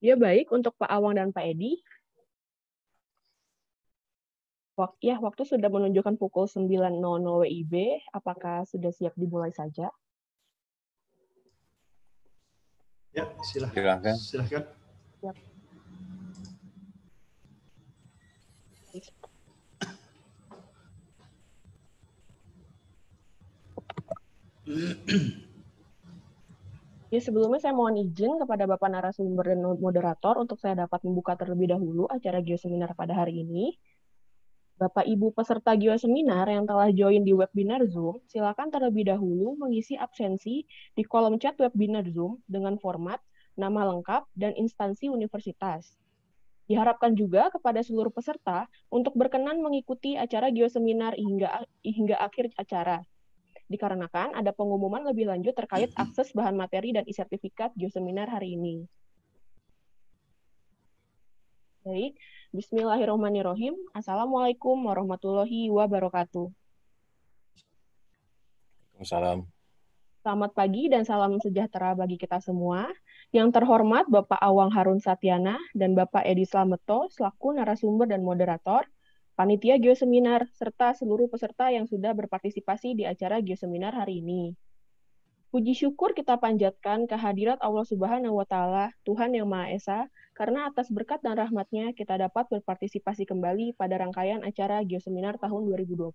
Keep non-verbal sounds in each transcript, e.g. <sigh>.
Dia baik untuk Pak Awang dan Pak Edi. Wak ya, waktu sudah menunjukkan pukul 9.00 WIB. Apakah sudah siap dimulai saja? Ya, silahkan. Silahkan. silahkan. Ya. Mm-hmm. <clears throat> Ya, sebelumnya saya mohon izin kepada Bapak narasumber dan moderator untuk saya dapat membuka terlebih dahulu acara geoseminar pada hari ini. Bapak Ibu peserta geoseminar yang telah join di webinar Zoom, silakan terlebih dahulu mengisi absensi di kolom chat webinar Zoom dengan format nama lengkap dan instansi universitas. Diharapkan juga kepada seluruh peserta untuk berkenan mengikuti acara geoseminar hingga hingga akhir acara dikarenakan ada pengumuman lebih lanjut terkait akses bahan materi dan e-sertifikat geoseminar hari ini. Baik, Bismillahirrahmanirrahim. Assalamualaikum warahmatullahi wabarakatuh. Waalaikumsalam. Selamat pagi dan salam sejahtera bagi kita semua. Yang terhormat Bapak Awang Harun Satyana dan Bapak Edi Slameto selaku narasumber dan moderator – panitia geoseminar, serta seluruh peserta yang sudah berpartisipasi di acara geoseminar hari ini. Puji syukur kita panjatkan kehadirat Allah Subhanahu wa Ta'ala, Tuhan Yang Maha Esa, karena atas berkat dan rahmatnya kita dapat berpartisipasi kembali pada rangkaian acara Geoseminar tahun 2020.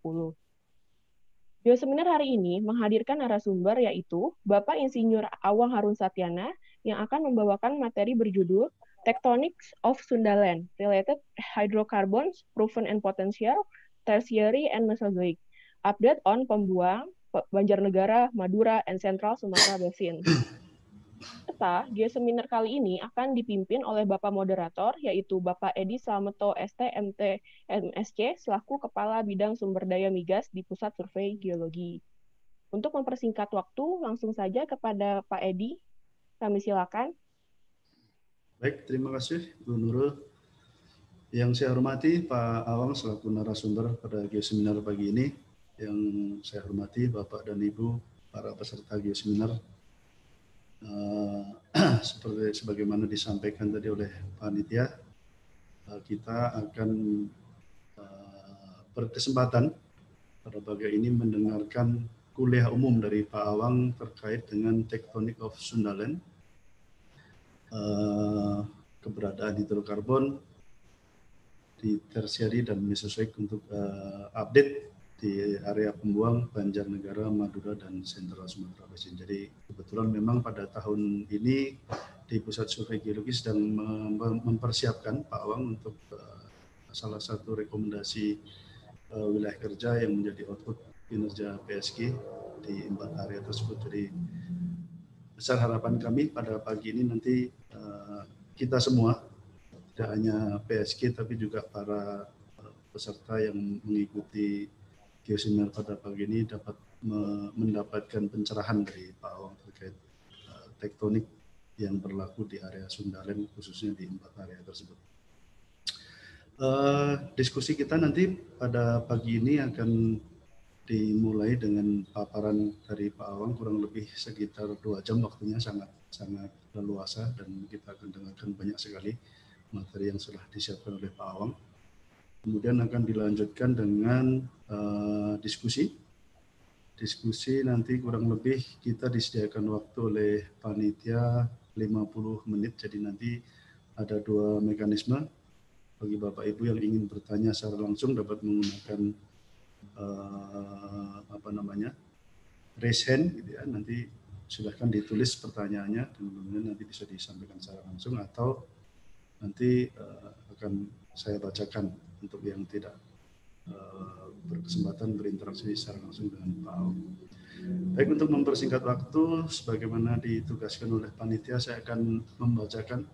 Geoseminar hari ini menghadirkan narasumber yaitu Bapak Insinyur Awang Harun Satyana yang akan membawakan materi berjudul Tectonics of Sundaland, Related Hydrocarbons, Proven and Potential, Tertiary and Mesozoic. Update on Pembuang, Banjarnegara, Madura, and Central Sumatera Basin. <clears throat> Serta seminar kali ini akan dipimpin oleh Bapak Moderator, yaitu Bapak Edi Salmeto, STMT MSC, selaku Kepala Bidang Sumber Daya Migas di Pusat Survei Geologi. Untuk mempersingkat waktu, langsung saja kepada Pak Edi, kami silakan. Baik, terima kasih Bu Nurul. Yang saya hormati Pak Awang selaku narasumber pada geoseminar pagi ini. Yang saya hormati Bapak dan Ibu para peserta geoseminar. Uh, <clears throat> seperti sebagaimana disampaikan tadi oleh panitia, uh, eh, kita akan uh, berkesempatan pada pagi ini mendengarkan kuliah umum dari Pak Awang terkait dengan tektonik of Sundaland Eh, keberadaan hidrokarbon di tersiari dan mesosoik untuk uh, update di area pembuang Banjarnegara, Madura, dan Sentral Sumatera Basin. Jadi kebetulan memang pada tahun ini di Pusat Survei Geologi sedang mempersiapkan Pak Wang untuk uh, salah satu rekomendasi uh, wilayah kerja yang menjadi output kinerja PSG di empat area tersebut. Jadi besar harapan kami pada pagi ini nanti uh, kita semua tidak hanya PSG tapi juga para eh, peserta yang mengikuti geoseminar pada pagi ini dapat me mendapatkan pencerahan dari Pak Awang terkait uh, tektonik yang berlaku di area Sundaland khususnya di empat area tersebut. Uh, diskusi kita nanti pada pagi ini akan dimulai dengan paparan dari Pak Awang kurang lebih sekitar dua jam waktunya sangat sangat leluasa dan kita akan dengarkan banyak sekali materi yang sudah disiapkan oleh Pak Awang. Kemudian akan dilanjutkan dengan uh, diskusi. Diskusi nanti kurang lebih kita disediakan waktu oleh panitia 50 menit. Jadi nanti ada dua mekanisme bagi Bapak Ibu yang ingin bertanya secara langsung dapat menggunakan uh, apa namanya raise hand gitu ya nanti silahkan ditulis pertanyaannya dan kemudian nanti bisa disampaikan secara langsung atau nanti uh, akan saya bacakan untuk yang tidak uh, berkesempatan berinteraksi secara langsung dengan Pak Aung. Baik untuk mempersingkat waktu, sebagaimana ditugaskan oleh panitia, saya akan membacakan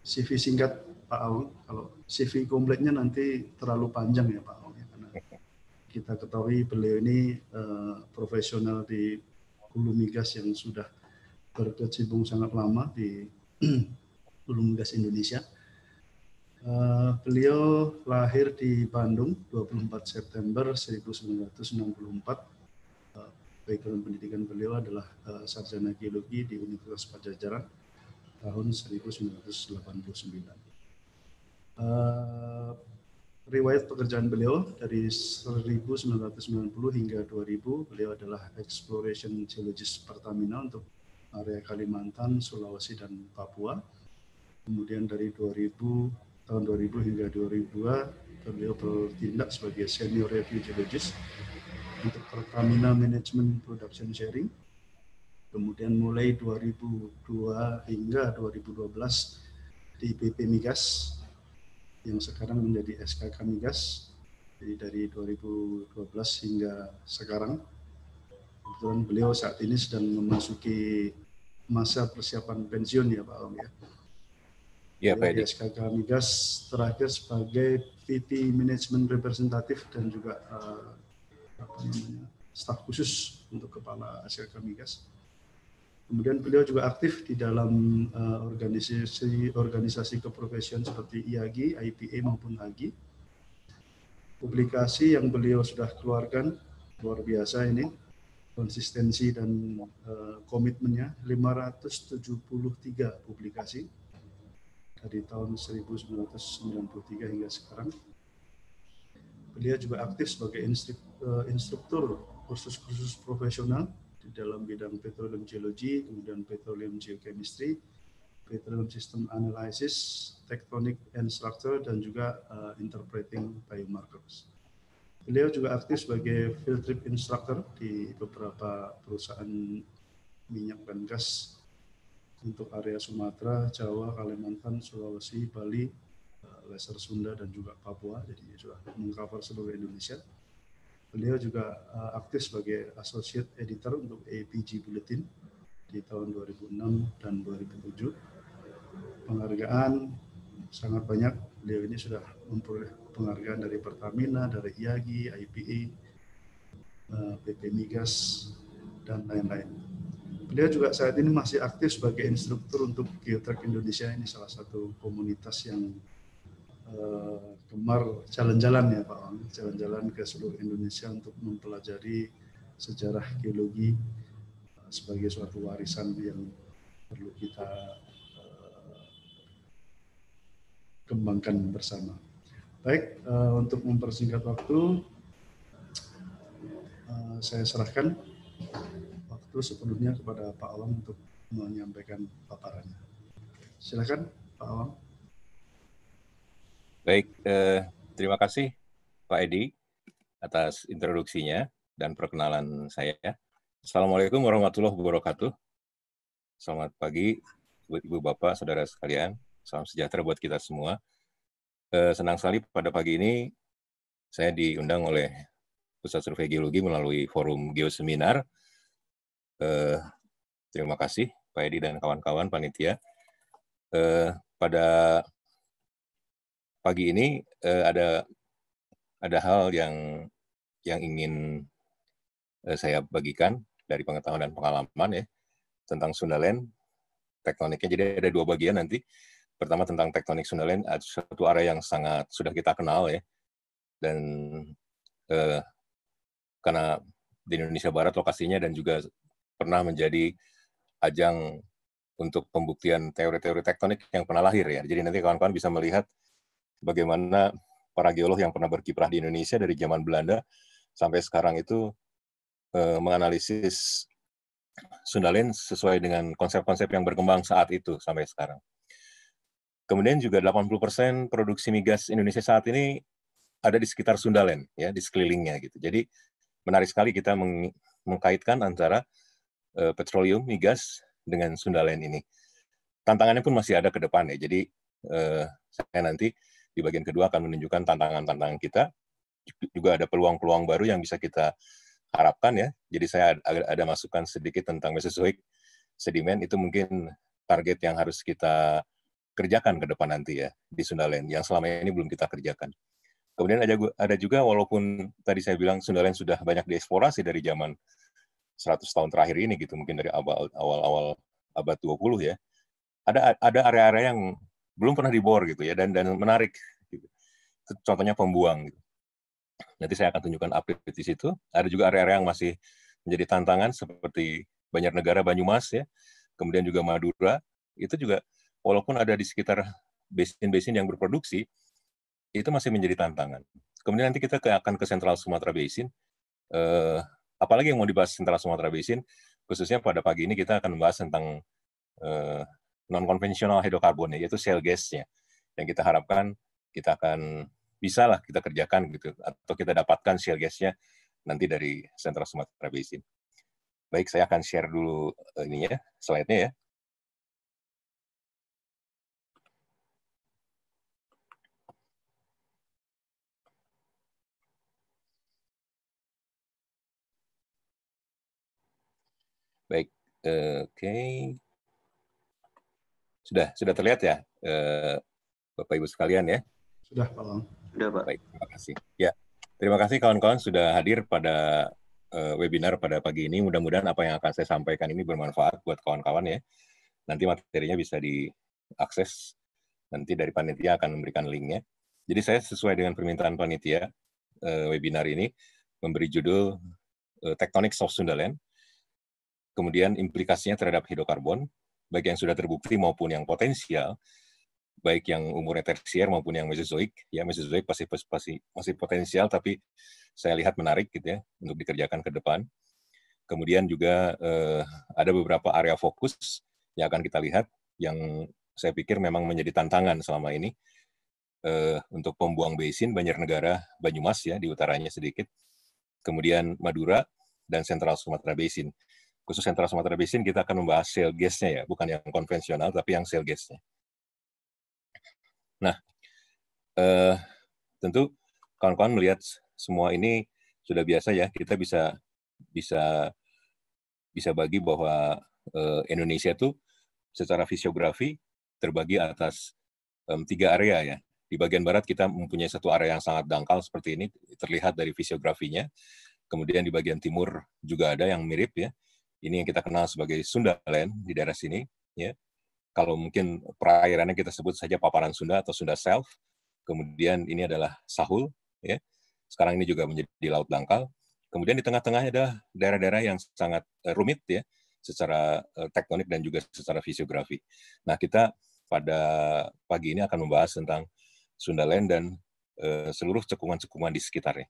CV singkat Pak Aung. Kalau CV komplitnya nanti terlalu panjang ya Pak kita ketahui beliau ini uh, profesional di hulu migas yang sudah berkecimpung sangat lama di hulu <clears throat> migas Indonesia. Uh, beliau lahir di Bandung 24 September 1964. Uh, eh, background pendidikan beliau adalah uh, sarjana geologi di Universitas Pajajaran tahun 1989. Uh, riwayat pekerjaan beliau dari 1990 hingga 2000 beliau adalah exploration geologist Pertamina untuk area Kalimantan, Sulawesi dan Papua. Kemudian dari 2000 tahun 2000 hingga 2002 beliau bertindak sebagai senior review geologist untuk Pertamina Management Production Sharing. Kemudian mulai 2002 hingga 2012 di BP Migas yang sekarang menjadi SK Kamigas, Jadi dari 2012 hingga sekarang. Kebetulan beliau saat ini sedang memasuki masa persiapan pensiun ya Pak Om ya. Ya Pak Edi. SK Kamigas terakhir sebagai VP Manajemen Representatif dan juga uh, staf khusus untuk kepala SK Kamigas. Kemudian beliau juga aktif di dalam uh, organisasi organisasi keprofesian seperti IAGI, IPA maupun AGI. Publikasi yang beliau sudah keluarkan luar biasa ini konsistensi dan uh, komitmennya 573 publikasi dari tahun 1993 hingga sekarang. Beliau juga aktif sebagai eh, instruktur kursus-kursus profesional di dalam bidang petroleum geology, kemudian petroleum geochemistry, petroleum system analysis, tectonic and structure, dan juga uh, interpreting biomarkers. Beliau juga aktif sebagai field trip instructor di beberapa perusahaan minyak dan gas untuk area Sumatera, Jawa, Kalimantan, Sulawesi, Bali, eh, Lesser Sunda, dan juga Papua. Jadi sudah mengcover seluruh Indonesia. Beliau juga uh, aktif sebagai associate editor untuk APG Bulletin di tahun 2006 dan 2007. Penghargaan sangat banyak. Beliau ini sudah memperoleh penghargaan dari Pertamina, dari IAGI, IPA, uh, eh, PP Migas, dan lain-lain. Beliau juga saat ini masih aktif sebagai instruktur untuk Geotrack Indonesia ini salah satu komunitas yang Eh, gemar jalan-jalan ya Pak Wang, jalan-jalan ke seluruh Indonesia untuk mempelajari sejarah geologi eh, sebagai suatu warisan yang perlu kita eh, kembangkan bersama. Baik, untuk mempersingkat waktu, saya serahkan waktu sepenuhnya kepada Pak Awang untuk menyampaikan paparannya. Silakan Pak Awang. Baik, eh, terima kasih Pak Edi atas introduksinya dan perkenalan saya. Assalamualaikum warahmatullahi wabarakatuh. Selamat pagi buat Ibu Bapak, Saudara sekalian. Salam sejahtera buat kita semua. Eh, senang sekali pada pagi ini saya diundang oleh Pusat Survei Geologi melalui forum Geoseminar. Eh, terima kasih Pak Edi dan kawan-kawan panitia. Eh, pada pagi ini uh, ada ada hal yang yang ingin uh, saya bagikan dari pengetahuan dan pengalaman ya tentang Sundaland tektoniknya. Jadi ada dua bagian nanti. Pertama tentang tektonik Sundaland, suatu area yang sangat sudah kita kenal ya. Dan uh, karena di Indonesia Barat lokasinya dan juga pernah menjadi ajang untuk pembuktian teori-teori tektonik yang pernah lahir ya. Jadi nanti kawan-kawan bisa melihat bagaimana para geolog yang pernah berkiprah di Indonesia dari zaman Belanda sampai sekarang itu eh, menganalisis Sundalen sesuai dengan konsep-konsep yang berkembang saat itu sampai sekarang. Kemudian juga 80% produksi migas Indonesia saat ini ada di sekitar Sundalen ya, di sekelilingnya gitu. Jadi menarik sekali kita meng mengkaitkan antara eh, petroleum migas dengan Sundalen ini. Tantangannya pun masih ada ke depan ya. Jadi eh, saya nanti di bagian kedua akan menunjukkan tantangan-tantangan kita juga ada peluang-peluang baru yang bisa kita harapkan ya. Jadi saya ada masukan sedikit tentang Mesozoic sedimen itu mungkin target yang harus kita kerjakan ke depan nanti ya di Sundaland yang selama ini belum kita kerjakan. Kemudian ada ada juga walaupun tadi saya bilang Sundaland sudah banyak dieksplorasi dari zaman 100 tahun terakhir ini gitu mungkin dari awal-awal abad 20 ya. Ada ada area-area yang belum pernah dibor gitu ya dan dan menarik gitu. contohnya pembuang gitu. Nanti saya akan tunjukkan update di situ. Ada juga area-area yang masih menjadi tantangan seperti banyak negara Banyumas ya, kemudian juga Madura. Itu juga walaupun ada di sekitar basin-basin yang berproduksi, itu masih menjadi tantangan. Kemudian nanti kita akan ke sentral Sumatera Basin. Eh, apalagi yang mau dibahas sentral Sumatera Basin, khususnya pada pagi ini kita akan membahas tentang eh, non konvensional hidrokarbonnya yaitu shale gasnya yang kita harapkan kita akan bisa lah kita kerjakan gitu atau kita dapatkan shale gasnya nanti dari Sentra Sumatera Basin. Baik, saya akan share dulu eh, ininya, slide-nya ya. Baik, eh, oke. Okay. Sudah sudah terlihat ya eh, Bapak Ibu sekalian ya. Sudah Pak Sudah Pak. Baik, terima kasih. Ya. Terima kasih kawan-kawan sudah hadir pada eh, webinar pada pagi ini. Mudah-mudahan apa yang akan saya sampaikan ini bermanfaat buat kawan-kawan ya. Nanti materinya bisa diakses nanti dari panitia akan memberikan linknya. Jadi saya sesuai dengan permintaan panitia eh, webinar ini memberi judul Tektonik of Sundaland, kemudian implikasinya terhadap hidrokarbon, baik yang sudah terbukti maupun yang potensial, baik yang umurnya tersier maupun yang mesozoik. Ya, mesozoik pasti pasti masih potensial tapi saya lihat menarik gitu ya untuk dikerjakan ke depan. Kemudian juga eh, ada beberapa area fokus yang akan kita lihat yang saya pikir memang menjadi tantangan selama ini eh, untuk pembuang basin Banjarnegara, Banyumas ya di utaranya sedikit. Kemudian Madura dan Sentral Sumatera Basin khusus yang Sumatera Basin, kita akan membahas sale gas ya, bukan yang konvensional, tapi yang sale gas Nah, eh, tentu kawan-kawan melihat semua ini sudah biasa ya, kita bisa bisa bisa bagi bahwa eh, Indonesia itu secara fisiografi terbagi atas eh, tiga area ya. Di bagian barat kita mempunyai satu area yang sangat dangkal seperti ini, terlihat dari fisiografinya. Kemudian di bagian timur juga ada yang mirip ya ini yang kita kenal sebagai Sundaland di daerah sini ya kalau mungkin perairannya kita sebut saja paparan Sunda atau Sunda Self kemudian ini adalah Sahul ya sekarang ini juga menjadi laut dangkal kemudian di tengah-tengahnya ada daerah-daerah yang sangat eh, rumit ya secara eh, tektonik dan juga secara fisiografi nah kita pada pagi ini akan membahas tentang Sundaland dan eh, seluruh cekungan-cekungan di sekitarnya.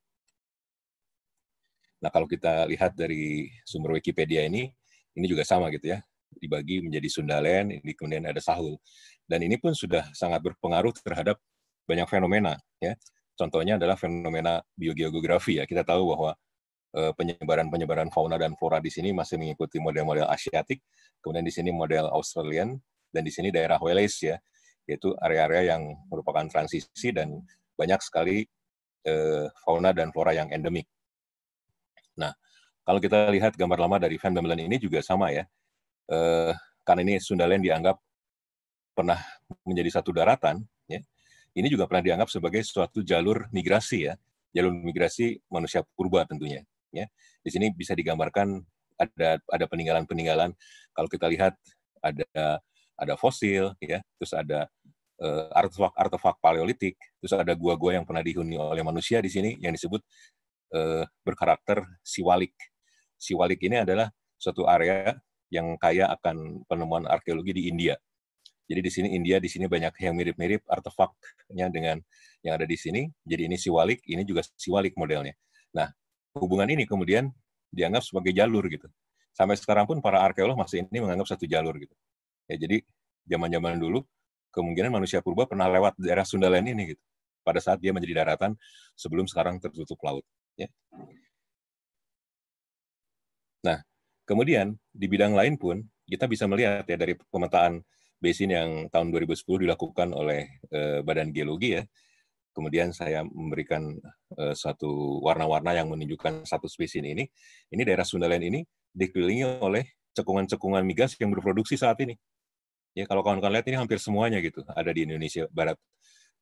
Nah, kalau kita lihat dari sumber Wikipedia ini, ini juga sama gitu ya, dibagi menjadi Sundalen, ini kemudian ada Sahul. Dan ini pun sudah sangat berpengaruh terhadap banyak fenomena ya. Contohnya adalah fenomena biogeografi ya. Kita tahu bahwa eh, penyebaran-penyebaran fauna dan flora di sini masih mengikuti model-model Asiatik, kemudian di sini model Australian, dan di sini daerah Wales ya, yaitu area-area yang merupakan transisi dan banyak sekali eh, fauna dan flora yang endemik. Nah, kalau kita lihat gambar lama dari Van Bemelen ini juga sama ya. Eh, karena ini Sundaland dianggap pernah menjadi satu daratan, ya. ini juga pernah dianggap sebagai suatu jalur migrasi ya, jalur migrasi manusia purba tentunya. Ya. Di sini bisa digambarkan ada ada peninggalan-peninggalan. Kalau kita lihat ada ada fosil, ya, terus ada artefak-artefak eh, uh, paleolitik, terus ada gua-gua yang pernah dihuni oleh manusia di sini yang disebut uh, berkarakter siwalik. Siwalik ini adalah suatu area yang kaya akan penemuan arkeologi di India. Jadi di sini India, di sini banyak yang mirip-mirip artefaknya dengan yang ada di sini. Jadi ini siwalik, ini juga siwalik modelnya. Nah, hubungan ini kemudian dianggap sebagai jalur gitu. Sampai sekarang pun para arkeolog masih ini menganggap satu jalur gitu. Ya jadi zaman-zaman dulu kemungkinan manusia purba pernah lewat daerah Sundaland ini gitu. Pada saat dia menjadi daratan sebelum sekarang tertutup laut. Ya. Nah, kemudian di bidang lain pun kita bisa melihat ya dari pemetaan basin yang tahun 2010 dilakukan oleh eh, Badan Geologi ya. Kemudian saya memberikan eh, satu warna-warna yang menunjukkan status basin ini. Ini daerah Sundaland ini dikelilingi oleh cekungan-cekungan migas yang berproduksi saat ini. Ya, kalau kawan-kawan lihat ini hampir semuanya gitu, ada di Indonesia Barat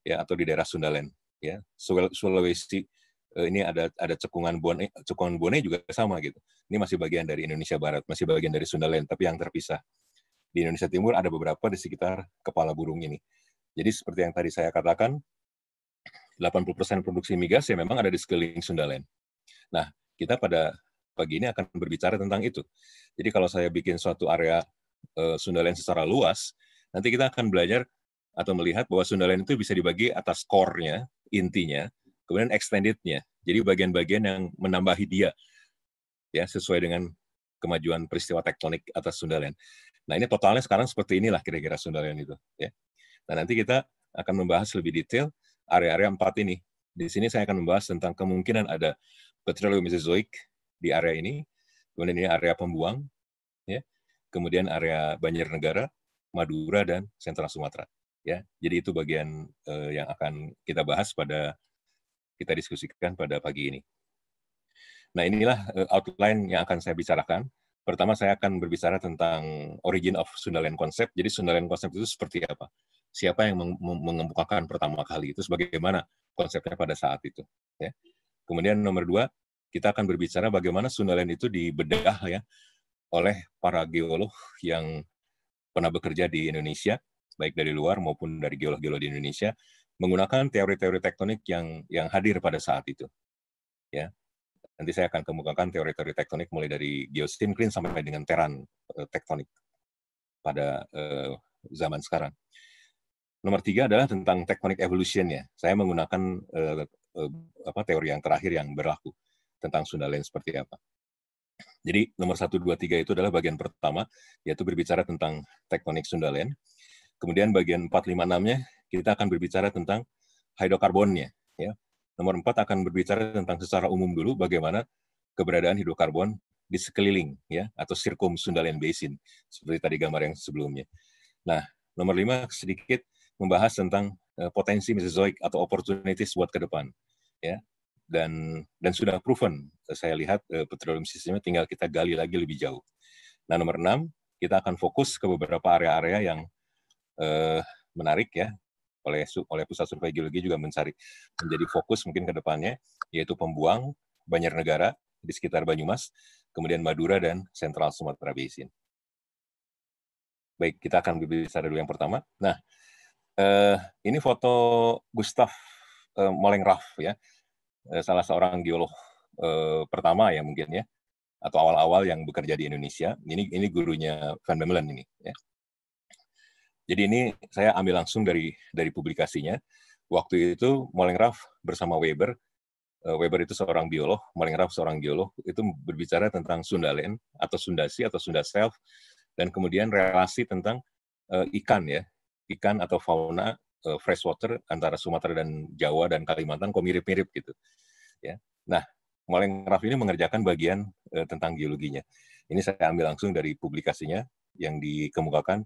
ya atau di daerah Sundaland ya, Sulawesi Eh, ini ada ada cekungan Bone, cekungan Bone juga sama gitu. Ini masih bagian dari Indonesia Barat, masih bagian dari Sundaland tapi yang terpisah. Di Indonesia Timur ada beberapa di sekitar kepala burung ini. Jadi seperti yang tadi saya katakan, 80% produksi migas ya memang ada di sekeliling Sundaland. Nah, kita pada pagi ini akan berbicara tentang itu. Jadi kalau saya bikin suatu area eh, Sundaland secara luas, nanti kita akan belajar atau melihat bahwa Sundaland itu bisa dibagi atas core-nya, intinya, kemudian extended-nya. jadi bagian-bagian yang menambahi dia ya sesuai dengan kemajuan peristiwa tektonik atas Sundaland. Nah ini totalnya sekarang seperti inilah kira-kira Sundaland itu. Ya. Nah nanti kita akan membahas lebih detail area-area empat ini. Di sini saya akan membahas tentang kemungkinan ada petroleum mesozoik di area ini, kemudian ini area pembuang, ya, kemudian area Banjir Negara, Madura dan Sentral Sumatera. Ya, jadi itu bagian eh, yang akan kita bahas pada kita diskusikan pada pagi ini. Nah, inilah eh, outline yang akan saya bicarakan. Pertama, saya akan berbicara tentang origin of Sundaland Concept. Jadi, Sundaland Concept itu seperti apa? Siapa yang mengemukakan pertama kali itu? Bagaimana konsepnya pada saat itu? Ya. Kemudian nomor dua, kita akan berbicara bagaimana Sundaland itu dibedah ya oleh para geolog yang pernah bekerja di Indonesia, baik dari luar maupun dari geolog-geolog di Indonesia, menggunakan teori-teori tektonik yang yang hadir pada saat itu. Ya. Nanti saya akan kemukakan teori-teori tektonik mulai dari geosinkrin sampai dengan teran eh, tektonik pada eh, zaman sekarang. Nomor tiga adalah tentang tektonik evolution nya Saya menggunakan eh, apa teori yang terakhir yang berlaku tentang Sunda Land seperti apa. Jadi nomor satu dua tiga itu adalah bagian pertama, yaitu berbicara tentang tektonik Sundaland Kemudian bagian empat 5, 6-nya kita akan berbicara tentang hidrokarbonnya. Ya. Nomor empat akan berbicara tentang secara umum dulu bagaimana keberadaan hidrokarbon di sekeliling ya atau Sundalian basin seperti tadi gambar yang sebelumnya. Nah, nomor lima sedikit membahas tentang uh, potensi Mesozoik atau opportunities buat ke depan ya dan dan sudah proven saya lihat uh, petroleum sistemnya tinggal kita gali lagi lebih jauh. Nah, nomor enam kita akan fokus ke beberapa area-area yang eh, menarik ya oleh oleh pusat survei geologi juga mencari menjadi fokus mungkin ke depannya yaitu pembuang Banjarnegara di sekitar Banyumas, kemudian Madura dan Sentral Sumatera Basin. Baik, kita akan berbicara dulu yang pertama. Nah, eh, ini foto Gustav eh, Molengraff ya, eh, salah seorang geolog eh, pertama ya mungkin ya, atau awal-awal yang bekerja di Indonesia. Ini ini gurunya Van Bemelen ini. Ya. Jadi ini saya ambil langsung dari dari publikasinya. Waktu itu Molengraf bersama Weber, eh, Weber itu seorang biolog, Molengraf seorang geolog, itu berbicara tentang Sundalen atau Sundasi atau Sunda Self, dan kemudian relasi tentang uh, ikan ya, ikan atau fauna uh, freshwater antara Sumatera dan Jawa dan Kalimantan kok mirip-mirip gitu. Ya. Nah, Molengraf ini mengerjakan bagian uh, tentang geologinya. Ini saya ambil langsung dari publikasinya yang dikemukakan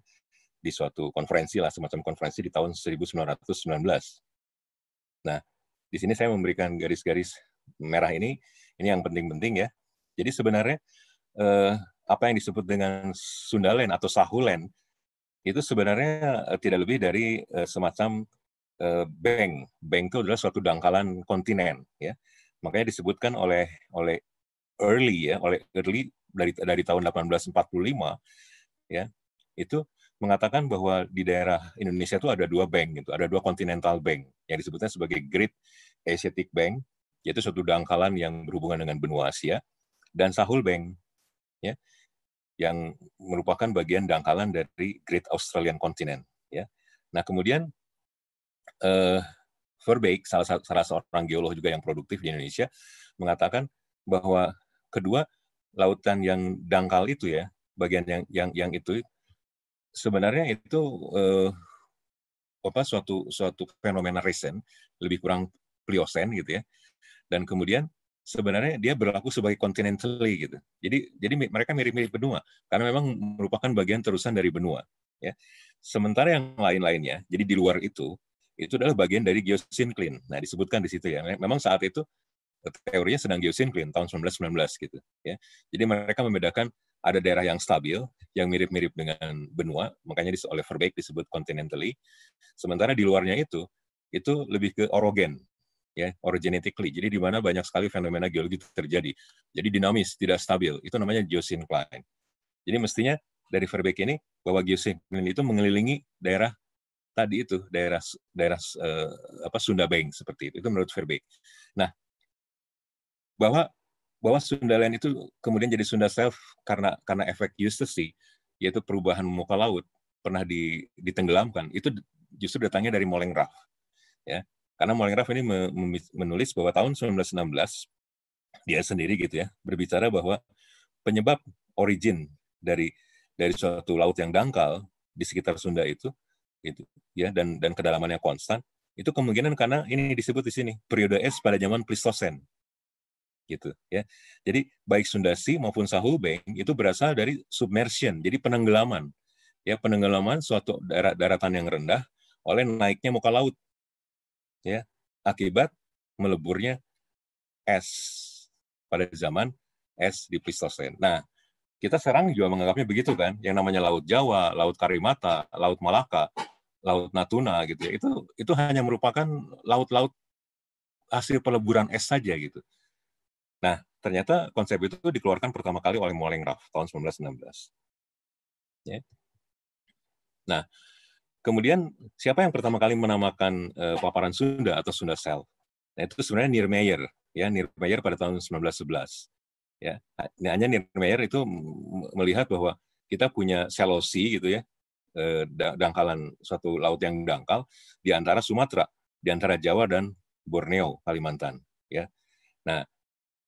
di suatu konferensi lah semacam konferensi di tahun 1919. Nah, di sini saya memberikan garis-garis merah ini, ini yang penting-penting ya. Jadi sebenarnya eh, apa yang disebut dengan Sundalen atau Sahulen itu sebenarnya eh, tidak lebih dari eh, semacam eh, bank. Bank itu adalah suatu dangkalan kontinen ya. Makanya disebutkan oleh oleh early ya, oleh early dari dari tahun 1845 ya. Itu mengatakan bahwa di daerah Indonesia itu ada dua bank gitu, ada dua continental bank yang disebutnya sebagai Great Asiatic Bank, yaitu suatu dangkalan yang berhubungan dengan benua Asia dan Sahul Bank ya yang merupakan bagian dangkalan dari Great Australian Continent ya. Nah, kemudian uh, Verbeek salah salah seorang geolog juga yang produktif di Indonesia mengatakan bahwa kedua lautan yang dangkal itu ya, bagian yang yang yang itu sebenarnya itu eh, apa suatu suatu fenomena recent, lebih kurang Pliosen gitu ya. Dan kemudian sebenarnya dia berlaku sebagai continentally gitu. Jadi jadi mereka mirip-mirip benua karena memang merupakan bagian terusan dari benua ya. Sementara yang lain-lainnya, jadi di luar itu itu adalah bagian dari geosinklin. Nah, disebutkan di situ ya. Memang saat itu teorinya sedang geosyncline tahun 1919 gitu ya. Jadi mereka membedakan ada daerah yang stabil yang mirip-mirip dengan benua, makanya oleh Verbeek disebut continentally. Sementara di luarnya itu itu lebih ke orogen ya, orogenetically. Jadi di mana banyak sekali fenomena geologi terjadi. Jadi dinamis, tidak stabil. Itu namanya geosyncline. Jadi mestinya dari Verbeek ini bahwa geosyncline itu mengelilingi daerah tadi itu daerah daerah eh, apa Sunda Bank seperti itu. Itu menurut Verbeek. Nah, bahwa bahwa Sundaland itu kemudian jadi Sunda Self karena karena efek Eustace yaitu perubahan muka laut pernah di, ditenggelamkan itu justru datangnya dari Raff ya karena Raff ini menulis bahwa tahun 1916 dia sendiri gitu ya berbicara bahwa penyebab origin dari dari suatu laut yang dangkal di sekitar Sunda itu itu ya dan dan kedalamannya konstan itu kemungkinan karena ini disebut di sini periode es pada zaman Pleistosen gitu ya. Jadi baik sundasi maupun sahubeng itu berasal dari submersion, jadi penenggelaman. Ya, penenggelaman suatu daerah daratan yang rendah oleh naiknya muka laut. Ya, akibat meleburnya es pada zaman es di Pleistosen. Nah, kita sekarang juga menganggapnya begitu kan, yang namanya Laut Jawa, Laut Karimata, Laut Malaka, Laut Natuna gitu ya. Itu itu hanya merupakan laut-laut hasil peleburan es saja gitu. Nah, ternyata konsep itu dikeluarkan pertama kali oleh Raff tahun 1916. Ya. Nah, kemudian siapa yang pertama kali menamakan uh, paparan Sunda atau Sunda Cell? Nah, itu sebenarnya Niermeyer, ya Niermeyer pada tahun 1911. Ya, nah, hanya Niermeyer itu melihat bahwa kita punya selosi gitu ya, eh, dangkalan suatu laut yang dangkal di antara Sumatera, di antara Jawa dan Borneo, Kalimantan, ya. Nah,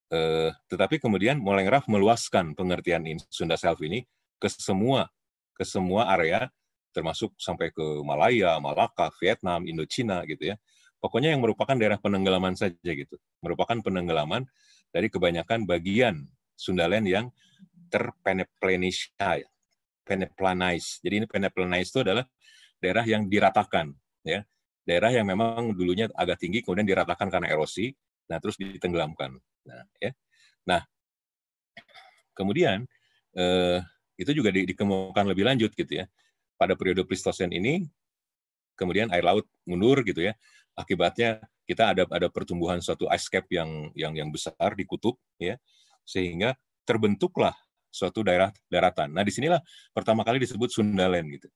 Eh, tetapi kemudian mulai meluaskan pengertian in, Sunda Self ini ke semua ke semua area termasuk sampai ke Malaya, Malaka, Vietnam, Indochina gitu ya. Pokoknya yang merupakan daerah penenggelaman saja gitu. Merupakan penenggelaman dari kebanyakan bagian Sundaland yang terpeneplenisai, ya, peneplanize. Jadi ini peneplanize itu adalah daerah yang diratakan ya. Daerah yang memang dulunya agak tinggi kemudian diratakan karena erosi, nah terus ditenggelamkan. Nah, ya. Nah, kemudian eh, itu juga di, dikemukakan lebih lanjut gitu ya. Pada periode Pleistosen ini, kemudian air laut mundur gitu ya. Akibatnya kita ada ada pertumbuhan suatu ice cap yang yang yang besar di kutub ya, sehingga terbentuklah suatu daerah daratan. Nah, disinilah pertama kali disebut Sundaland gitu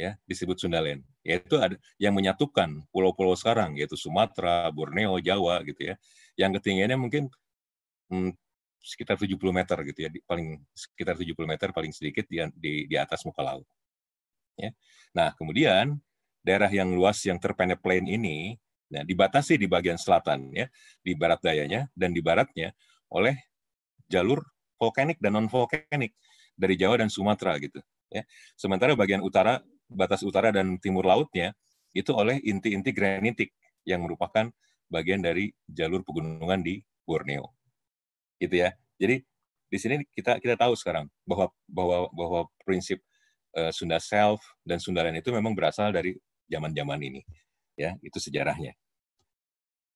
ya disebut Sundaland yaitu ada yang menyatukan pulau-pulau sekarang yaitu Sumatera, Borneo, Jawa gitu ya. Yang ketinggiannya mungkin hmm, sekitar 70 meter gitu ya, di, paling sekitar 70 meter paling sedikit di, di di atas muka laut. Ya. Nah, kemudian daerah yang luas yang terpendek plain ini nah dibatasi di bagian selatan ya, di barat dayanya dan di baratnya oleh jalur vulkanik dan non vulkanik dari Jawa dan Sumatera gitu ya. Sementara bagian utara batas utara dan timur lautnya itu oleh inti-inti granitik yang merupakan bagian dari jalur pegunungan di Borneo. Gitu ya. Jadi di sini kita kita tahu sekarang bahwa bahwa bahwa prinsip uh, Sunda Self dan Sundaland itu memang berasal dari zaman-zaman ini. Ya, itu sejarahnya.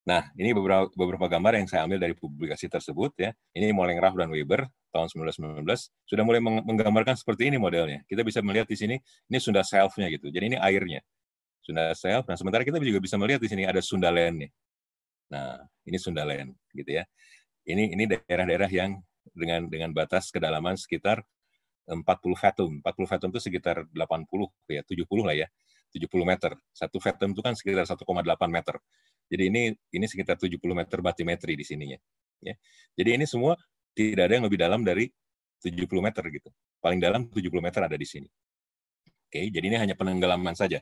Nah, ini beberapa, beberapa gambar yang saya ambil dari publikasi tersebut ya. Ini Moleng Raff dan Weber tahun 1919 sudah mulai menggambarkan seperti ini modelnya. Kita bisa melihat di sini ini Sunda self-nya gitu. Jadi ini airnya. Sunda self. Nah, sementara kita juga bisa melihat di sini ada Sunda land nih. Nah, ini Sunda land gitu ya. Ini ini daerah-daerah yang dengan dengan batas kedalaman sekitar 40 fathom. 40 fathom itu sekitar 80 ya, 70 lah ya. 70 meter. Satu fathom itu kan sekitar 1,8 meter. Jadi ini ini sekitar 70 meter batimetri di sininya. Ya. Jadi ini semua tidak ada yang lebih dalam dari 70 meter gitu. Paling dalam 70 meter ada di sini. Oke, jadi ini hanya penenggelaman saja.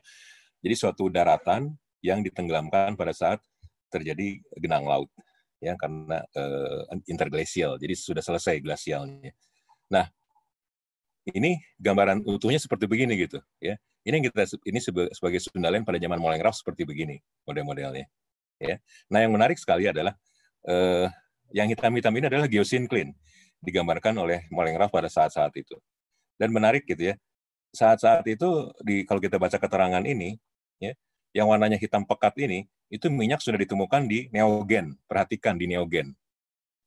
Jadi suatu daratan yang ditenggelamkan pada saat terjadi genang laut ya karena uh, interglacial. Jadi sudah selesai glasialnya. Nah, ini gambaran utuhnya seperti begini gitu ya. Ini yang kita ini sebagai Sundalen pada zaman molengraf seperti begini model-modelnya. Ya. Nah yang menarik sekali adalah eh, yang hitam-hitam ini adalah geosinklin digambarkan oleh Molengraf pada saat-saat itu. Dan menarik gitu ya, saat-saat itu di kalau kita baca keterangan ini, ya, yang warnanya hitam pekat ini, itu minyak sudah ditemukan di neogen. Perhatikan di neogen,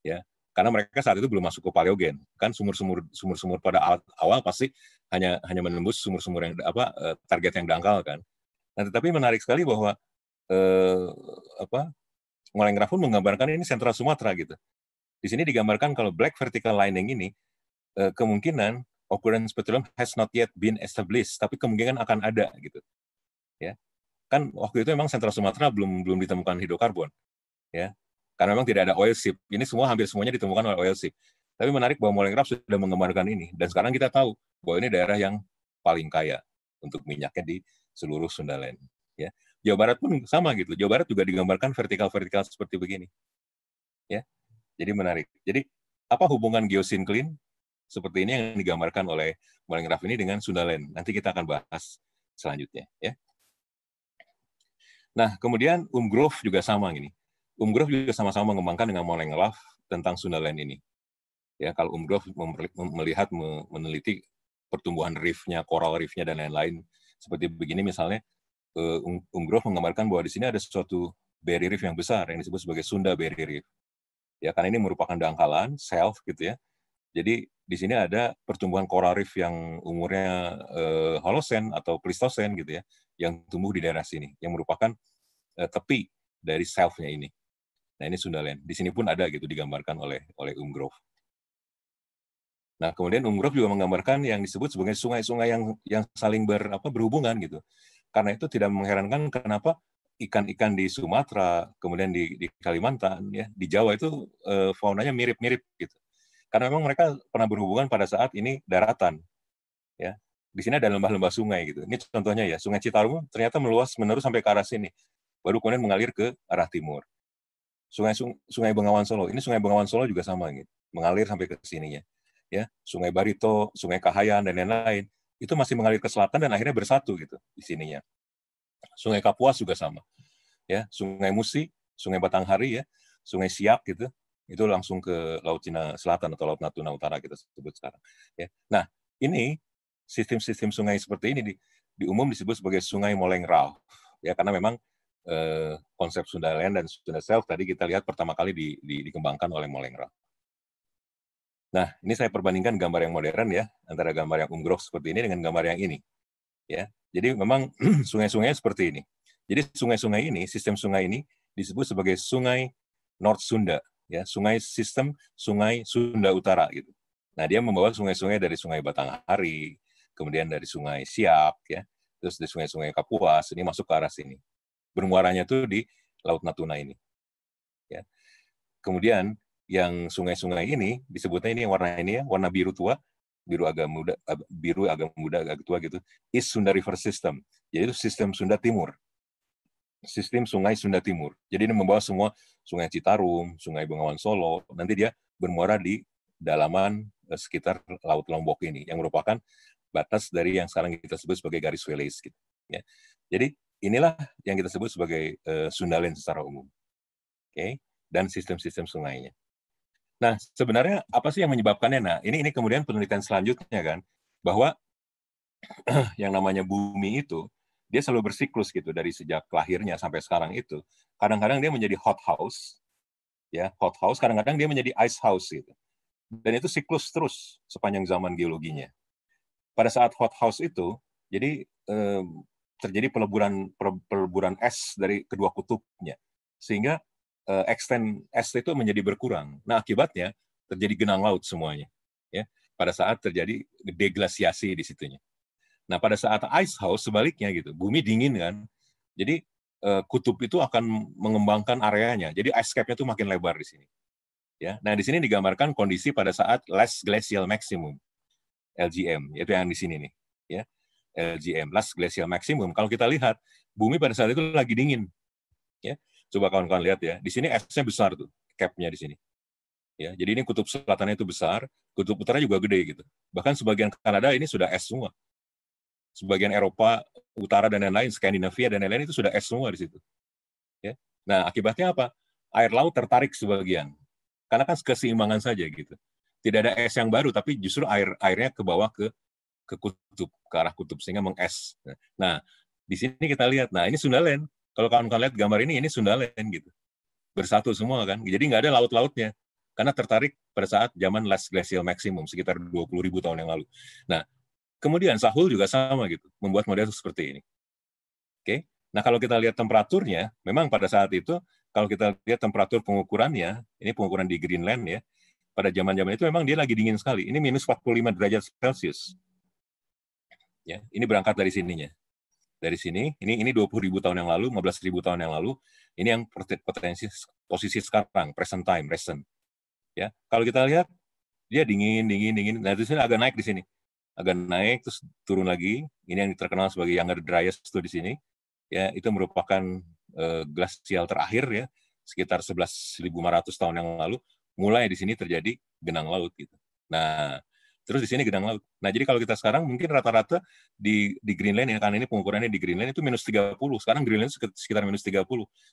ya, karena mereka saat itu belum masuk ke paleogen. Kan sumur-sumur sumur-sumur pada awal, awal pasti hanya hanya menembus sumur-sumur yang apa eh, target yang dangkal kan. Nah, tetapi menarik sekali bahwa eh, apa Molenggraf pun menggambarkan ini sentral Sumatera gitu. Di sini digambarkan kalau black vertical lining ini eh, kemungkinan occurrence petroleum has not yet been established, tapi kemungkinan akan ada gitu. Ya. Kan waktu itu memang sentral Sumatera belum belum ditemukan hidrokarbon. Ya. Karena memang tidak ada oil ship. Ini semua hampir semuanya ditemukan oleh oil ship. Tapi menarik bahwa Molenggraf sudah menggambarkan ini dan sekarang kita tahu bahwa ini daerah yang paling kaya untuk minyaknya di seluruh Sundaland Ya, Jawa Barat pun sama gitu. Jawa Barat juga digambarkan vertikal-vertikal seperti begini. Ya. Jadi menarik. Jadi apa hubungan geosinklin seperti ini yang digambarkan oleh Maling Raff ini dengan Sundaland. Nanti kita akan bahas selanjutnya ya. Nah, kemudian Umgrove juga sama ini. Umgrove juga sama-sama mengembangkan dengan Maling Raff tentang Sundaland ini. Ya, kalau Umgrove melihat meneliti pertumbuhan reef-nya, coral reef-nya dan lain-lain seperti begini misalnya uh, eh, Unggroh um, menggambarkan bahwa di sini ada suatu barrier reef yang besar yang disebut sebagai Sunda barrier reef. Ya, karena ini merupakan dangkalan, self gitu ya. Jadi di sini ada pertumbuhan coral reef yang umurnya uh, eh, Holosen atau Pleistosen gitu ya, yang tumbuh di daerah sini, yang merupakan uh, tepi dari selfnya ini. Nah ini Sunda Sundaland. Di sini pun ada gitu digambarkan oleh oleh Umgrove. Nah kemudian Umgrove juga menggambarkan yang disebut sebagai sungai-sungai yang yang saling ber, apa, berhubungan gitu. Karena itu tidak mengherankan kenapa ikan-ikan di Sumatera, kemudian di, di Kalimantan, ya, di Jawa itu e, faunanya mirip-mirip gitu. Karena memang mereka pernah berhubungan pada saat ini daratan, ya. Di sini ada lembah-lembah sungai gitu. Ini contohnya ya, Sungai Citarum ternyata meluas menerus sampai ke arah sini, baru kemudian mengalir ke arah timur. Sungai Sungai Bengawan Solo, ini Sungai Bengawan Solo juga sama gitu, mengalir sampai ke sininya. Ya, Sungai Barito, Sungai Kahayan dan lain-lain itu masih mengalir ke selatan dan akhirnya bersatu gitu di sininya. Sungai Kapuas juga sama. Ya, Sungai Musi, Sungai Batanghari ya, Sungai Siak gitu, itu langsung ke Laut Cina Selatan atau Laut Natuna Utara kita sebut sekarang. Ya. Nah, ini sistem-sistem sungai seperti ini di, di umum disebut sebagai Sungai Moleng Rao. Ya, karena memang eh, konsep Sunda Land dan Sunda Self tadi kita lihat pertama kali di, di, dikembangkan oleh Moleng Rao. Nah, ini saya perbandingkan gambar yang modern ya, antara gambar yang umgrok seperti ini dengan gambar yang ini. Ya, jadi memang <clears throat> sungai-sungai seperti ini. Jadi sungai-sungai ini, sistem sungai ini disebut sebagai sungai North Sunda, ya, sungai sistem sungai Sunda Utara gitu. Nah, dia membawa sungai-sungai dari Sungai Batanghari, kemudian dari Sungai Siak ya, terus dari sungai-sungai Kapuas ini masuk ke arah sini. Bermuaranya tuh di Laut Natuna ini. Ya. Kemudian yang sungai-sungai ini disebutnya ini yang warna ini ya warna biru tua biru agak muda biru agak muda agak tua gitu is Sunda River System yaitu sistem Sunda Timur sistem sungai Sunda Timur jadi ini membawa semua sungai Citarum sungai Bengawan Solo nanti dia bermuara di dalaman eh, sekitar laut Lombok ini yang merupakan batas dari yang sekarang kita sebut sebagai garis Wales gitu ya jadi inilah yang kita sebut sebagai uh, secara umum oke okay? dan sistem-sistem sungainya Nah, sebenarnya apa sih yang menyebabkannya? Nah, ini ini kemudian penelitian selanjutnya kan bahwa <clears throat> yang namanya bumi itu dia selalu bersiklus gitu dari sejak lahirnya sampai sekarang itu. Kadang-kadang dia menjadi hot house, ya hot house. Kadang-kadang dia menjadi ice house gitu. Dan itu siklus terus sepanjang zaman geologinya. Pada saat hot house itu, jadi eh, terjadi peleburan peleburan es dari kedua kutubnya, sehingga Eh, extend ST itu menjadi berkurang. Nah, akibatnya terjadi genang laut semuanya. Ya, pada saat terjadi deglasiasi di situnya. Nah, pada saat ice house sebaliknya gitu, bumi dingin kan. Jadi uh, kutub itu akan mengembangkan areanya. Jadi ice cap-nya tuh makin lebar di sini. Ya. Nah, di sini digambarkan kondisi pada saat last glacial maximum LGM, yaitu yang di sini nih, ya. LGM, last glacial maximum. Kalau kita lihat, bumi pada saat itu lagi dingin. Ya. Coba kawan-kawan lihat ya, di sini S-nya besar tuh, capnya di sini. Ya, jadi ini kutub selatannya itu besar, kutub utara juga gede gitu. Bahkan sebagian Kanada ini sudah S semua. Sebagian Eropa utara dan lain-lain, Skandinavia dan lain-lain itu sudah S semua di situ. Ya. Nah, akibatnya apa? Air laut tertarik sebagian. Karena kan keseimbangan saja gitu. Tidak ada es yang baru, tapi justru air airnya ke bawah ke ke kutub, ke arah kutub sehingga menges. Nah, di sini kita lihat. Nah, ini Sundaland. Kalau kawan-kawan lihat gambar ini, ini Sundaland gitu. Bersatu semua kan. Jadi nggak ada laut-lautnya. Karena tertarik pada saat zaman last glacial maximum, sekitar 20 ribu tahun yang lalu. Nah, kemudian Sahul juga sama gitu, membuat model seperti ini. Oke, okay? Nah, kalau kita lihat temperaturnya, memang pada saat itu, kalau kita lihat temperatur pengukurannya, ini pengukuran di Greenland ya, pada zaman-zaman itu memang dia lagi dingin sekali. Ini minus 45 derajat Celcius. Ya, ini berangkat dari sininya dari sini. Ini ini 20 ribu tahun yang lalu, 15 ribu tahun yang lalu. Ini yang potensi posisi sekarang, present time, present. Ya, kalau kita lihat dia dingin, dingin, dingin. Nah, di sini agak naik di sini. Agak naik terus turun lagi. Ini yang terkenal sebagai younger dryas itu di sini. Ya, itu merupakan uh, eh, glasial terakhir ya, sekitar 11.500 tahun yang lalu mulai di sini terjadi genang laut gitu. Nah, Terus di sini gedang laut. Nah, jadi kalau kita sekarang mungkin rata-rata di di Greenland ya karena ini pengukurannya di Greenland itu minus 30. Sekarang Greenland sekitar minus 30.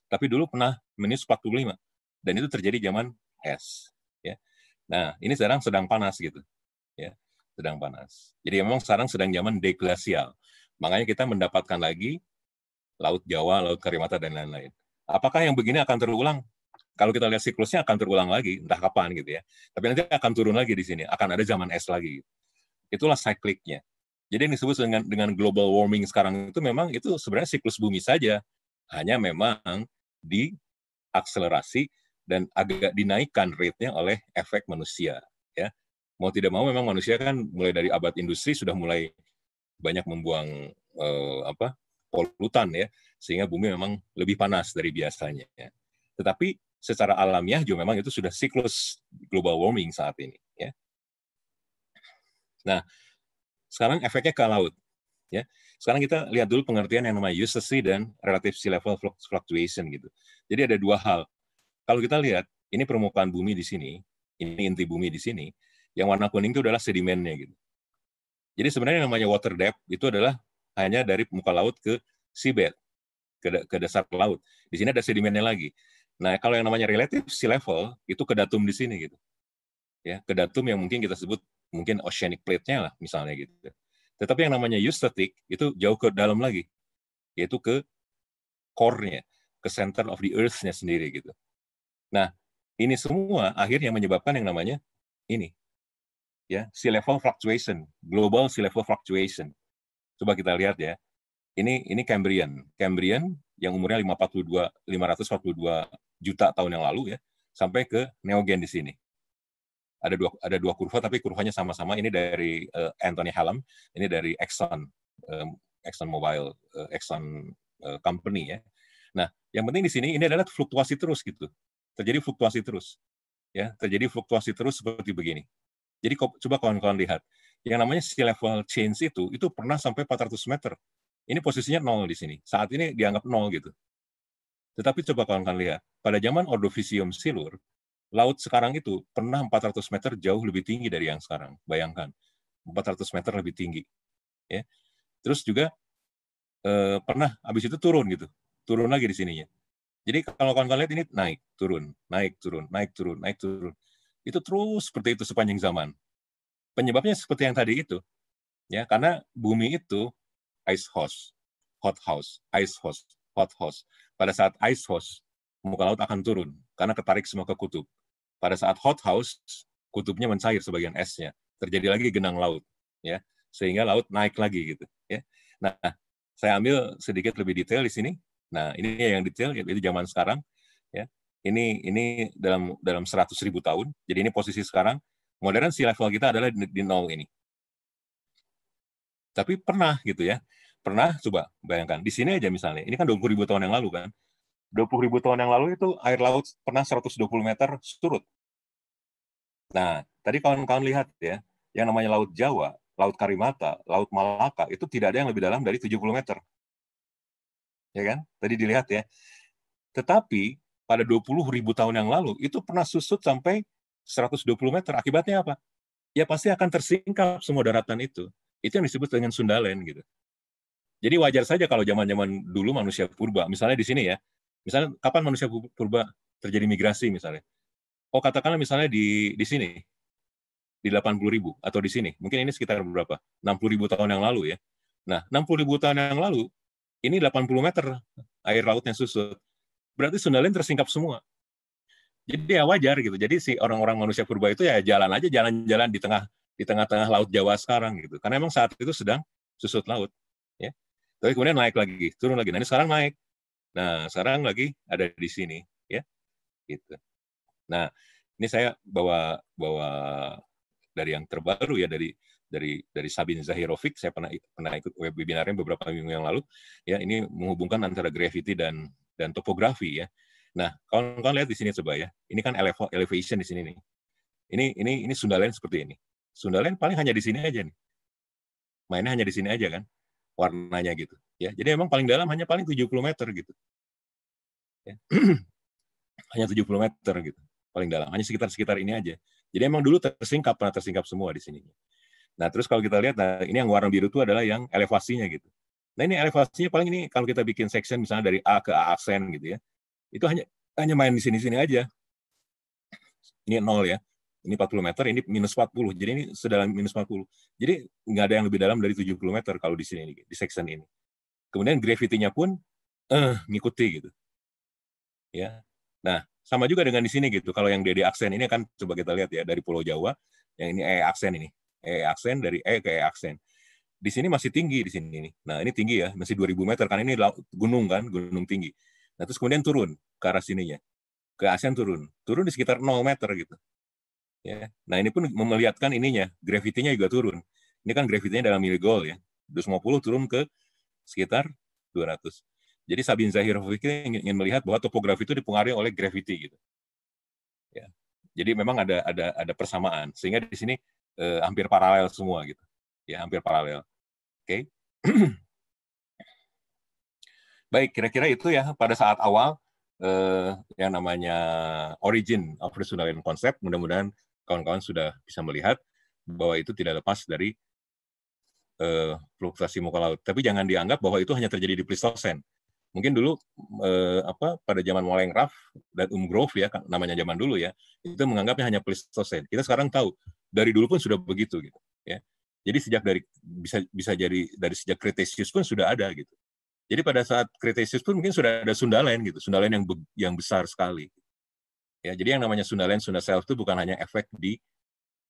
Tapi dulu pernah minus 45. Dan itu terjadi zaman es. Ya. Nah, ini sekarang sedang panas gitu. Ya, sedang panas. Jadi memang sekarang sedang zaman deglasial. Makanya kita mendapatkan lagi Laut Jawa, Laut Karimata, dan lain-lain. Apakah yang begini akan terulang? kalau kita lihat siklusnya akan terulang lagi, entah kapan gitu ya. Tapi nanti akan turun lagi di sini, akan ada zaman es lagi. Itulah sikliknya. Jadi yang disebut dengan dengan global warming sekarang itu memang itu sebenarnya siklus bumi saja, hanya memang diakselerasi dan agak dinaikkan rate-nya oleh efek manusia. Ya, mau tidak mau memang manusia kan mulai dari abad industri sudah mulai banyak membuang eh, apa polutan ya, sehingga bumi memang lebih panas dari biasanya. Ya. Tetapi secara alamiah juga memang itu sudah siklus global warming saat ini. Ya. Nah, sekarang efeknya ke laut. Ya. Sekarang kita lihat dulu pengertian yang namanya UCC dan relative sea level fluctuation gitu. Jadi ada dua hal. Kalau kita lihat, ini permukaan bumi di sini, ini inti bumi di sini, yang warna kuning itu adalah sedimennya gitu. Jadi sebenarnya yang namanya water depth itu adalah hanya dari muka laut ke seabed, ke, ke dasar laut. Di sini ada sedimennya lagi. Nah, kalau yang namanya relatif sea level itu kedatum di sini gitu. Ya, kedatum yang mungkin kita sebut mungkin oceanic plate-nya lah misalnya gitu. Tetapi yang namanya eustatic itu jauh ke dalam lagi, yaitu ke core-nya, ke center of the earth-nya sendiri gitu. Nah, ini semua akhirnya menyebabkan yang namanya ini. Ya, sea level fluctuation, global sea level fluctuation. Coba kita lihat ya. Ini ini Cambrian. Cambrian yang umurnya 542 542 juta tahun yang lalu ya, sampai ke neogen di sini. Ada dua ada dua kurva tapi kurvanya sama-sama. Ini dari uh, Anthony Hallam, ini dari Exxon um, Exxon Mobile uh, Exxon uh, Company ya. Nah, yang penting di sini ini adalah fluktuasi terus gitu. Terjadi fluktuasi terus. Ya, terjadi fluktuasi terus seperti begini. Jadi coba kawan-kawan lihat. Yang namanya sea level change itu itu pernah sampai 400 meter. Ini posisinya nol di sini. Saat ini dianggap nol gitu. Tetapi coba kawan-kawan lihat, pada zaman Ordovisium Silur, laut sekarang itu pernah 400 meter jauh lebih tinggi dari yang sekarang. Bayangkan, 400 meter lebih tinggi. Ya. Terus juga eh, pernah habis itu turun gitu, turun lagi di sininya. Jadi kalau kawan-kawan lihat ini naik, turun, naik, turun, naik, turun, naik, turun. Itu terus seperti itu sepanjang zaman. Penyebabnya seperti yang tadi itu. Ya, karena bumi itu ice house, hot house, ice house, hot house. Pada saat ice house, muka laut akan turun karena ketarik semua ke kutub. Pada saat hot house, kutubnya mencair sebagian esnya. Terjadi lagi genang laut, ya sehingga laut naik lagi gitu. Ya. Nah, saya ambil sedikit lebih detail di sini. Nah, ini yang detail itu zaman sekarang. Ya, ini ini dalam dalam 100 ribu tahun. Jadi ini posisi sekarang. Modern sea level kita adalah di, di nol ini. Tapi pernah gitu ya Pernah coba bayangkan di sini aja misalnya. Ini kan 20 ribu tahun yang lalu kan. 20 ribu tahun yang lalu itu air laut pernah 120 meter surut. Nah, tadi kawan-kawan lihat ya, yang namanya Laut Jawa, Laut Karimata, Laut Malaka, itu tidak ada yang lebih dalam dari 70 meter. Ya kan? Tadi dilihat ya. Tetapi pada 20 ribu tahun yang lalu, itu pernah susut sampai 120 meter. Akibatnya apa? Ya pasti akan tersingkap semua daratan itu. Itu yang disebut dengan Sundaland gitu. Jadi wajar saja kalau zaman-zaman dulu manusia purba, misalnya di sini ya, misalnya kapan manusia purba terjadi migrasi misalnya. Oh katakanlah misalnya di di sini di 80 ribu atau di sini, mungkin ini sekitar berapa? 60 ribu tahun yang lalu ya. Nah, 60 ribu tahun yang lalu ini 80 meter air lautnya susut. Berarti Sundalin tersingkap semua. Jadi ya wajar gitu. Jadi si orang-orang manusia purba itu ya jalan aja jalan-jalan di tengah di tengah-tengah laut Jawa sekarang gitu. Karena emang saat itu sedang susut laut ya. Tapi kemudian naik lagi, turun lagi. Nah, ini sekarang naik. Nah, sekarang lagi ada di sini, ya. Gitu. Nah, ini saya bawa bawa dari yang terbaru ya dari dari dari Sabin Zahirovic saya pernah pernah ikut webinarnya beberapa minggu yang lalu ya ini menghubungkan antara gravity dan dan topografi ya nah kawan-kawan lihat di sini coba ya ini kan elev elevation di sini nih ini ini ini Sundaland seperti ini Sundaland paling hanya di sini aja nih mainnya hanya di sini aja kan warnanya gitu ya jadi emang paling dalam hanya paling 70 meter gitu ya. <clears throat> hanya 70 meter gitu paling dalam hanya sekitar sekitar ini aja jadi emang dulu tersingkap pernah tersingkap semua di sini nah terus kalau kita lihat nah, ini yang warna biru itu adalah yang elevasinya gitu nah ini elevasinya paling ini kalau kita bikin section misalnya dari A ke A aksen gitu ya itu hanya hanya main di sini sini aja ini nol ya ini 40 meter, ini minus 40. Jadi ini sedalam minus 40. Jadi nggak ada yang lebih dalam dari 70 meter kalau di sini, di section ini. Kemudian gravity-nya pun eh, ngikuti gitu. Ya. Nah, sama juga dengan di sini gitu. Kalau yang DD aksen ini kan coba kita lihat ya dari Pulau Jawa, yang ini E aksen ini. E aksen dari E ke E aksen. Di sini masih tinggi di sini nih. Nah, ini tinggi ya, masih 2000 meter kan ini gunung kan, gunung tinggi. Nah, terus kemudian turun ke arah sininya. Ke aksen turun. Turun di sekitar 0 meter gitu. Ya. Nah ini pun melihatkan ininya, gravitinya juga turun. Ini kan gravitinya dalam miligol ya. 250 turun ke sekitar 200. Jadi Sabin Zahir ingin, ingin melihat bahwa topografi itu dipengaruhi oleh gravity gitu. Ya. Jadi memang ada ada ada persamaan sehingga di sini eh, hampir paralel semua gitu. Ya, hampir paralel. Oke. Okay. <clears throat> Baik, kira-kira itu ya pada saat awal eh, yang namanya origin of the Sundarian concept. Mudah-mudahan kawan-kawan sudah bisa melihat bahwa itu tidak lepas dari uh, eh, fluktuasi muka laut. Tapi jangan dianggap bahwa itu hanya terjadi di Pleistosen. Mungkin dulu uh, apa pada zaman Raff dan Umgrove ya namanya zaman dulu ya, itu menganggapnya hanya Pleistosen. Kita sekarang tahu dari dulu pun sudah begitu gitu ya. Jadi sejak dari bisa bisa jadi dari sejak Kretesius pun sudah ada gitu. Jadi pada saat Kretesius pun mungkin sudah ada Sundaland gitu, Sundaland yang yang besar sekali. Gitu Ya, jadi yang namanya Sundaland Land, Sunda Self itu bukan hanya efek di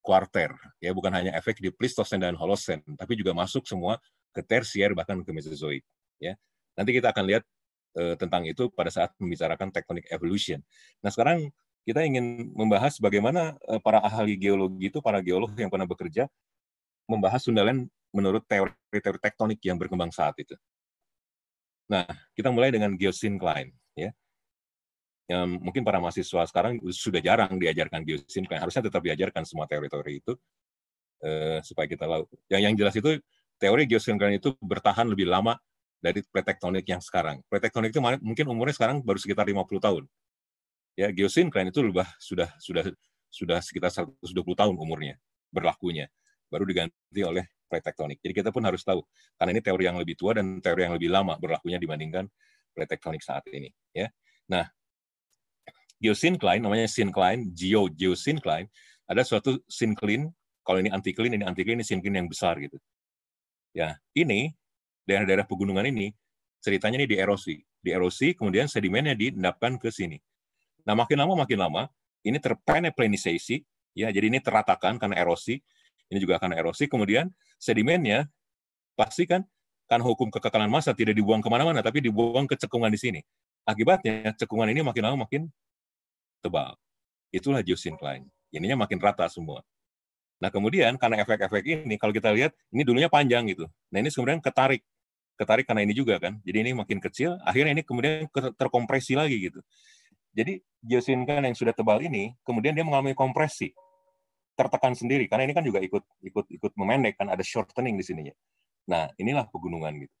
kuarter, ya bukan hanya efek di Pleistosen dan Holosen, tapi juga masuk semua ke tersier bahkan ke Mesozoik. Ya, nanti kita akan lihat uh, tentang itu pada saat membicarakan tektonik evolution. Nah sekarang kita ingin membahas bagaimana uh, para ahli geologi itu, para geolog yang pernah bekerja membahas Sundaland menurut teori-teori tektonik yang berkembang saat itu. Nah, kita mulai dengan geosyncline. Ya mungkin para mahasiswa sekarang sudah jarang diajarkan geosim, kan harusnya tetap diajarkan semua teori-teori itu uh, supaya kita tahu. Yang yang jelas itu teori geosinkronian itu bertahan lebih lama dari pretektonik yang sekarang. Pretektonik itu mungkin umurnya sekarang baru sekitar 50 tahun. Ya, geosin geosinkran itu sudah sudah sudah sekitar 120 tahun umurnya berlakunya. Baru diganti oleh pretektonik. Jadi kita pun harus tahu karena ini teori yang lebih tua dan teori yang lebih lama berlakunya dibandingkan pretektonik saat ini, ya. Nah, geosyncline, namanya syncline, geo geosyncline, ada suatu syncline, kalau ini anticline, ini anticline, ini syncline yang besar gitu. Ya, ini daerah-daerah pegunungan ini ceritanya ini di erosi kemudian sedimennya diendapkan ke sini. Nah, makin lama makin lama ini terpeneplenisasi ya jadi ini teratakan karena erosi, ini juga karena erosi, kemudian sedimennya pasti kan kan hukum kekekalan massa tidak dibuang kemana-mana, tapi dibuang ke cekungan di sini. Akibatnya cekungan ini makin lama makin tebal. Itulah Justin Ininya makin rata semua. Nah kemudian karena efek-efek ini, kalau kita lihat ini dulunya panjang gitu. Nah ini kemudian ketarik, ketarik karena ini juga kan. Jadi ini makin kecil, akhirnya ini kemudian terkompresi lagi gitu. Jadi joshin yang sudah tebal ini, kemudian dia mengalami kompresi, tertekan sendiri. Karena ini kan juga ikut ikut ikut memendek kan, ada shortening di sininya. Nah inilah pegunungan gitu.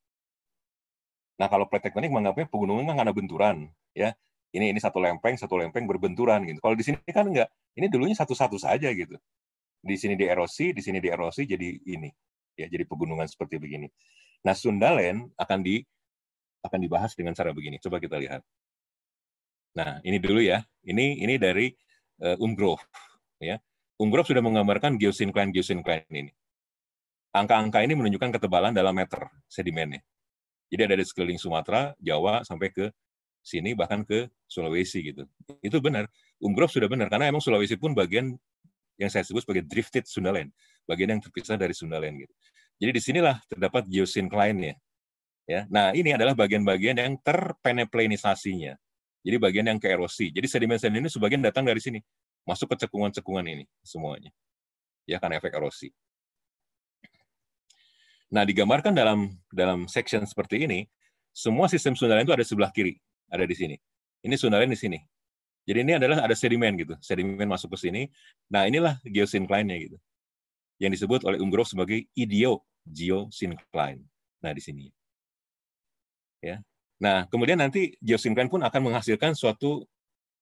Nah kalau plate tektonik menganggapnya pegunungan kan karena benturan, ya ini ini satu lempeng satu lempeng berbenturan gitu kalau di sini kan enggak ini dulunya satu-satu saja gitu di sini di erosi, di sini di erosi jadi ini ya jadi pegunungan seperti begini nah Sundaland akan di akan dibahas dengan cara begini coba kita lihat nah ini dulu ya ini ini dari uh, Umgrove ya Umgrove sudah menggambarkan geosinklin geosinklin ini angka-angka ini menunjukkan ketebalan dalam meter sedimennya jadi ada di sekeliling Sumatera Jawa sampai ke sini bahkan ke Sulawesi gitu. Itu benar. Umgrof sudah benar karena emang Sulawesi pun bagian yang saya sebut sebagai drifted Sundaland, bagian yang terpisah dari Sundaland gitu. Jadi di sinilah terdapat geosinkline-nya. Ya. Nah, ini adalah bagian-bagian yang terpeneplenisasinya. Jadi bagian yang ke erosi. Jadi sedimen-sedimen ini sebagian datang dari sini, masuk ke cekungan-cekungan ini semuanya. Ya, karena efek erosi. Nah, digambarkan dalam dalam section seperti ini, semua sistem Sundaland itu ada sebelah kiri ada di sini. Ini Sundaland di sini. Jadi ini adalah ada sedimen gitu, sedimen masuk ke sini. Nah inilah geosinkline-nya gitu, yang disebut oleh Umgrove sebagai idio geosinkline. Nah di sini. Ya. Nah kemudian nanti geosinkline pun akan menghasilkan suatu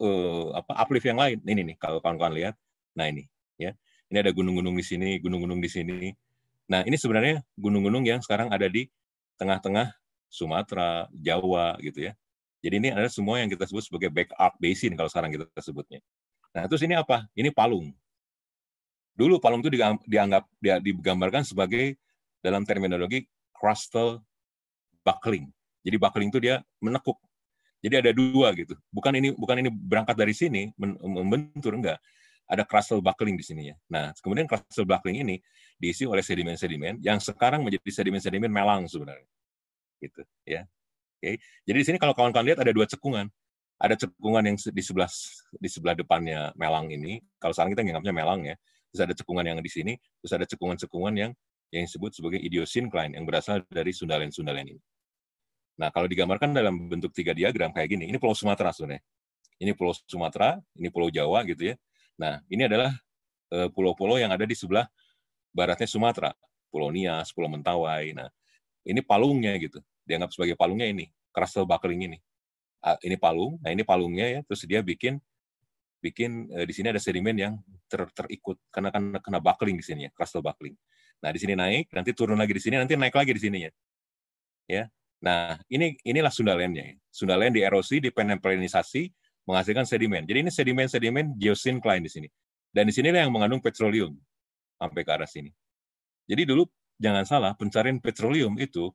uh, apa uplift yang lain. Ini nih kalau kawan-kawan lihat. Nah ini ya. Ini ada gunung-gunung di sini, gunung-gunung di sini. Nah ini sebenarnya gunung-gunung yang sekarang ada di tengah-tengah Sumatera, Jawa gitu ya. Jadi ini adalah semua yang kita sebut sebagai backup basin kalau sekarang kita sebutnya. Nah, terus ini apa? Ini palung. Dulu palung itu dianggap digambarkan sebagai dalam terminologi crustal buckling. Jadi buckling itu dia menekuk. Jadi ada dua gitu. Bukan ini bukan ini berangkat dari sini membentur enggak. Ada crustal buckling di sini ya. Nah, kemudian crustal buckling ini diisi oleh sedimen-sedimen yang sekarang menjadi sedimen-sedimen melang sebenarnya. Gitu ya. Okay? Jadi di sini kalau kawan-kawan lihat ada dua cekungan. Ada cekungan yang di sebelah di sebelah depannya melang ini. Kalau sekarang kita nganggapnya melang ya. Terus ada cekungan yang di sini. Terus ada cekungan-cekungan yang yang disebut sebagai idiosyncline yang berasal dari sundalen-sundalen ini. Nah, kalau digambarkan dalam bentuk tiga diagram kayak gini, ini Pulau Sumatera sebenarnya. Ini Pulau Sumatera, ini Pulau Jawa gitu ya. Nah, ini adalah eh, pulau-pulau yang ada di sebelah baratnya Sumatera, Pulau Nias, Pulau Mentawai. Nah, ini palungnya gitu dianggap sebagai palungnya ini, crustal buckling ini. Ini palung, nah ini palungnya ya, terus dia bikin bikin e, di sini ada sedimen yang ter, terikut karena kena, kena buckling di sini ya, crustal buckling. Nah, di sini naik, nanti turun lagi di sini, nanti naik lagi di sini Ya. ya Nah, ini inilah Sundalennya. Ya. Sundalen di penempelinisasi menghasilkan sedimen. Jadi ini sedimen-sedimen geosincline di sini. Dan di sini yang mengandung petroleum sampai ke arah sini. Jadi dulu jangan salah, pencarian petroleum itu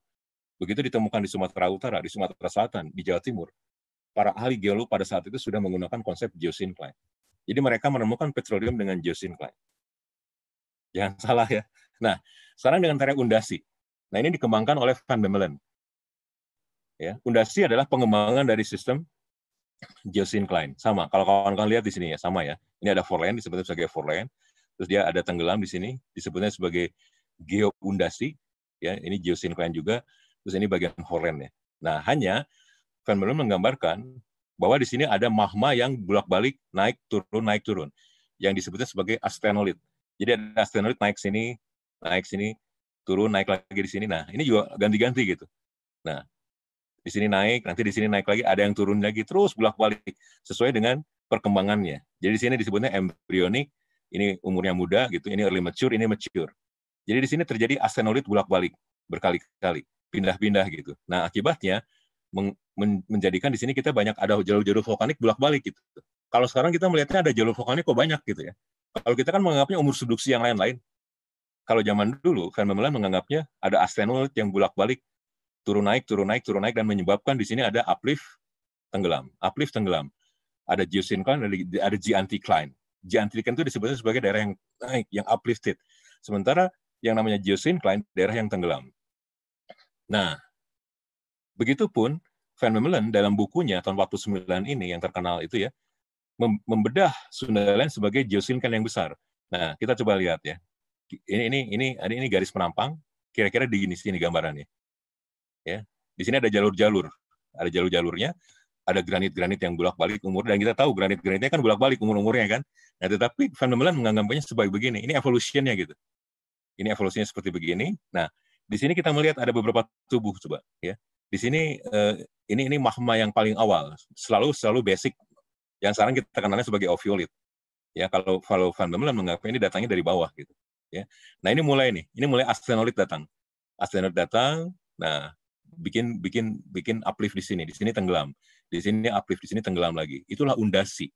Begitu ditemukan di Sumatera Utara, di Sumatera Selatan, di Jawa Timur, para ahli geolog pada saat itu sudah menggunakan konsep geosincline. Jadi mereka menemukan petroleum dengan geosincline. Jangan <laughs> salah ya. Nah, sekarang dengan teori undasi. Nah, ini dikembangkan oleh Van Bemelen. Ya, undasi adalah pengembangan dari sistem geosincline. Sama, kalau kawan-kawan lihat di sini ya, sama ya. Ini ada foreland disebutnya sebagai foreland. Terus dia ada tenggelam di sini disebutnya sebagai geoundasi. Ya, ini geosincline juga terus ini bagian Holland ya. Nah, hanya Van belum menggambarkan bahwa di sini ada magma yang bolak-balik naik turun naik turun yang disebutnya sebagai astenolit. Jadi ada astenolit naik sini, naik sini, turun naik lagi di sini. Nah, ini juga ganti-ganti gitu. Nah, di sini naik, nanti di sini naik lagi, ada yang turun lagi terus bolak-balik sesuai dengan perkembangannya. Jadi di sini disebutnya embrionik, ini umurnya muda gitu, ini early mature, ini mature. Jadi di sini terjadi astenolit bolak-balik berkali-kali pindah-pindah gitu. Nah akibatnya men menjadikan di sini kita banyak ada jalur-jalur vulkanik bolak-balik gitu. Kalau sekarang kita melihatnya ada jalur vulkanik kok banyak gitu ya. Kalau kita kan menganggapnya umur subduksi yang lain-lain. Kalau zaman dulu kan memang menganggapnya ada asteroid yang bolak-balik turun naik, turun naik, turun naik dan menyebabkan di sini ada uplift tenggelam, uplift tenggelam. Ada geosyncline, ada, ada geanticline. Geanticline itu disebutnya sebagai daerah yang naik, yang uplifted. Sementara yang namanya geosyncline, daerah yang tenggelam. Nah, begitupun Van Memelen dalam bukunya tahun 49 ini yang terkenal itu ya, membedah Sundaland sebagai geosinkan yang besar. Nah, kita coba lihat ya. Ini ini ini ini garis penampang, kira-kira di sini, sini gambarannya. Ya. Di sini ada jalur-jalur. Ada jalur-jalurnya, ada granit-granit yang bolak-balik umur dan kita tahu granit-granitnya kan bolak-balik umur-umurnya kan. Nah, tetapi Van Memelen menganggapnya sebagai begini. Ini evolusinya gitu. Ini evolusinya seperti begini. Nah, di sini kita melihat ada beberapa tubuh coba ya. Di sini eh, ini ini mahma yang paling awal, selalu selalu basic yang sekarang kita kenalnya sebagai ofiolit Ya, kalau kalau Van Bemelen menganggap ini datangnya dari bawah gitu, ya. Nah, ini mulai nih, ini mulai astenolit datang. Astenolit datang, nah bikin bikin bikin uplift di sini, di sini tenggelam. Di sini uplift, di sini tenggelam lagi. Itulah undasi.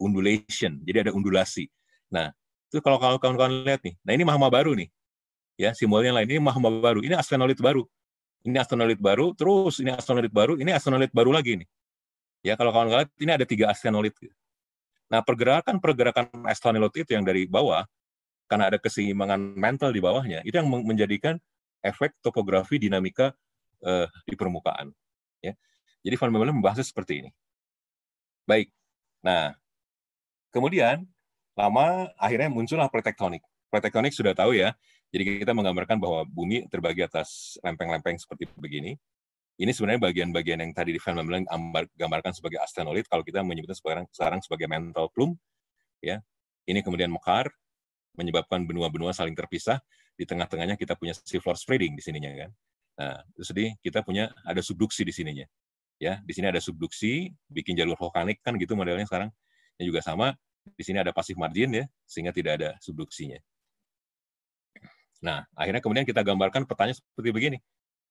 Undulation. Jadi ada undulasi. Nah, itu kalau kalau kawan-kawan lihat nih. Nah, ini mahma baru nih ya simbol yang lain ini mahma baru ini astronolit baru ini astronolit baru terus ini astronolit baru ini astronolit baru lagi nih ya kalau kawan kawan ini ada tiga astronolit nah pergerakan pergerakan astronolit itu yang dari bawah karena ada keseimbangan mental di bawahnya itu yang menjadikan efek topografi dinamika eh, di permukaan ya jadi fundamental membahasnya seperti ini baik nah kemudian lama akhirnya muncullah pretektonik pretektonik sudah tahu ya jadi kita menggambarkan bahwa bumi terbagi atas lempeng-lempeng seperti begini. Ini sebenarnya bagian-bagian yang tadi di film bilang gambarkan sebagai astenolit, kalau kita menyebutnya sekarang, sekarang sebagai mental plume. Ya, ini kemudian mekar, menyebabkan benua-benua saling terpisah. Di tengah-tengahnya kita punya seafloor spreading di sininya kan. Nah, terus jadi kita punya ada subduksi di sininya. Ya, di sini ada subduksi, bikin jalur vulkanik kan gitu modelnya sekarang. Yang juga sama, di sini ada pasif margin ya, sehingga tidak ada subduksinya. Nah, akhirnya kemudian kita gambarkan pertanyaan seperti begini.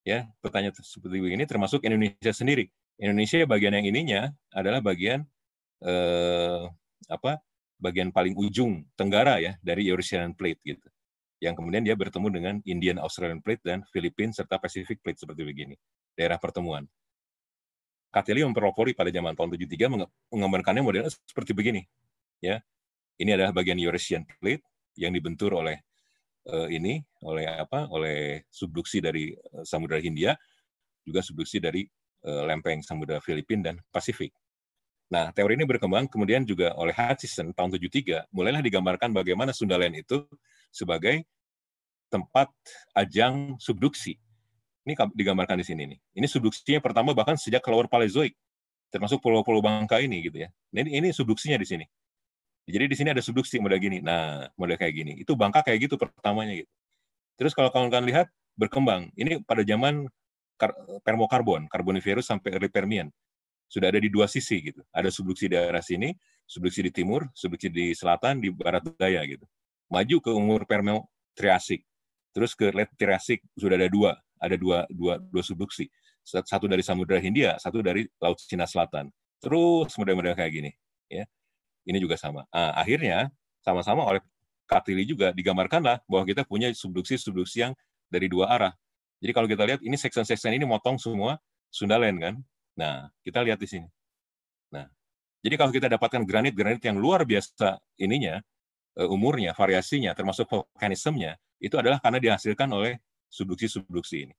Ya, pertanyaan seperti begini termasuk Indonesia sendiri. Indonesia bagian yang ininya adalah bagian eh, apa? bagian paling ujung tenggara ya dari Eurasian Plate gitu. Yang kemudian dia bertemu dengan Indian Australian Plate dan Filipina serta Pacific Plate seperti begini. Daerah pertemuan. Katelli mempelopori pada zaman tahun 73 menggambarkannya modelnya seperti begini. Ya. Ini adalah bagian Eurasian Plate yang dibentur oleh uh, ini oleh apa oleh subduksi dari eh, Samudra Hindia juga subduksi dari uh, lempeng Samudra Filipina dan Pasifik. Nah, teori ini berkembang kemudian juga oleh Hutchison tahun 73 mulailah digambarkan bagaimana Sundaland itu sebagai tempat ajang subduksi. Ini digambarkan di sini nih. Ini subduksinya pertama bahkan sejak keluar Paleozoik, termasuk pulau-pulau Bangka ini gitu ya. Ini, ini subduksinya di sini. Jadi di sini ada subduksi model gini. Nah, model kayak gini. Itu bangka kayak gitu pertamanya gitu. Terus kalau kawan-kawan lihat berkembang. Ini pada zaman kar permokarbon, karboniferus sampai early Permian. Sudah ada di dua sisi gitu. Ada subduksi di arah sini, subduksi di timur, subduksi di selatan, di barat daya gitu. Maju ke umur permio Triasik. Terus ke late Triasik sudah ada dua, ada dua dua dua subduksi. Satu dari Samudra Hindia, satu dari Laut Cina Selatan. Terus model-model kayak gini, ya ini juga sama. Nah, akhirnya sama-sama oleh Katili juga digambarkanlah bahwa kita punya subduksi-subduksi yang dari dua arah. Jadi kalau kita lihat ini seksen-seksen ini motong semua Sundaland kan. Nah, kita lihat di sini. Nah, jadi kalau kita dapatkan granit-granit yang luar biasa ininya, eh, umurnya, variasinya, termasuk vulkanismenya itu adalah karena dihasilkan oleh subduksi-subduksi ini.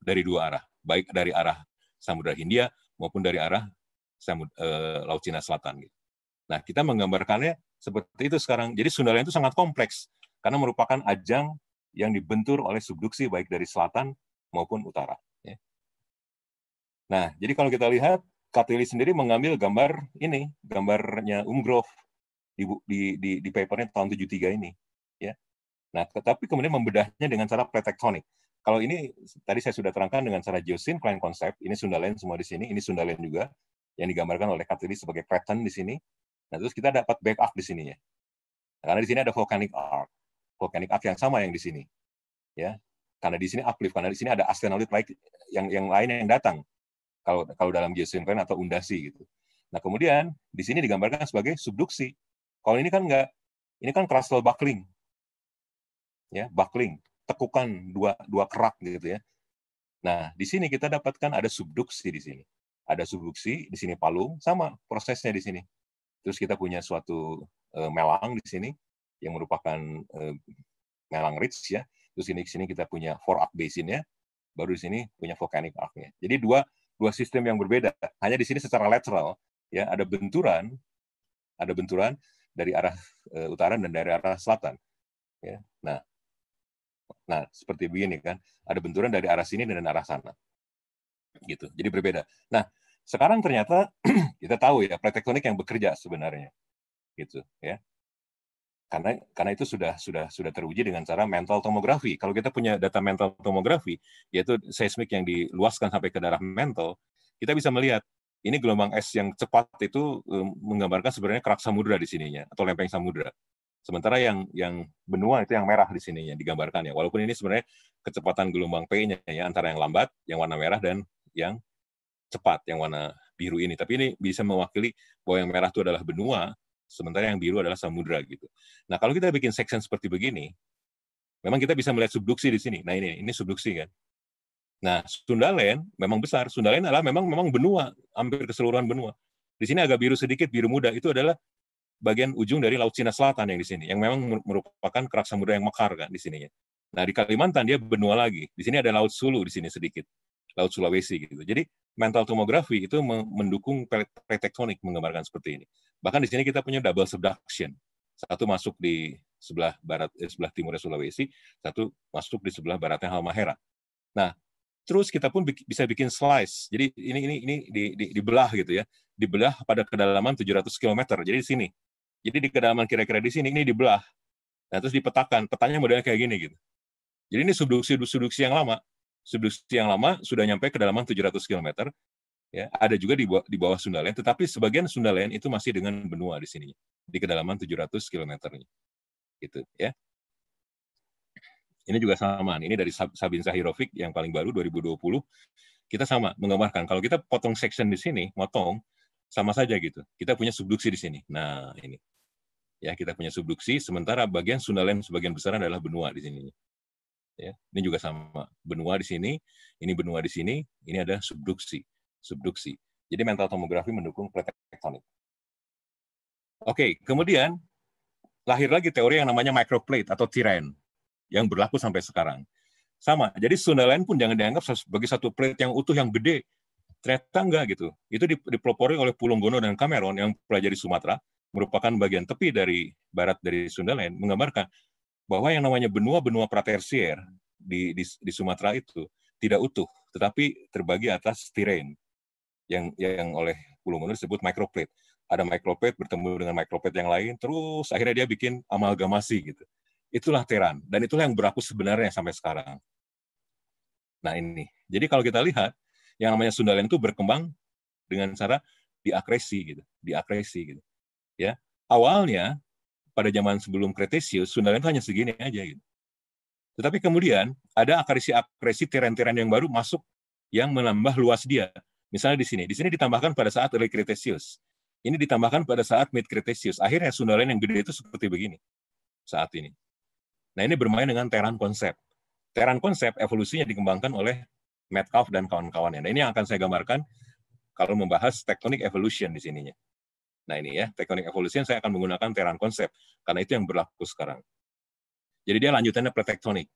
Dari dua arah, baik dari arah Samudra Hindia maupun dari arah Samud, eh, Laut Cina Selatan. Gitu. Nah, kita menggambarkannya seperti itu sekarang. Jadi Sundaland itu sangat kompleks karena merupakan ajang yang dibentur oleh subduksi baik dari selatan maupun utara. Ya. Nah, jadi kalau kita lihat, Katili sendiri mengambil gambar ini, gambarnya Umgrove di, di, di, di papernya tahun 73 ini. ya. Nah, tetapi kemudian membedahnya dengan cara pretektonik. Kalau ini tadi saya sudah terangkan dengan cara Josin client konsep, ini Sundaland semua di sini, ini Sundaland juga, yang digambarkan oleh Katili sebagai pattern di sini, Nah, terus kita dapat back up di sini sininya. Karena di sini ada volcanic arc. Volcanic arc yang sama yang di sini. Ya. Karena di sini uplift, karena di sini ada asteroid like yang yang lain yang datang. Kalau kalau dalam geosinkron atau undasi gitu. Nah, kemudian di sini digambarkan sebagai subduksi. Kalau ini kan enggak ini kan crustal buckling. Ya, buckling, tekukan dua dua kerak gitu ya. Nah, di sini kita dapatkan ada subduksi di sini. Ada subduksi di sini palung sama prosesnya di sini Terus kita punya suatu uh, eh, Melang di sini yang merupakan uh, eh, Melang rich ya. Terus ini di sini kita punya four arc basin ya baru di sini punya volcanic arc-nya. Jadi dua dua sistem yang berbeda. Hanya di sini secara lateral ya ada benturan, ada benturan dari arah uh, utara dan dari arah selatan. Ya. Nah, nah seperti begini kan, ada benturan dari arah sini dan arah sana. Gitu. Jadi berbeda. Nah, sekarang ternyata <clears throat> kita tahu ya plate tektonik yang bekerja sebenarnya, gitu ya. Karena karena itu sudah sudah sudah teruji dengan cara mental tomografi. Kalau kita punya data mental tomografi, yaitu seismik yang diluaskan sampai ke darah mental, kita bisa melihat ini gelombang es yang cepat itu eh, menggambarkan sebenarnya kerak samudra di sininya atau lempeng samudra. Sementara yang yang benua itu yang merah di sininya digambarkan ya. Walaupun ini sebenarnya kecepatan gelombang P-nya ya antara yang lambat, yang warna merah dan yang cepat yang warna biru ini. Tapi ini bisa mewakili bahwa yang merah itu adalah benua, sementara yang biru adalah samudra gitu. Nah kalau kita bikin section seperti begini, memang kita bisa melihat subduksi di sini. Nah ini ini subduksi kan. Nah Sundaland memang besar. Sundaland adalah memang memang benua, hampir keseluruhan benua. Di sini agak biru sedikit, biru muda itu adalah bagian ujung dari Laut Cina Selatan yang di sini, yang memang merupakan kerak samudra yang mekar kan di sini Nah di Kalimantan dia benua lagi. Di sini ada Laut Sulu di sini sedikit. Laut Sulawesi gitu. Jadi mental tomografi itu mendukung pretektonik menggambarkan seperti ini. Bahkan di sini kita punya double subduction. Satu masuk di sebelah barat eh, sebelah timurnya Sulawesi, satu masuk di sebelah baratnya Halmahera. Nah, terus kita pun bisa bikin slice. Jadi ini ini ini di, di, dibelah gitu ya. Dibelah pada kedalaman 700 km. Jadi di sini. Jadi di kedalaman kira-kira di sini ini dibelah. Nah, terus dipetakan, petanya modelnya kayak gini gitu. Jadi ini subduksi subduksi yang lama subduksi yang lama sudah nyampe kedalaman 700 km. Ya, ada juga di bawah, di bawah tetapi sebagian Sundaland itu masih dengan benua di sini, di kedalaman 700 km. Gitu, ya. Ini juga sama. Ini dari Sabin Sahirovic yang paling baru 2020. Kita sama menggambarkan kalau kita potong section di sini, motong sama saja gitu. Kita punya subduksi di sini. Nah, ini. Ya, kita punya subduksi sementara bagian Sundaland sebagian besar adalah benua di sini ya. Ini juga sama benua di sini, ini benua di sini, ini ada subduksi, subduksi. Jadi mental tomografi mendukung plate tektonik. Oke, kemudian lahir lagi teori yang namanya microplate atau tiran yang berlaku sampai sekarang. Sama, jadi Sundaland pun jangan dianggap sebagai satu plate yang utuh yang gede. Ternyata enggak gitu. Itu dipelopori oleh Pulonggono dan Cameron yang pelajari Sumatera, merupakan bagian tepi dari barat dari Sundaland, menggambarkan bahwa yang namanya benua-benua pratersier di, di, di Sumatera itu tidak utuh, tetapi terbagi atas terrain yang yang oleh Pulumundur disebut microplate. Ada microplate bertemu dengan microplate yang lain, terus akhirnya dia bikin amalgamasi gitu. Itulah teran, dan itulah yang berlaku sebenarnya sampai sekarang. Nah ini, jadi kalau kita lihat, yang namanya Sundaland itu berkembang dengan cara diakresi gitu, diakresi gitu. Ya, awalnya pada zaman sebelum Kretesius, Sundaland itu hanya segini aja. Gitu. Tetapi kemudian ada akresi akresi tiran-tiran yang baru masuk yang menambah luas dia. Misalnya di sini, di sini ditambahkan pada saat early Cretaceous. Ini ditambahkan pada saat mid Cretaceous. Akhirnya Sundaland yang gede itu seperti begini saat ini. Nah ini bermain dengan teran konsep. Teran konsep evolusinya dikembangkan oleh Metcalf dan kawan-kawannya. Nah ini yang akan saya gambarkan kalau membahas tektonik evolution di sininya. Nah ini ya, teknik evolution saya akan menggunakan Terran konsep, karena itu yang berlaku sekarang. Jadi dia lanjutannya pretektonik.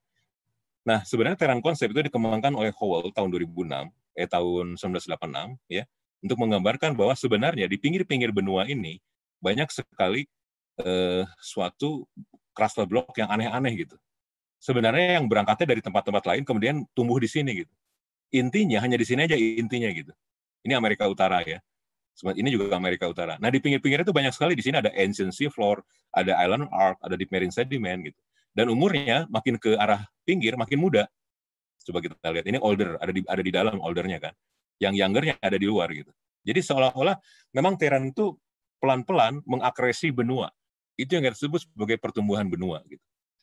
Nah, sebenarnya Terran konsep itu dikembangkan oleh Howell tahun 2006, eh tahun 1986 ya, untuk menggambarkan bahwa sebenarnya di pinggir-pinggir benua ini banyak sekali eh, suatu crustal block yang aneh-aneh gitu. Sebenarnya yang berangkatnya dari tempat-tempat lain kemudian tumbuh di sini gitu. Intinya hanya di sini aja intinya gitu. Ini Amerika Utara ya ini juga Amerika Utara. Nah di pinggir-pinggirnya itu banyak sekali. Di sini ada ancient sea floor, ada island arc, ada deep marine sediment gitu. Dan umurnya makin ke arah pinggir makin muda. Coba kita lihat ini older, ada di ada di dalam oldernya kan. Yang youngernya ada di luar gitu. Jadi seolah-olah memang Teran itu pelan-pelan mengakresi benua. Itu yang kita sebut sebagai pertumbuhan benua gitu.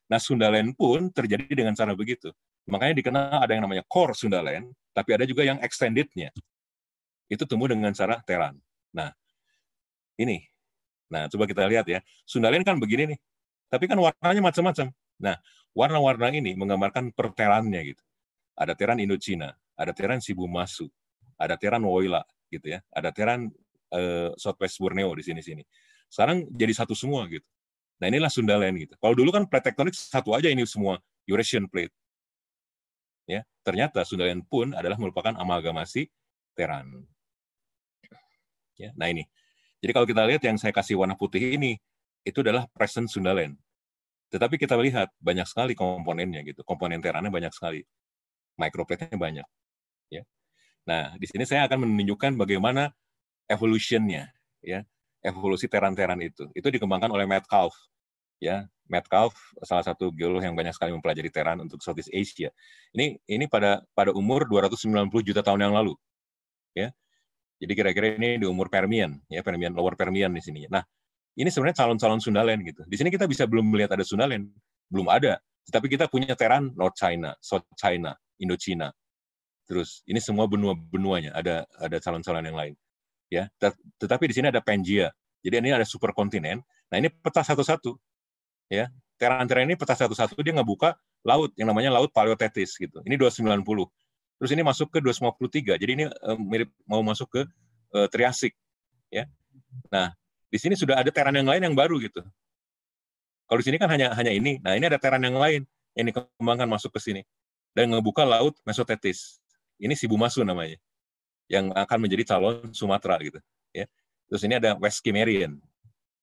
Nah Sundaland pun terjadi dengan cara begitu. Makanya dikenal ada yang namanya core Sundaland, tapi ada juga yang extended-nya itu tumbuh dengan cara teran. Nah, ini. Nah, coba kita lihat ya. Sundalian kan begini nih. Tapi kan warnanya macam-macam. Nah, warna-warna ini menggambarkan perterannya gitu. Ada teran Indochina, ada teran Sibumasu, ada teran Woila gitu ya. Ada teran uh, Southwest Borneo di sini-sini. Sekarang jadi satu semua gitu. Nah, inilah Sundalen gitu. Kalau dulu kan plate tektonik satu aja ini semua Eurasian plate. Ya, ternyata Sundalen pun adalah merupakan amalgamasi teran. Ya, nah ini. Jadi kalau kita lihat yang saya kasih warna putih ini, itu adalah present Sundaland. Tetapi kita lihat banyak sekali komponennya gitu. Komponen terannya banyak sekali. Microplate-nya banyak. Ya. Nah, di sini saya akan menunjukkan bagaimana evolution-nya. Ya. Evolusi teran-teran itu. Itu dikembangkan oleh Matt Kauf. Ya. Matt Kauf, salah satu geolog yang banyak sekali mempelajari teran untuk Southeast Asia. Ini ini pada pada umur 290 juta tahun yang lalu. Ya. Jadi kira-kira ini di umur Permian, ya Permian Lower Permian di sini. Nah, ini sebenarnya calon-calon Sundaland gitu. Di sini kita bisa belum melihat ada Sundaland belum ada. tapi kita punya Teran North China, South China, Indochina. Terus ini semua benua-benuanya ada ada calon-calon yang lain. Ya, tetapi di sini ada Pangea. Jadi ini ada super kontinen. Nah, ini peta satu-satu. Ya, Teran-Teran ini peta satu-satu dia ngebuka laut yang namanya laut paleotetis gitu. Ini 290. Terus ini masuk ke 253. Jadi ini eh, mirip mau masuk ke uh, eh, Triasik ya. Nah, di sini sudah ada teran yang lain yang baru gitu. Kalau di sini kan hanya hanya ini. Nah, ini ada teran yang lain yang dikembangkan masuk ke sini dan ngebuka laut Mesotetis. Ini Sibumasu namanya. Yang akan menjadi calon Sumatera gitu, ya. Terus ini ada West Kimerian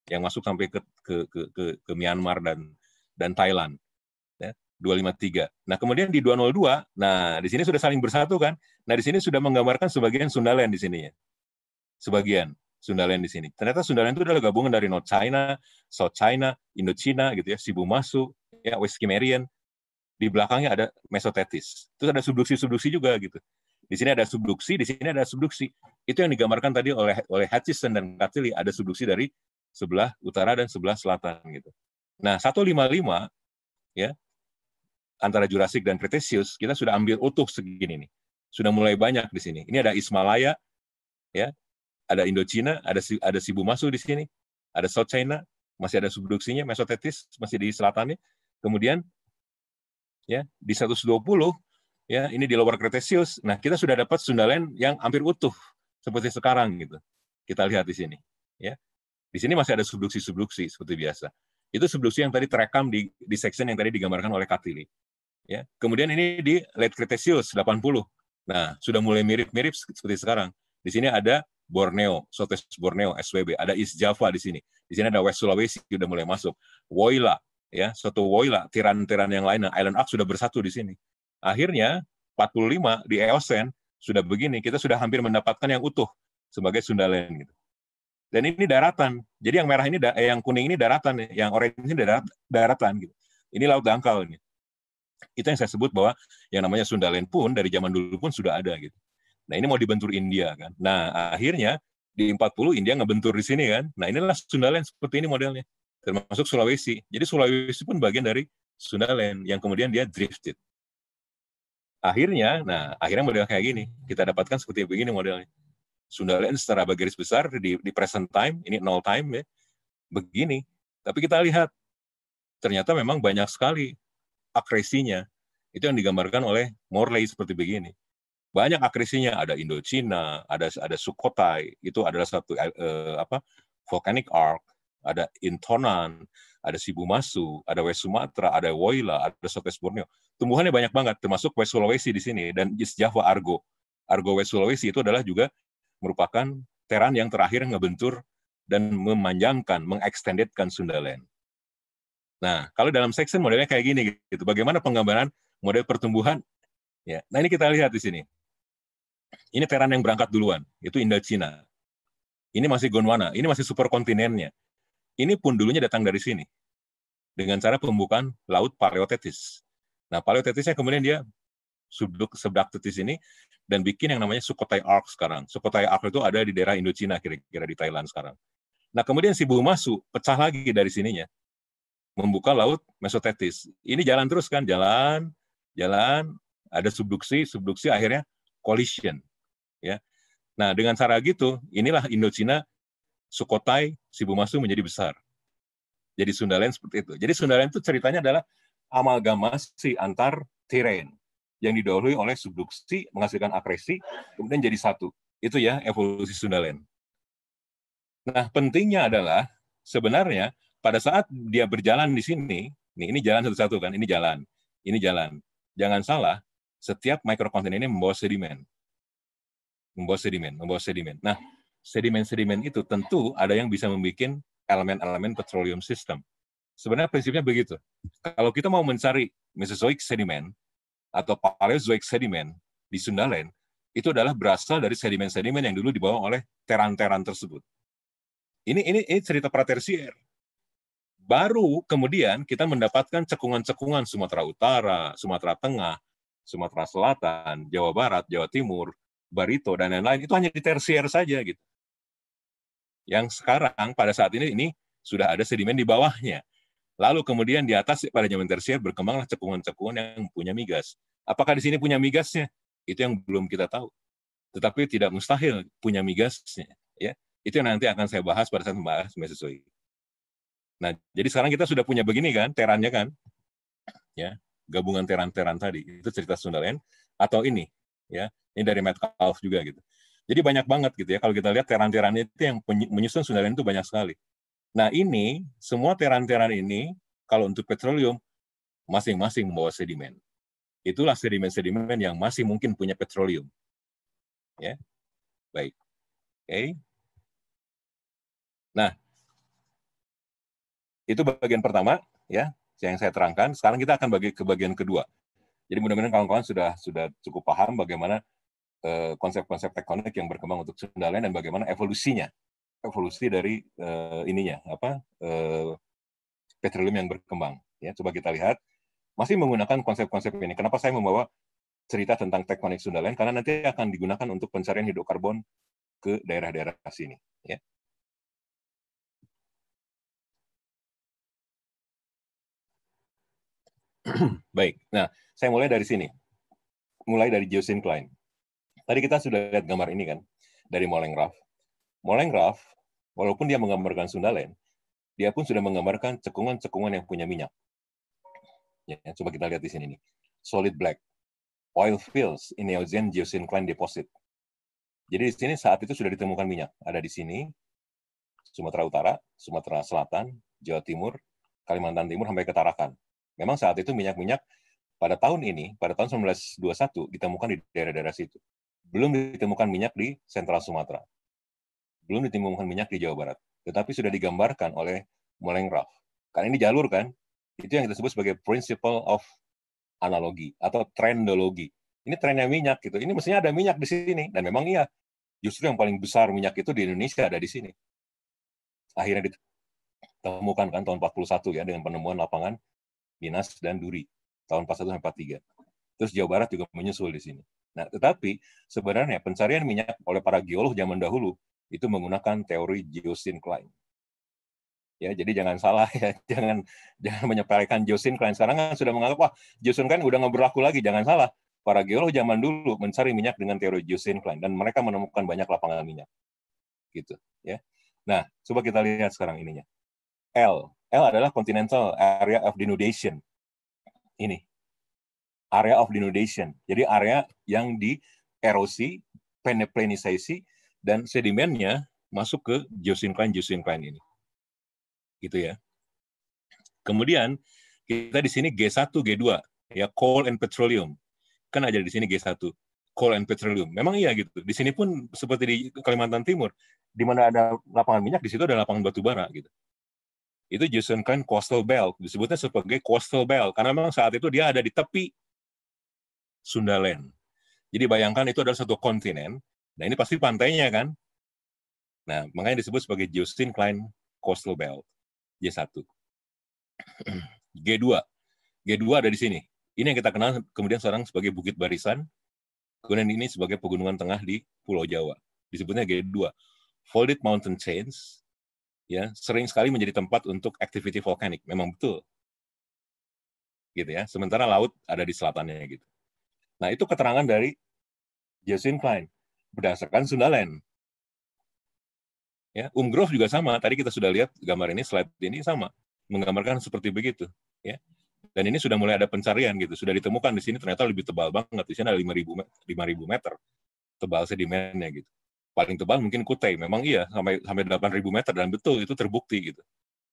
yang masuk sampai ke ke ke ke, ke Myanmar dan dan Thailand. 253. Nah, kemudian di 202, nah di sini sudah saling bersatu kan? Nah, di sini sudah menggambarkan sebagian Sundaland di sini ya. Sebagian Sundaland di sini. Ternyata Sundaland itu adalah gabungan dari North China, South China, Indochina gitu ya, Sibu Masu, ya West Kimerian. Di belakangnya ada Mesotetis. Terus ada subduksi-subduksi juga gitu. Di sini ada subduksi, di sini ada subduksi. Itu yang digambarkan tadi oleh oleh Hutchison dan Katili ada subduksi dari sebelah utara dan sebelah selatan gitu. Nah, 155 ya antara Jurassic dan Cretaceous, kita sudah ambil utuh segini nih. Sudah mulai banyak di sini. Ini ada Ismalaya, ya, ada Indochina, ada ada Sibu Masu di sini, ada South China, masih ada subduksinya, Mesotetis masih di selatannya. Kemudian ya di 120 ya ini di lower Cretaceous. Nah, kita sudah dapat Sundalen yang hampir utuh seperti sekarang gitu. Kita lihat di sini, ya. Di sini masih ada subduksi-subduksi seperti biasa. Itu subduksi yang tadi terekam di, di section yang tadi digambarkan oleh Katili. Ya. Kemudian ini di late Cretaceous 80. Nah, sudah mulai mirip-mirip seperti sekarang. Di sini ada Borneo, Sotes Borneo, SWB, ada East Java di sini. Di sini ada West Sulawesi sudah mulai masuk. Woila, ya, suatu Woila, tiran-tiran yang lain, nah, Island Ark sudah bersatu di sini. Akhirnya 45 di Eosen sudah begini, kita sudah hampir mendapatkan yang utuh sebagai Sundaland gitu. Dan ini daratan. Jadi yang merah ini, yang kuning ini daratan, yang orange ini daratan gitu. Ini laut dangkal ini. Gitu. Itu yang saya sebut bahwa yang namanya Sundaland pun dari zaman dulu pun sudah ada gitu. Nah ini mau dibentur India kan. Nah akhirnya di 40 India ngebentur di sini kan. Nah inilah Sundaland seperti ini modelnya. Termasuk Sulawesi. Jadi Sulawesi pun bagian dari Sundaland yang kemudian dia drifted. Akhirnya, nah akhirnya model kayak gini. Kita dapatkan seperti begini modelnya. Sundaland secara garis besar di, di present time, ini nol time ya, begini. Tapi kita lihat, ternyata memang banyak sekali akresinya itu yang digambarkan oleh Morley seperti begini. Banyak akresinya, ada Indochina, ada ada Sukhothai, itu adalah satu eh, eh, apa volcanic arc, ada Intonan, ada Sibumasu, ada West Sumatra ada Woyla, ada Southwest Borneo. Tumbuhannya banyak banget, termasuk West Sulawesi di sini dan East Java Argo. Argo West Sulawesi itu adalah juga merupakan teran yang terakhir ngebentur dan memanjangkan, mengextendedkan Sundaland. Nah, kalau dalam section modelnya kayak gini gitu. Bagaimana penggambaran model pertumbuhan? Ya. Nah, ini kita lihat di sini. Ini peran yang berangkat duluan, itu Indochina. Ini masih Gondwana, ini masih super kontinennya Ini pun dulunya datang dari sini. Dengan cara pembukaan laut paleotetis. Nah, paleotetisnya kemudian dia subduk subduktetis ini dan bikin yang namanya Sukhothai Arc sekarang. Sukhothai Arc itu ada di daerah Indochina kira-kira di Thailand sekarang. Nah, kemudian si Bumasu pecah lagi dari sininya membuka laut mesotetis. Ini jalan terus kan, jalan, jalan, ada subduksi, subduksi akhirnya collision. Ya. Nah, dengan cara gitu, inilah Indochina, Sukotai Sibumasu menjadi besar. Jadi Sundaland seperti itu. Jadi Sundaland itu ceritanya adalah amalgamasi antar terrain yang didahului oleh subduksi menghasilkan akresi kemudian jadi satu. Itu ya evolusi Sundaland Nah, pentingnya adalah sebenarnya pada saat dia berjalan di sini, nih ini jalan satu-satu kan, ini jalan, ini jalan. Jangan salah, setiap mikrokonten ini membawa sedimen. Membawa sedimen, membawa sedimen. Nah, sedimen-sedimen itu tentu ada yang bisa membuat elemen-elemen petroleum system. Sebenarnya prinsipnya begitu. Kalau kita mau mencari Mesozoic sediment atau Paleozoic sediment di Sundaland, itu adalah berasal dari sedimen-sedimen yang dulu dibawa oleh teran-teran tersebut. Ini ini ini cerita pratersier baru kemudian kita mendapatkan cekungan-cekungan Sumatera Utara, Sumatera Tengah, Sumatera Selatan, Jawa Barat, Jawa Timur, Barito, dan lain-lain. Itu hanya di tersier saja. gitu. Yang sekarang pada saat ini, ini sudah ada sedimen di bawahnya. Lalu kemudian di atas pada zaman tersier berkembanglah cekungan-cekungan yang punya migas. Apakah di sini punya migasnya? Itu yang belum kita tahu. Tetapi tidak mustahil punya migasnya. Ya, itu yang nanti akan saya bahas pada saat membahas Mesozoik. Nah, jadi sekarang kita sudah punya begini kan, terannya kan, ya gabungan teran-teran tadi itu cerita Sundaland atau ini, ya ini dari Metcalf juga gitu. Jadi banyak banget gitu ya kalau kita lihat teran-teran itu yang menyusun Sundaland itu banyak sekali. Nah ini semua teran-teran ini kalau untuk petroleum masing-masing membawa sedimen. Itulah sedimen-sedimen yang masih mungkin punya petroleum. Ya, baik. Oke. Okay. Nah, itu bagian pertama ya yang saya terangkan. Sekarang kita akan bagi ke bagian kedua. Jadi mudah-mudahan kawan-kawan sudah sudah cukup paham bagaimana eh, konsep-konsep uh, tektonik yang berkembang untuk Sundaland dan bagaimana evolusinya, evolusi dari uh, ininya apa uh, petroleum yang berkembang. Ya, coba kita lihat masih menggunakan konsep-konsep ini. Kenapa saya membawa cerita tentang tektonik Sundaland karena nanti akan digunakan untuk pencarian hidrokarbon ke daerah-daerah sini ya <clears throat> Baik, nah saya mulai dari sini. Mulai dari Jocelyn Klein. Tadi kita sudah lihat gambar ini kan, dari Molengraf. Molengraf, walaupun dia menggambarkan Sundaland, dia pun sudah menggambarkan cekungan-cekungan yang punya minyak. Ya, coba kita lihat di sini nih. Solid black. Oil fields in Eozen Klein deposit. Jadi di sini saat itu sudah ditemukan minyak. Ada di sini, Sumatera Utara, Sumatera Selatan, Jawa Timur, Kalimantan Timur sampai ke Tarakan. Memang saat itu minyak-minyak pada tahun ini, pada tahun 1921, ditemukan di daerah-daerah situ. Belum ditemukan minyak di Sentral Sumatera. Belum ditemukan minyak di Jawa Barat. Tetapi sudah digambarkan oleh Raff. Karena ini jalur kan, itu yang kita sebut sebagai principle of analogi atau trendologi. Ini trennya minyak gitu. Ini mestinya ada minyak di sini. Dan memang iya, justru yang paling besar minyak itu di Indonesia ada di sini. Akhirnya ditemukan kan tahun 41 ya dengan penemuan lapangan Minas dan Duri tahun 41 sampai 43. Terus Jawa Barat juga menyusul di sini. Nah, tetapi sebenarnya pencarian minyak oleh para geolog zaman dahulu itu menggunakan teori geosincline. Ya, jadi jangan salah ya, <laughs> jangan jangan menyepelekan geosincline. Sekarang kan sudah menganggap wah kan udah nggak berlaku lagi, jangan salah. Para geolog zaman dulu mencari minyak dengan teori geosincline dan mereka menemukan banyak lapangan minyak. Gitu, ya. Nah, coba kita lihat sekarang ininya. L L adalah continental area of denudation. Ini area of denudation. Jadi area yang di erosi, peneplenisasi, dan sedimennya masuk ke geosinkline geosinkline ini. Gitu ya. Kemudian kita di sini G1, G2 ya coal and petroleum. Kan aja di sini G1 coal and petroleum. Memang iya gitu. Di sini pun seperti di Kalimantan Timur, di mana ada lapangan minyak, di situ ada lapangan batu bara gitu itu Jason Klein Coastal Belt disebutnya sebagai Coastal Belt karena memang saat itu dia ada di tepi Sundaland. Jadi bayangkan itu adalah satu kontinen. Nah ini pasti pantainya kan. Nah makanya disebut sebagai Justin Klein Coastal Belt J1. G2. G2 ada di sini. Ini yang kita kenal kemudian seorang sebagai Bukit Barisan. Kemudian ini sebagai pegunungan tengah di Pulau Jawa. Disebutnya G2. Folded Mountain Chains ya sering sekali menjadi tempat untuk activity vulkanik. Memang betul. Gitu ya. Sementara laut ada di selatannya gitu. Nah, itu keterangan dari Jason Klein berdasarkan Sundaland. Ya, Umgrove juga sama. Tadi kita sudah lihat gambar ini, slide ini sama, menggambarkan seperti begitu, ya. Dan ini sudah mulai ada pencarian gitu. Sudah ditemukan di sini ternyata lebih tebal banget. Di sini ada 5000 meter tebal sedimennya gitu paling tebal mungkin Kutai. Memang iya sampai sampai 8.000 meter dan betul itu terbukti gitu.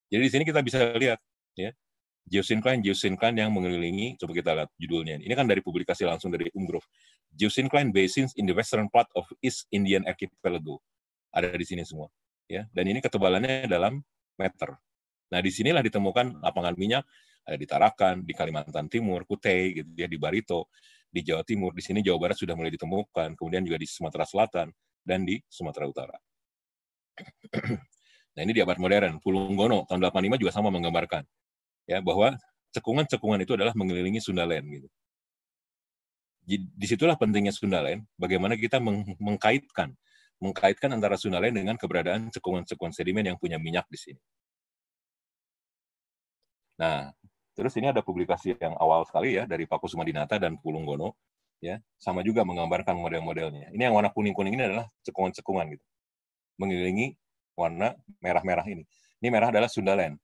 Jadi di sini kita bisa lihat ya geosinkline geosinkline yang mengelilingi coba kita lihat judulnya. Ini kan dari publikasi langsung dari Umgrove. Geosincline basins in the western part of East Indian Archipelago. Ada di sini semua ya. Dan ini ketebalannya dalam meter. Nah, di disinilah ditemukan lapangan minyak ada di Tarakan, di Kalimantan Timur, Kutai gitu ya, di Barito, di Jawa Timur, di sini Jawa Barat sudah mulai ditemukan, kemudian juga di Sumatera Selatan, dan di Sumatera Utara. <clears throat> nah ini di abad modern. Pulung Gono tahun 85 juga sama menggambarkan ya bahwa cekungan-cekungan itu adalah mengelilingi Sundaland. gitu. Disitulah pentingnya Sundaland. bagaimana kita meng mengkaitkan mengkaitkan antara Sundaland dengan keberadaan cekungan-cekungan sedimen yang punya minyak di sini. Nah, terus ini ada publikasi yang awal sekali ya dari Paku Dinata dan Pulung Gono ya sama juga menggambarkan model-modelnya. Ini yang warna kuning-kuning ini adalah cekungan-cekungan gitu, mengelilingi warna merah-merah ini. Ini merah adalah Sundaland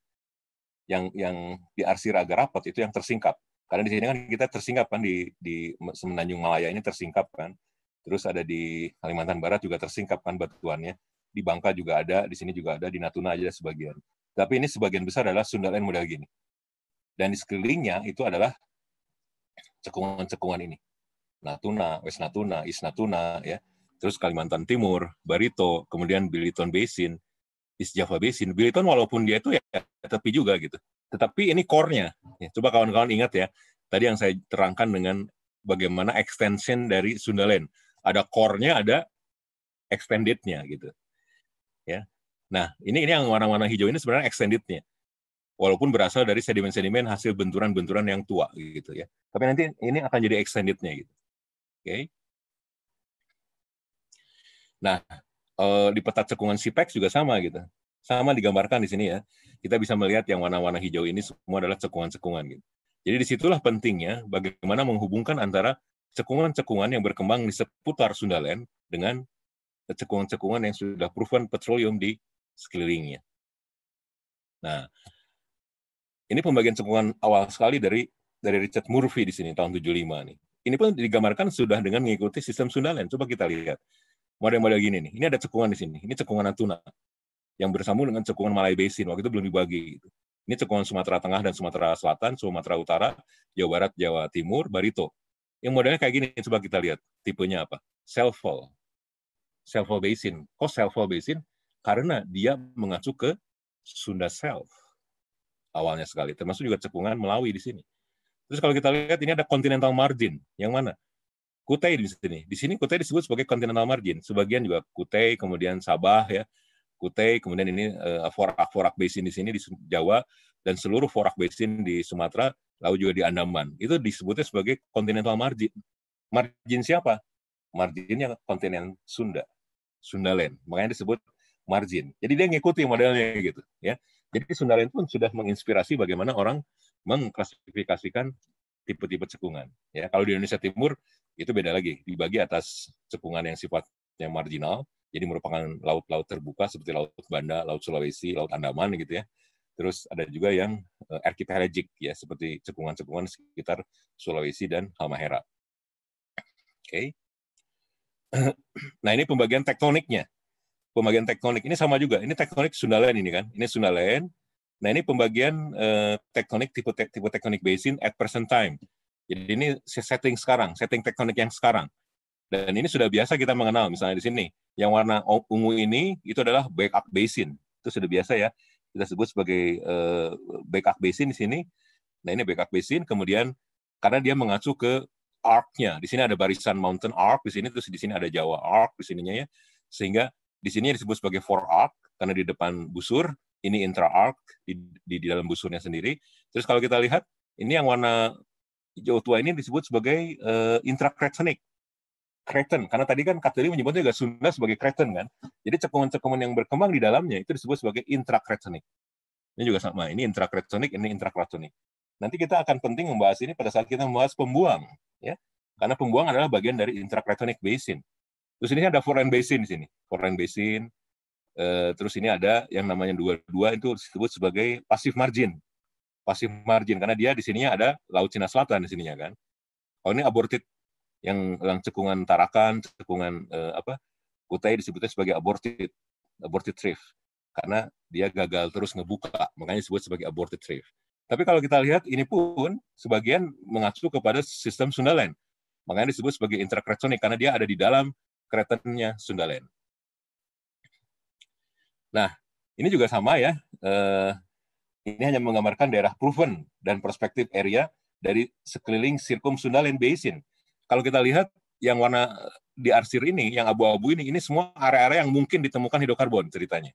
yang yang diarsir agak rapat itu yang tersingkap. Karena di sini kan kita tersingkap kan di di Semenanjung Malaya ini tersingkap kan. Terus ada di Kalimantan Barat juga tersingkap kan batuannya. Di Bangka juga ada, di sini juga ada, di Natuna aja sebagian. Tapi ini sebagian besar adalah Sundaland model gini. Dan di sekelilingnya itu adalah cekungan-cekungan ini Natuna, West Natuna, East Natuna, ya. Terus Kalimantan Timur, Barito, kemudian Biliton Basin, East Java Basin. Biliton walaupun dia itu ya tepi juga gitu. Tetapi ini core-nya. Ya, coba kawan-kawan ingat ya, tadi yang saya terangkan dengan bagaimana extension dari Sundaland. Ada core-nya, ada extended-nya gitu. Ya. Nah, ini ini yang warna-warna hijau ini sebenarnya extended-nya walaupun berasal dari sedimen-sedimen hasil benturan-benturan yang tua gitu ya. Tapi nanti ini akan jadi extended-nya gitu. Okay. Nah, eh, di peta cekungan Sipex juga sama gitu. Sama digambarkan di sini ya. Kita bisa melihat yang warna-warna hijau ini semua adalah cekungan-cekungan gitu. Jadi disitulah pentingnya bagaimana menghubungkan antara cekungan-cekungan yang berkembang di seputar Sundaland dengan cekungan-cekungan yang sudah proven petroleum di sekelilingnya. Nah, ini pembagian cekungan awal sekali dari dari Richard Murphy di sini tahun 75 nih. Ini pun digambarkan sudah dengan mengikuti sistem Sundalen. Coba kita lihat. Model-model gini nih. Ini ada cekungan di sini. Ini cekungan Natuna yang bersambung dengan cekungan Malay Basin. Waktu itu belum dibagi. Gitu. Ini cekungan Sumatera Tengah dan Sumatera Selatan, Sumatera Utara, Jawa Barat, Jawa Timur, Barito. Yang modelnya kayak gini, coba kita lihat. Tipenya apa? Self-fall. Self-fall Basin. Kok Self-fall Basin? Karena dia mengacu ke Sunda Self awalnya sekali. Termasuk juga cekungan Melawi di sini. Terus kalau kita lihat ini ada continental margin, yang mana? Kutai di sini. Di sini Kutai disebut sebagai continental margin. Sebagian juga Kutai, kemudian Sabah ya. Kutai, kemudian ini eh, forak forak basin di sini di Jawa dan seluruh forak basin di Sumatera, lalu juga di Andaman. Itu disebutnya sebagai continental margin. Margin siapa? Marginnya kontinen Sunda, Sundaland. Makanya disebut margin. Jadi dia ngikuti modelnya gitu ya. Jadi Sundaland pun sudah menginspirasi bagaimana orang mengklasifikasikan tipe-tipe cekungan. Ya, kalau di Indonesia Timur itu beda lagi, dibagi atas cekungan yang sifatnya marginal, jadi merupakan laut-laut terbuka seperti laut Banda, laut Sulawesi, laut Andaman gitu ya. Terus ada juga yang eh, archipelagic ya seperti cekungan-cekungan sekitar Sulawesi dan Halmahera. Oke. Okay. <clears throat> Nah, ini pembagian tektoniknya. Pembagian tektonik ini sama juga. Ini tektonik Sundalen ini kan. Ini Sundalen, Nah ini pembagian uh, tektonik tipe te tipe tektonik basin at present time. Jadi ini setting sekarang, setting tektonik yang sekarang. Dan ini sudah biasa kita mengenal, misalnya di sini yang warna ungu ini itu adalah backup basin. Itu sudah biasa ya. Kita sebut sebagai uh, backup basin di sini. Nah ini backup basin, kemudian karena dia mengacu ke arc-nya. Di sini ada barisan mountain arc, di sini terus di sini ada Jawa arc di sininya ya. Sehingga di sini disebut sebagai four arc karena di depan busur, ini intra arc di, di, di dalam busurnya sendiri. Terus kalau kita lihat ini yang warna jauh tua ini disebut sebagai uh, eh, intrakretonik. Kreton, karena tadi kan Kapteri menyebutnya juga Sunda sebagai kraton, kan. Jadi cekungan-cekungan yang berkembang di dalamnya itu disebut sebagai intrakretonik. Ini juga sama, ini intrakretonik, ini intrakretonik. Nanti kita akan penting membahas ini pada saat kita membahas pembuang, ya. Karena pembuang adalah bagian dari intrakretonik basin. Terus ini ada foreign basin di sini. Foreign basin, Eh, terus ini ada yang namanya dua-dua itu disebut sebagai pasif margin. Pasif margin karena dia di sininya ada Laut Cina Selatan di sininya kan. Oh ini aborted yang yang cekungan Tarakan, cekungan eh, apa Kutai disebutnya sebagai aborted aborted reef karena dia gagal terus ngebuka, makanya disebut sebagai aborted reef. Tapi kalau kita lihat ini pun sebagian mengacu kepada sistem Sundaland. Makanya disebut sebagai intercretonic karena dia ada di dalam kretennya Sundaland. Nah, ini juga sama ya. Eh, ini hanya menggambarkan daerah proven dan perspektif area dari sekeliling sirkum Sundaland Basin. Kalau kita lihat yang warna di arsir ini, yang abu-abu ini, ini semua area-area yang mungkin ditemukan hidrokarbon ceritanya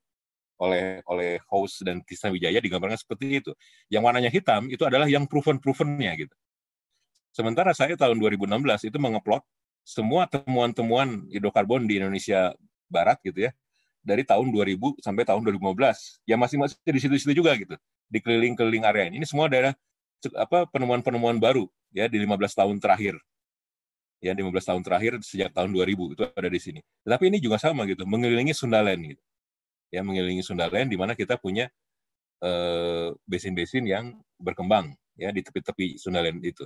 oleh oleh House dan Tisna Wijaya digambarkan seperti itu. Yang warnanya hitam itu adalah yang proven-provennya gitu. Sementara saya tahun 2016 itu mengeplot semua temuan-temuan hidrokarbon di Indonesia Barat gitu ya, dari tahun 2000 sampai tahun 2015. Ya masing-masing di situ-situ juga gitu, di keliling-keliling area ini. Ini semua daerah apa penemuan-penemuan baru ya di 15 tahun terakhir. Ya, 15 tahun terakhir sejak tahun 2000 itu ada di sini. Tetapi ini juga sama gitu, mengelilingi Sundaland gitu. Ya, mengelilingi Sundaland di mana kita punya eh, besin-besin uh, yang berkembang ya di tepi-tepi Sundaland itu.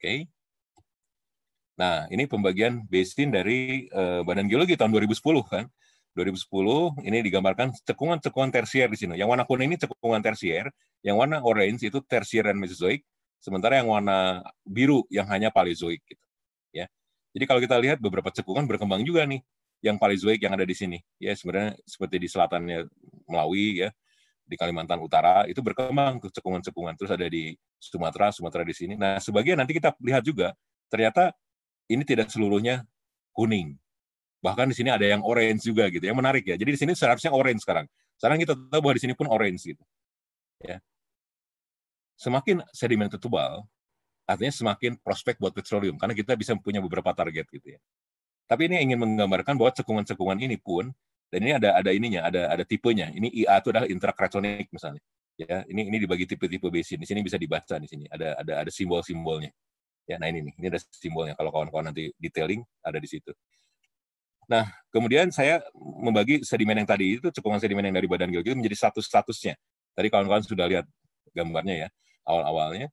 Oke. Okay. Nah, ini pembagian basin dari uh, Badan Geologi tahun 2010 kan. 2010 ini digambarkan cekungan-cekungan tersier di sini. Yang warna kuning ini cekungan tersier, yang warna orange itu tersier dan mesozoik, sementara yang warna biru yang hanya paleozoik gitu. Ya. Jadi kalau kita lihat beberapa cekungan berkembang juga nih yang paleozoik yang ada di sini. Ya, sebenarnya seperti di selatannya Melawi ya, di Kalimantan Utara itu berkembang ke cekungan-cekungan terus ada di Sumatera, Sumatera di sini. Nah, sebagian nanti kita lihat juga ternyata ini tidak seluruhnya kuning. Bahkan di sini ada yang orange juga gitu. Yang menarik ya. Jadi di sini seharusnya orange sekarang. Sekarang kita tahu bahwa di sini pun orange gitu. Ya. Semakin sedimen tebal, artinya semakin prospek buat petroleum karena kita bisa punya beberapa target gitu ya. Tapi ini ingin menggambarkan bahwa cekungan-cekungan ini pun dan ini ada ada ininya, ada ada tipenya. Ini IA itu adalah intrakratonik misalnya. Ya, ini ini dibagi tipe-tipe basin. Di sini bisa dibaca di sini. Ada ada ada simbol-simbolnya. Ya, nah ini nih, ini ada simbolnya. Kalau kawan-kawan nanti detailing ada di situ. Nah, kemudian saya membagi sedimen yang tadi itu, cekungan sedimen yang dari badan geologi menjadi status-statusnya. Tadi kawan-kawan sudah lihat gambarnya ya, awal-awalnya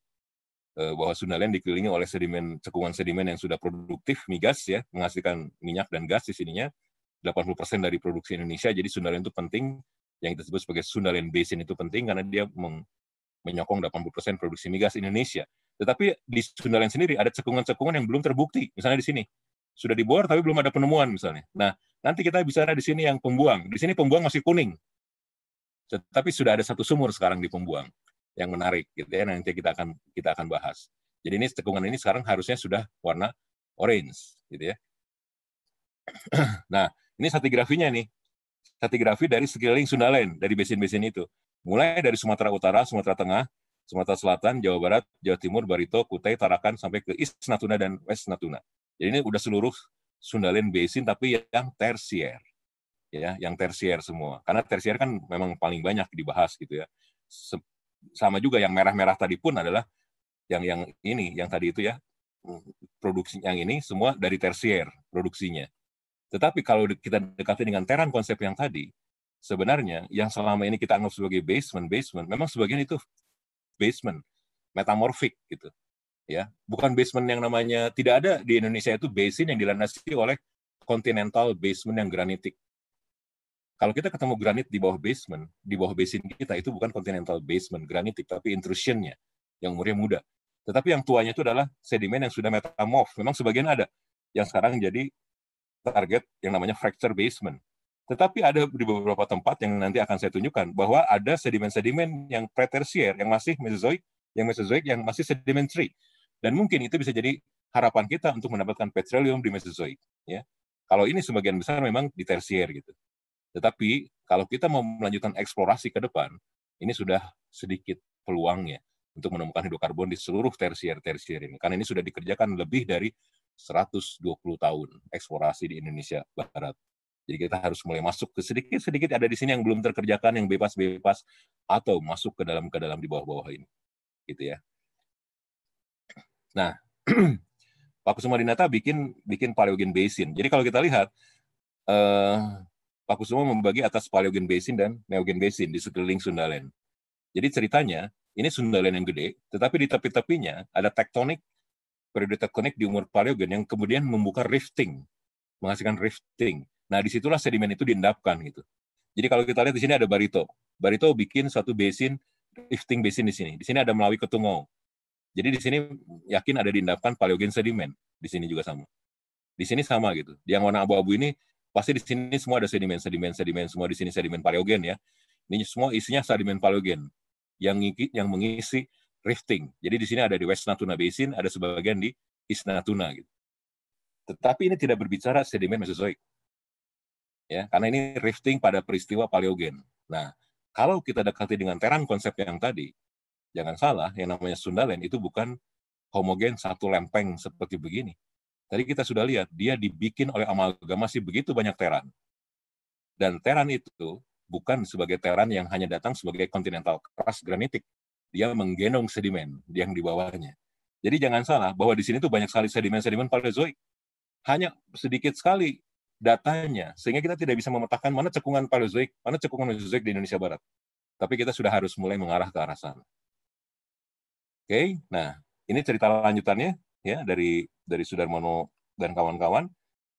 eh, bahwa Sundaland dikelilingi oleh sedimen cekungan sedimen yang sudah produktif migas ya menghasilkan minyak dan gas di sininya 80% dari produksi Indonesia jadi Sundaland itu penting yang kita sebut sebagai Sundaland Basin itu penting karena dia menyokong 80% produksi migas Indonesia tetapi di Sundaland sendiri ada cekungan-cekungan yang belum terbukti, misalnya di sini sudah dibor tapi belum ada penemuan misalnya. Nah nanti kita bicara di sini yang pembuang, di sini pembuang masih kuning, tetapi sudah ada satu sumur sekarang di pembuang yang menarik gitu ya nanti kita akan kita akan bahas. Jadi ini cekungan ini sekarang harusnya sudah warna orange gitu ya. <clears throat> Nah, ini satigrafinya nih. satigrafi dari sekeliling Sundaland, dari basin-basin itu. Mulai dari Sumatera Utara, Sumatera Tengah, Sumatera Selatan, Jawa Barat, Jawa Timur, Barito, Kutai, Tarakan, sampai ke East Natuna dan West Natuna. Jadi ini udah seluruh Sundaland Basin, tapi yang tersier. ya Yang tersier semua. Karena tersier kan memang paling banyak dibahas gitu ya. sama juga yang merah-merah tadi pun adalah yang yang ini, yang tadi itu ya, produksi yang ini semua dari tersier produksinya. Tetapi kalau kita dekati dengan teran konsep yang tadi, sebenarnya yang selama ini kita anggap sebagai basement, basement, memang sebagian itu basement, metamorfik gitu. Ya, bukan basement yang namanya tidak ada di Indonesia itu basin yang dilandasi oleh continental basement yang granitik. Kalau kita ketemu granit di bawah basement, di bawah basin kita itu bukan continental basement granitik, tapi intrusionnya yang umurnya muda. Tetapi yang tuanya itu adalah sedimen yang sudah metamorf. Memang sebagian ada yang sekarang jadi target yang namanya fracture basement tetapi ada di beberapa tempat yang nanti akan saya tunjukkan bahwa ada sedimen-sedimen yang pretersier, yang masih mesozoik, yang mesozoik yang masih sedimentary. Dan mungkin itu bisa jadi harapan kita untuk mendapatkan petroleum di mesozoik, ya. Kalau ini sebagian besar memang di tersier gitu. Tetapi kalau kita mau melanjutkan eksplorasi ke depan, ini sudah sedikit peluangnya untuk menemukan hidrokarbon di seluruh tersier-tersier ini. Karena ini sudah dikerjakan lebih dari 120 tahun eksplorasi di Indonesia Barat. Jadi kita harus mulai masuk ke sedikit-sedikit ada di sini yang belum terkerjakan, yang bebas-bebas, atau masuk ke dalam ke dalam di bawah-bawah ini, gitu ya. Nah, <clears throat> Pak Kusuma Dinata bikin bikin Paleogen Basin. Jadi kalau kita lihat, eh, Pak Kusuma membagi atas Paleogen Basin dan Neogen Basin di sekeliling Sundaland. Jadi ceritanya, ini Sundaland yang gede, tetapi di tepi-tepinya ada tektonik, periode tektonik di umur Paleogen yang kemudian membuka rifting, menghasilkan rifting Nah, disitulah sedimen itu diendapkan gitu. Jadi kalau kita lihat di sini ada Barito. Barito bikin suatu basin, lifting basin di sini. Di sini ada Melawi Ketungo Jadi di sini yakin ada diendapkan paleogen sedimen. Di sini juga sama. Di sini sama gitu. Yang warna abu-abu ini pasti di sini semua ada sedimen, sedimen, sedimen. Semua di sini sedimen paleogen ya. Ini semua isinya sedimen paleogen yang yang mengisi rifting. Jadi di sini ada di West Natuna Basin, ada sebagian di East Natuna gitu. Tetapi ini tidak berbicara sedimen Mesozoik ya karena ini rifting pada peristiwa paleogen. Nah, kalau kita dekati dengan teran konsep yang tadi, jangan salah, yang namanya Sundaland itu bukan homogen satu lempeng seperti begini. Tadi kita sudah lihat, dia dibikin oleh amalgamasi begitu banyak teran. Dan teran itu bukan sebagai teran yang hanya datang sebagai kontinental keras granitik. Dia menggenong sedimen yang di bawahnya. Jadi jangan salah bahwa di sini tuh banyak sekali sedimen-sedimen paleozoik. Hanya sedikit sekali datanya, sehingga kita tidak bisa memetakan mana cekungan Paleozoik, mana cekungan Mesozoik di Indonesia Barat. Tapi kita sudah harus mulai mengarah ke arah sana. Oke, okay? nah ini cerita lanjutannya ya dari dari Sudarmono dan kawan-kawan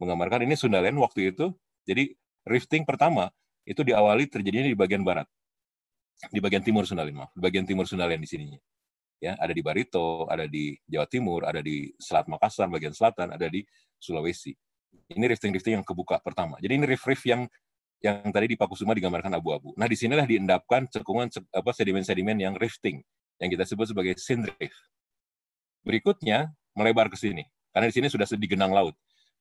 menggambarkan ini Sundaland waktu itu. Jadi rifting pertama itu diawali terjadinya di bagian barat, di bagian timur Sundaland, maaf, di bagian timur Sundaland di sininya. Ya, ada di Barito, ada di Jawa Timur, ada di Selat Makassar bagian selatan, ada di Sulawesi. Ini rifting-rifting yang kebuka pertama. Jadi ini rift-rift yang yang tadi di Pakusuma digambarkan abu-abu. Nah, di sinilah diendapkan cekungan apa sedimen-sedimen yang rifting yang kita sebut sebagai sindrift. Berikutnya melebar ke sini karena di sini sudah digenang laut.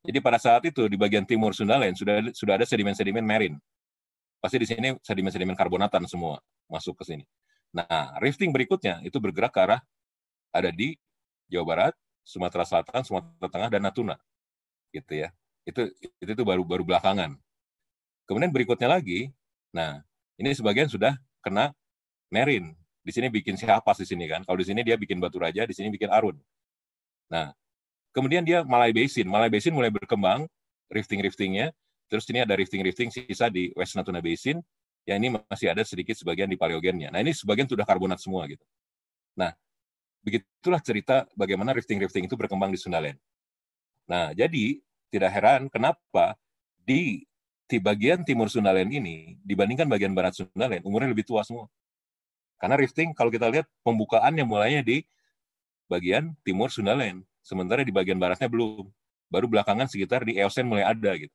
Jadi pada saat itu di bagian timur Sundaland sudah sudah ada sedimen-sedimen marin. Pasti di sini sedimen-sedimen karbonatan semua masuk ke sini. Nah, rifting berikutnya itu bergerak ke arah ada di Jawa Barat, Sumatera Selatan, Sumatera Tengah dan Natuna. Gitu ya. Itu itu itu baru baru belakangan. Kemudian berikutnya lagi, nah ini sebagian sudah kena merin. Di sini bikin siapa di sini kan. Kalau di sini dia bikin batu raja, di sini bikin arun. Nah, kemudian dia Malai Basin. Malai Basin mulai berkembang, rifting-riftingnya. Terus ini ada rifting-rifting sisa di West Natuna Basin. Ya ini masih ada sedikit sebagian di paleogennya. Nah ini sebagian sudah karbonat semua gitu. Nah, begitulah cerita bagaimana rifting-rifting itu berkembang di Sundaland. Nah, jadi tidak heran kenapa di di bagian timur Sundaland ini dibandingkan bagian barat Sundaland umurnya lebih tua semua. Karena rifting kalau kita lihat pembukaannya mulainya di bagian timur Sundaland, sementara di bagian baratnya belum. Baru belakangan sekitar di Eosen mulai ada gitu.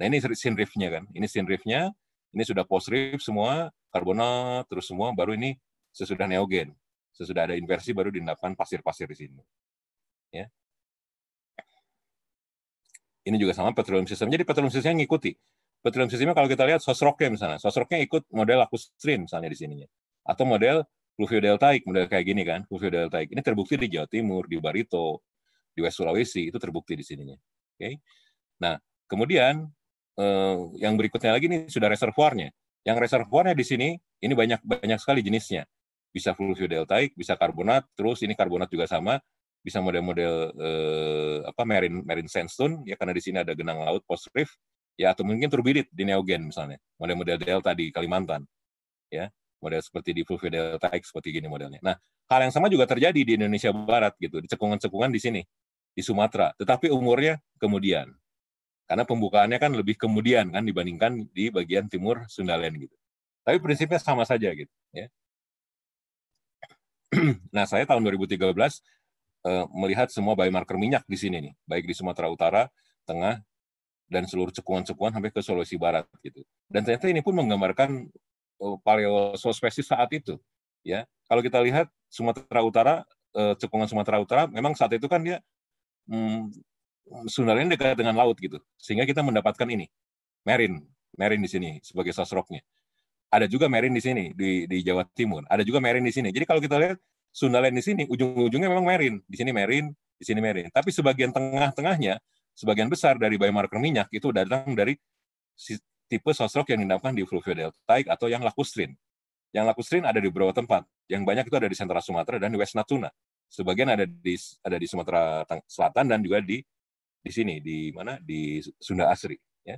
Nah ini sin riftnya kan, ini sin riftnya, ini sudah post rift semua, karbonat terus semua, baru ini sesudah neogen, sesudah ada inversi baru diendapkan pasir-pasir di sini. Ya, ini juga sama petroleum system. Jadi petroleum systemnya ngikuti. Petroleum systemnya kalau kita lihat Sosroknya misalnya, Sosroknya ikut model stream misalnya di sininya. Atau model fluviodeltaik, model kayak gini kan, fluviodeltaik. Ini terbukti di Jawa Timur, di Barito, di West Sulawesi, itu terbukti di sininya. Oke. Okay? Nah, kemudian eh, yang berikutnya lagi ini sudah reservoirnya. Yang reservoirnya di sini ini banyak banyak sekali jenisnya. Bisa fluviodeltaik, bisa karbonat, terus ini karbonat juga sama, bisa model-model eh, apa marine marine sandstone ya karena di sini ada genang laut post rift ya atau mungkin turbidit di Neogen misalnya model-model delta di Kalimantan ya model seperti di fluvial Delta X seperti gini modelnya. Nah hal yang sama juga terjadi di Indonesia Barat gitu di cekungan-cekungan di sini di Sumatera tetapi umurnya kemudian karena pembukaannya kan lebih kemudian kan dibandingkan di bagian timur Sundaland gitu. Tapi prinsipnya sama saja gitu ya. <clears throat> nah saya tahun 2013 Eh, melihat semua biomarker minyak di sini nih, baik di Sumatera Utara, Tengah, dan seluruh cekungan-cekungan sampai ke Sulawesi Barat gitu. Dan ternyata ini pun menggambarkan eh, paleosospesies saat itu. Ya, kalau kita lihat Sumatera Utara, eh, cekungan Sumatera Utara, memang saat itu kan dia hmm, sebenarnya dekat dengan laut gitu, sehingga kita mendapatkan ini merin, merin di sini sebagai sosroknya. Ada juga merin di sini di, di Jawa Timur, ada juga merin di sini. Jadi kalau kita lihat Sundaland di sini ujung-ujungnya memang merin, di sini merin, di sini merin. Tapi sebagian tengah-tengahnya, sebagian besar dari biomarker minyak itu datang dari tipe sosrok yang didapatkan di taik atau yang lakustrin. Yang lakustrin ada di beberapa tempat. Yang banyak itu ada di sentra Sumatera dan di West Natuna. Sebagian ada di ada di Sumatera Selatan dan juga di di sini di mana di Sunda Asri. Ya.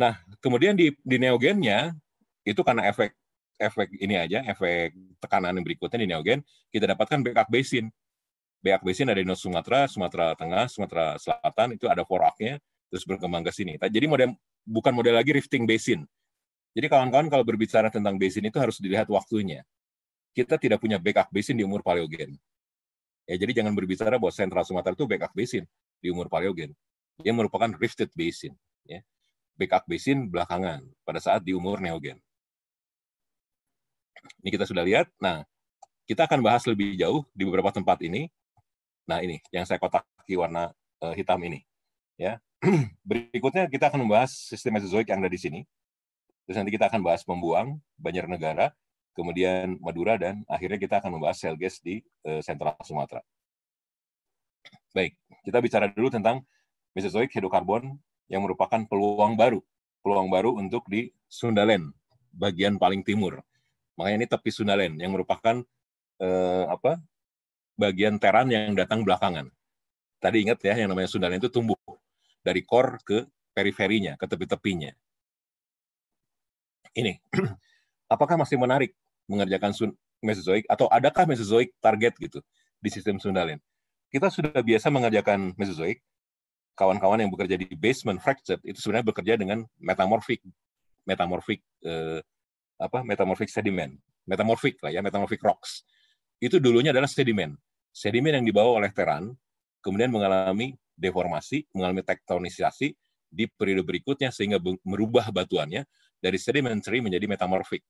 Nah, kemudian di, di neogennya itu karena efek efek ini aja, efek tekanan yang berikutnya di neogen, kita dapatkan backup basin. Backup basin ada di North Sumatera, Sumatera Tengah, Sumatera Selatan, itu ada foraknya, terus berkembang ke sini. Jadi model bukan model lagi rifting basin. Jadi kawan-kawan kalau berbicara tentang basin itu harus dilihat waktunya. Kita tidak punya backup basin di umur paleogen. Ya, jadi jangan berbicara bahwa sentral Sumatera itu backup basin di umur paleogen. Dia merupakan rifted basin. Ya. Backup basin belakangan pada saat di umur neogen. Ini kita sudah lihat. Nah, kita akan bahas lebih jauh di beberapa tempat ini. Nah, ini yang saya kotaki warna uh, hitam ini. Ya. <clears throat> Berikutnya kita akan membahas sistem Mesozoik yang ada di sini. Terus nanti kita akan bahas membuang, Banjarnegara, kemudian Madura, dan akhirnya kita akan membahas sel gas di uh, Sentral Sumatera. Baik, kita bicara dulu tentang Mesozoik hidrokarbon yang merupakan peluang baru. Peluang baru untuk di Sundaland bagian paling timur Makanya ini tepi Sundaland yang merupakan eh, apa bagian teran yang datang belakangan. Tadi ingat ya yang namanya Sundaland itu tumbuh dari core ke periferinya, ke tepi-tepinya. Ini, <clears throat> apakah masih menarik mengerjakan sun Mesozoik atau adakah mesozoik target gitu di sistem Sundaland? Kita sudah biasa mengerjakan mesozoik kawan-kawan yang bekerja di basement fractured itu sebenarnya bekerja dengan metamorfik metamorfik eh, apa metamorphic sediment, metamorphic lah ya, metamorphic rocks. Itu dulunya adalah sediment sediment yang dibawa oleh Teran kemudian mengalami deformasi, mengalami tektonisasi di periode berikutnya sehingga merubah batuannya dari sedimentary menjadi metamorphic.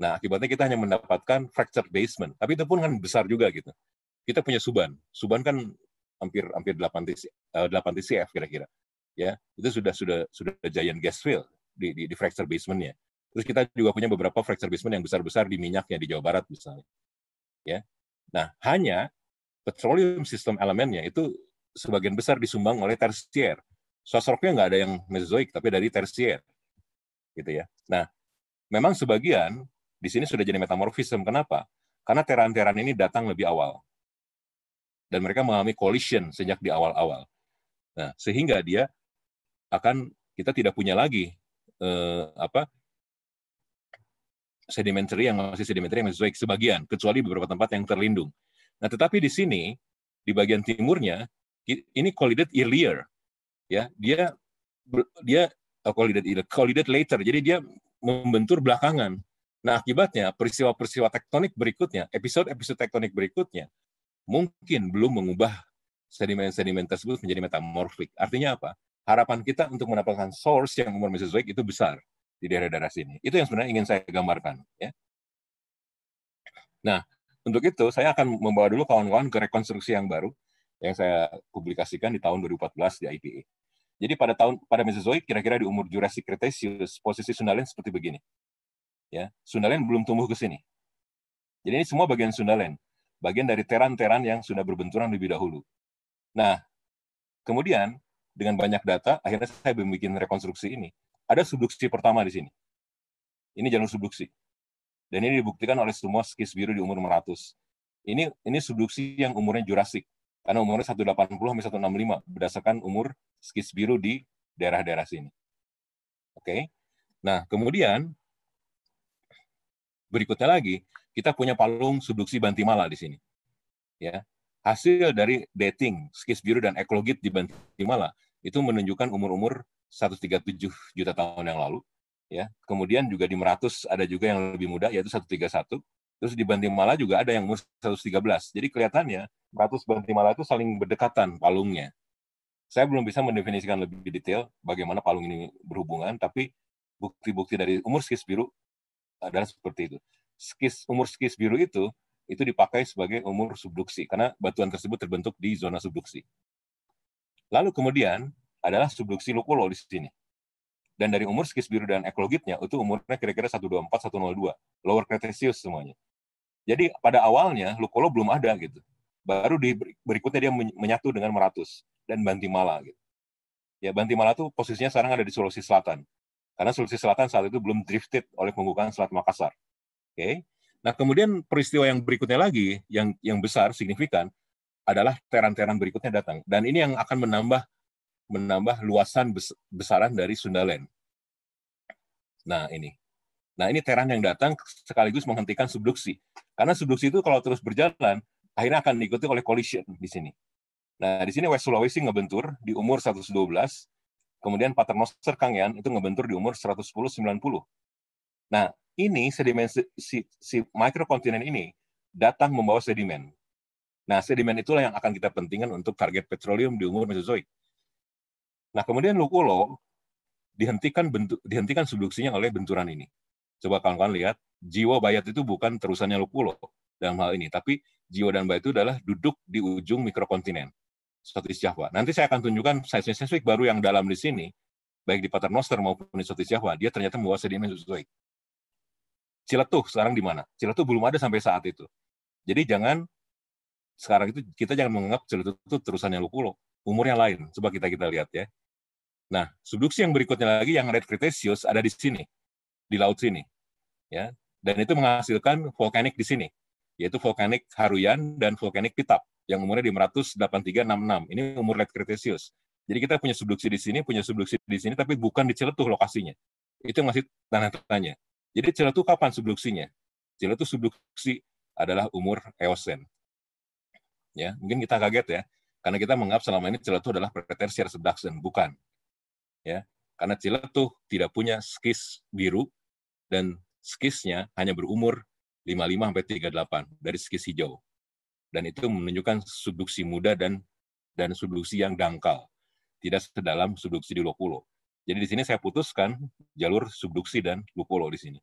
Nah, akibatnya kita hanya mendapatkan fracture basement, tapi itu pun kan besar juga gitu. Kita punya Suban. Suban kan hampir hampir 8 TC, 8 TCF kira-kira. Ya, itu sudah sudah sudah giant gas field di di, di fracture basementnya. Terus kita juga punya beberapa fracture basement yang besar-besar di minyaknya di Jawa Barat misalnya. Ya. Nah, hanya petroleum system elemennya itu sebagian besar disumbang oleh tersier. Sosoknya nggak ada yang mesozoik, tapi dari tersier. Gitu ya. Nah, memang sebagian di sini sudah jadi metamorfisme. Kenapa? Karena teran-teran ini datang lebih awal. Dan mereka mengalami collision sejak di awal-awal. Nah, sehingga dia akan kita tidak punya lagi eh, apa sedimentary yang masih sedimentary yang masih sebagian, kecuali beberapa tempat yang terlindung. Nah, tetapi di sini di bagian timurnya ini collided earlier, ya dia dia uh, oh, collided earlier, collided later. Jadi dia membentur belakangan. Nah, akibatnya peristiwa-peristiwa tektonik berikutnya, episode-episode tektonik berikutnya mungkin belum mengubah sedimen-sedimen tersebut menjadi metamorfik. Artinya apa? Harapan kita untuk mendapatkan source yang umur Mesozoik itu besar di daerah-daerah sini. Itu yang sebenarnya ingin saya gambarkan. Ya. Nah, untuk itu saya akan membawa dulu kawan-kawan ke rekonstruksi yang baru yang saya publikasikan di tahun 2014 di IPA. E. Jadi pada tahun pada Mesozoik kira-kira di umur Jurassic Cretaceous posisi Sundaland seperti begini. Ya, Sundaland belum tumbuh ke sini. Jadi ini semua bagian Sundaland bagian dari teran-teran yang sudah berbenturan lebih dahulu. Nah, kemudian dengan banyak data akhirnya saya membuat rekonstruksi ini. Ada subduksi pertama di sini. Ini jalur subduksi. Dan ini dibuktikan oleh semua skis biru di umur 100. Ini ini subduksi yang umurnya Jurassic Karena umurnya 180 sampai 165 berdasarkan umur skis biru di daerah-daerah sini. Oke. Okay? Nah, kemudian berikutnya lagi kita punya palung subduksi Bantimala di sini. Ya. Hasil dari dating skis biru dan ekologit di Bantimala itu menunjukkan umur-umur 137 juta tahun yang lalu. Ya, kemudian juga di Meratus ada juga yang lebih muda yaitu 131. Terus di Bantimala juga ada yang umur 113. Jadi kelihatannya Meratus Bantimala itu saling berdekatan palungnya. Saya belum bisa mendefinisikan lebih detail bagaimana palung ini berhubungan, tapi bukti-bukti dari umur skis biru adalah seperti itu. Skis umur skis biru itu itu dipakai sebagai umur subduksi karena batuan tersebut terbentuk di zona subduksi. Lalu kemudian adalah subduksi lukulo di sini. Dan dari umur skis biru dan ekologitnya, itu umurnya kira-kira 124-102. Lower Cretaceous semuanya. Jadi pada awalnya lukulo belum ada gitu. Baru di berikutnya dia menyatu dengan Meratus dan Bantimala gitu. Ya Bantimala itu posisinya sekarang ada di Sulawesi Selatan. Karena Sulawesi Selatan saat itu belum drifted oleh pembukaan Selat Makassar. Oke. Okay? Nah, kemudian peristiwa yang berikutnya lagi yang yang besar signifikan adalah teran-teran berikutnya datang. Dan ini yang akan menambah menambah luasan besaran dari Sundaland. Nah, ini. Nah, ini teran yang datang sekaligus menghentikan subduksi. Karena subduksi itu kalau terus berjalan, akhirnya akan diikuti oleh collision di sini. Nah, di sini West Sulawesi ngebentur di umur 112, kemudian Paternoster Kangean itu ngebentur di umur 110-90. Nah, ini sedimen si, si mikrokontinen ini datang membawa sedimen. Nah, sedimen itulah yang akan kita pentingkan untuk target petroleum di umur Mesozoik. Nah, kemudian Lukulo dihentikan bentuk dihentikan subduksinya oleh benturan ini. Coba kawan-kawan lihat, jiwa bayat itu bukan terusannya Lukulo dalam hal ini, tapi jiwa dan bayat itu adalah duduk di ujung mikrokontinen. Sotis Java. Nanti saya akan tunjukkan seismik baru yang dalam di sini, baik di Paternoster maupun di Sotis Java, dia ternyata membawa sedimen Mesozoik. Ciletuh sekarang di mana? Ciletuh belum ada sampai saat itu. Jadi jangan sekarang itu kita jangan menganggap celutu itu terusannya Lukulo. Umurnya lain. Coba kita kita lihat ya. Nah, subduksi yang berikutnya lagi yang red Cretaceous ada di sini, di laut sini. Ya, dan itu menghasilkan vulkanik di sini, yaitu vulkanik Haruyan dan vulkanik Pitap yang umurnya 58366. Ini umur red Cretaceous. Jadi kita punya subduksi di sini, punya subduksi di sini, tapi bukan di celutu lokasinya. Itu masih tanda tanya. Jadi celutu kapan subduksinya? celutu subduksi adalah umur Eosen ya mungkin kita kaget ya karena kita menganggap selama ini Ciletuh adalah pretersier subduction bukan ya karena Ciletuh tidak punya skis biru dan skisnya hanya berumur 55 sampai 38 dari skis hijau dan itu menunjukkan subduksi muda dan dan subduksi yang dangkal tidak sedalam subduksi di Lopulo Jadi di sini saya putuskan jalur subduksi dan Lopulo di sini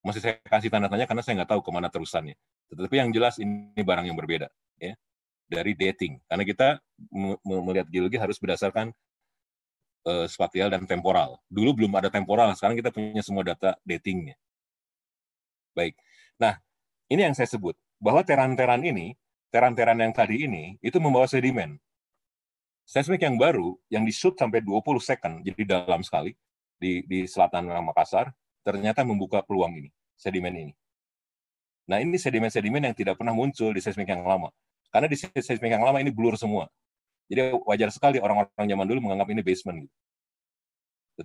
masih saya kasih tanda tanya karena saya nggak tahu kemana terusannya. Tetapi yang jelas ini barang yang berbeda ya dari dating karena kita melihat geologi harus berdasarkan uh, spatial dan temporal. Dulu belum ada temporal, sekarang kita punya semua data datingnya. Baik. Nah, ini yang saya sebut bahwa teran-teran ini, teran-teran yang tadi ini itu membawa sedimen. Seismik yang baru yang di shoot sampai 20 second jadi dalam sekali di di selatan Makassar ternyata membuka peluang ini, sedimen ini. Nah, ini sedimen-sedimen yang tidak pernah muncul di seismik yang lama. Karena di seismik yang lama ini blur semua. Jadi wajar sekali orang-orang zaman dulu menganggap ini basement. Gitu.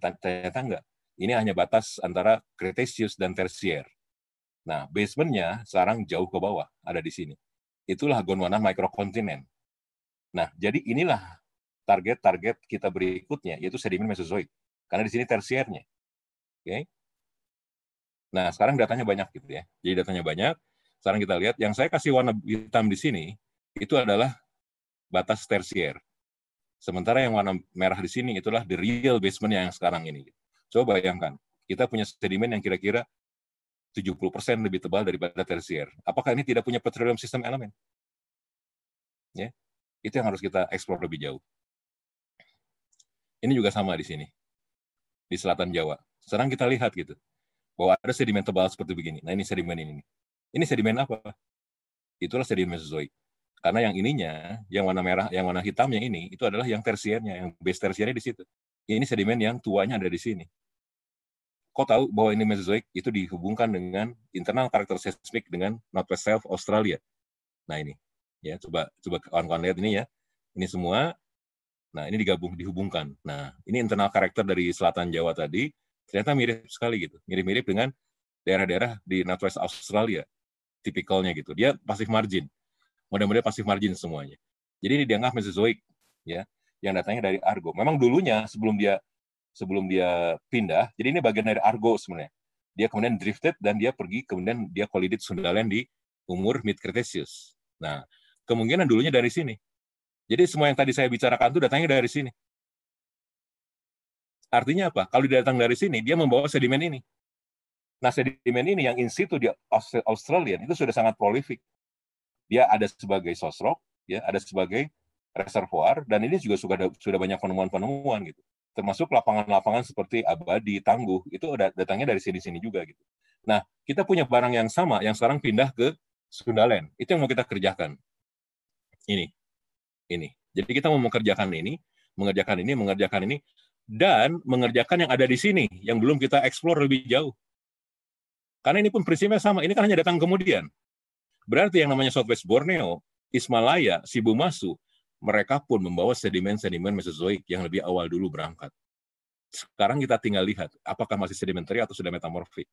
Ternyata enggak. Ini hanya batas antara Cretaceous dan Tertiary. Nah, basementnya sekarang jauh ke bawah, ada di sini. Itulah Gondwana mikrokontinen. Nah, jadi inilah target-target kita berikutnya, yaitu sedimen Mesozoik. Karena di sini tersiernya. Oke. Okay? Nah, sekarang datanya banyak gitu ya. Jadi datanya banyak. Sekarang kita lihat, yang saya kasih warna hitam di sini, itu adalah batas tersier. Sementara yang warna merah di sini, itulah the real basement yang sekarang ini. Coba bayangkan, kita punya sedimen yang kira-kira 70% lebih tebal daripada tersier. Apakah ini tidak punya petroleum system element? Ya, itu yang harus kita eksplor lebih jauh. Ini juga sama di sini, di selatan Jawa. Sekarang kita lihat gitu, bahwa ada sedimen tebal seperti begini. Nah, ini sedimen ini. Ini sedimen apa? Itulah sedimen Mesozoik. Karena yang ininya, yang warna merah, yang warna hitam yang ini, itu adalah yang tersiernya, yang base tersiernya di situ. Ini sedimen yang tuanya ada di sini. Kau tahu bahwa ini Mesozoik itu dihubungkan dengan internal karakter seismik dengan Northwest Shelf Australia. Nah ini, ya coba coba kawan-kawan lihat ini ya. Ini semua Nah, ini digabung dihubungkan. Nah, ini internal karakter dari selatan Jawa tadi ternyata mirip sekali gitu mirip-mirip dengan daerah-daerah di Northwest Australia tipikalnya gitu dia pasif margin mudah-mudahan pasif margin semuanya jadi ini dianggap Mesozoik, ya yang datangnya dari Argo memang dulunya sebelum dia sebelum dia pindah jadi ini bagian dari Argo sebenarnya dia kemudian drifted dan dia pergi kemudian dia kolidit Sundaland di umur mid Cretaceous. Nah, kemungkinan dulunya dari sini. Jadi semua yang tadi saya bicarakan itu datangnya dari sini. Artinya apa? Kalau datang dari sini, dia membawa sedimen ini. Nah, sedimen ini yang in situ di Australia itu sudah sangat prolific. Dia ada sebagai source rock, ya, ada sebagai reservoir, dan ini juga sudah sudah banyak penemuan-penemuan gitu. Termasuk lapangan-lapangan seperti Abadi, Tangguh, itu datangnya dari sini-sini juga gitu. Nah, kita punya barang yang sama yang sekarang pindah ke Sundaland. Itu yang mau kita kerjakan. Ini. Ini. Jadi kita mau mengerjakan ini, mengerjakan ini, mengerjakan ini dan mengerjakan yang ada di sini yang belum kita eksplor lebih jauh. Karena ini pun prinsipnya sama, ini kan hanya datang kemudian. Berarti yang namanya Southwest Borneo, Ismalaya, Sibumasu, mereka pun membawa sedimen-sedimen Mesozoik yang lebih awal dulu berangkat. Sekarang kita tinggal lihat apakah masih sedimentary atau sudah metamorfik.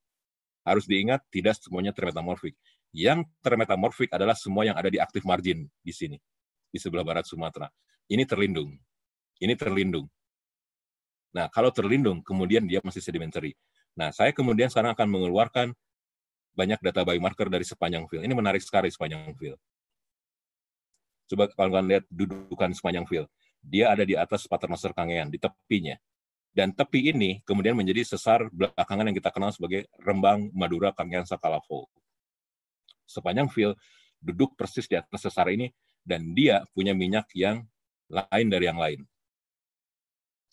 Harus diingat tidak semuanya termetamorfik. Yang termetamorfik adalah semua yang ada di aktif margin di sini, di sebelah barat Sumatera. Ini terlindung. Ini terlindung Nah, kalau terlindung, kemudian dia masih sedimentary. Nah, saya kemudian sekarang akan mengeluarkan banyak data biomarker dari sepanjang field. Ini menarik sekali sepanjang field. Coba kalau kalian lihat dudukan sepanjang field. Dia ada di atas paternoster kangean, di tepinya. Dan tepi ini kemudian menjadi sesar belakangan yang kita kenal sebagai Rembang Madura Kangean fold. Sepanjang field duduk persis di atas sesar ini dan dia punya minyak yang lain dari yang lain.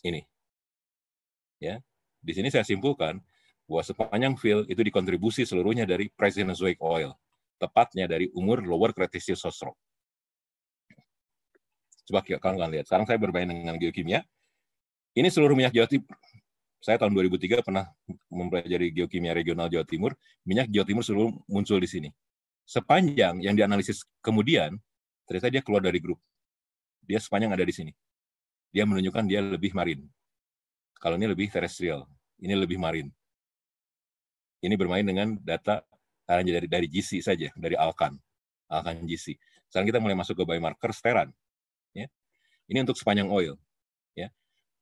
Ini, Ya, di sini saya simpulkan bahwa sepanjang field itu dikontribusi seluruhnya dari President's Oil, tepatnya dari umur lower cretaceous stroke. Coba kalian lihat, sekarang saya bermain dengan geokimia. Ini seluruh minyak Jawa Timur. Saya tahun 2003 pernah mempelajari geokimia regional Jawa Timur. Minyak Jawa Timur seluruh muncul di sini. Sepanjang yang dianalisis kemudian, ternyata dia keluar dari grup. Dia sepanjang ada di sini. Dia menunjukkan dia lebih marin kalau ini lebih terestrial, ini lebih marin. Ini bermain dengan data eh, hanya dari dari GC saja, dari Alkan, Alkan GC. Sekarang kita mulai masuk ke biomarker steran. Ya. Ini untuk sepanjang oil. Ya.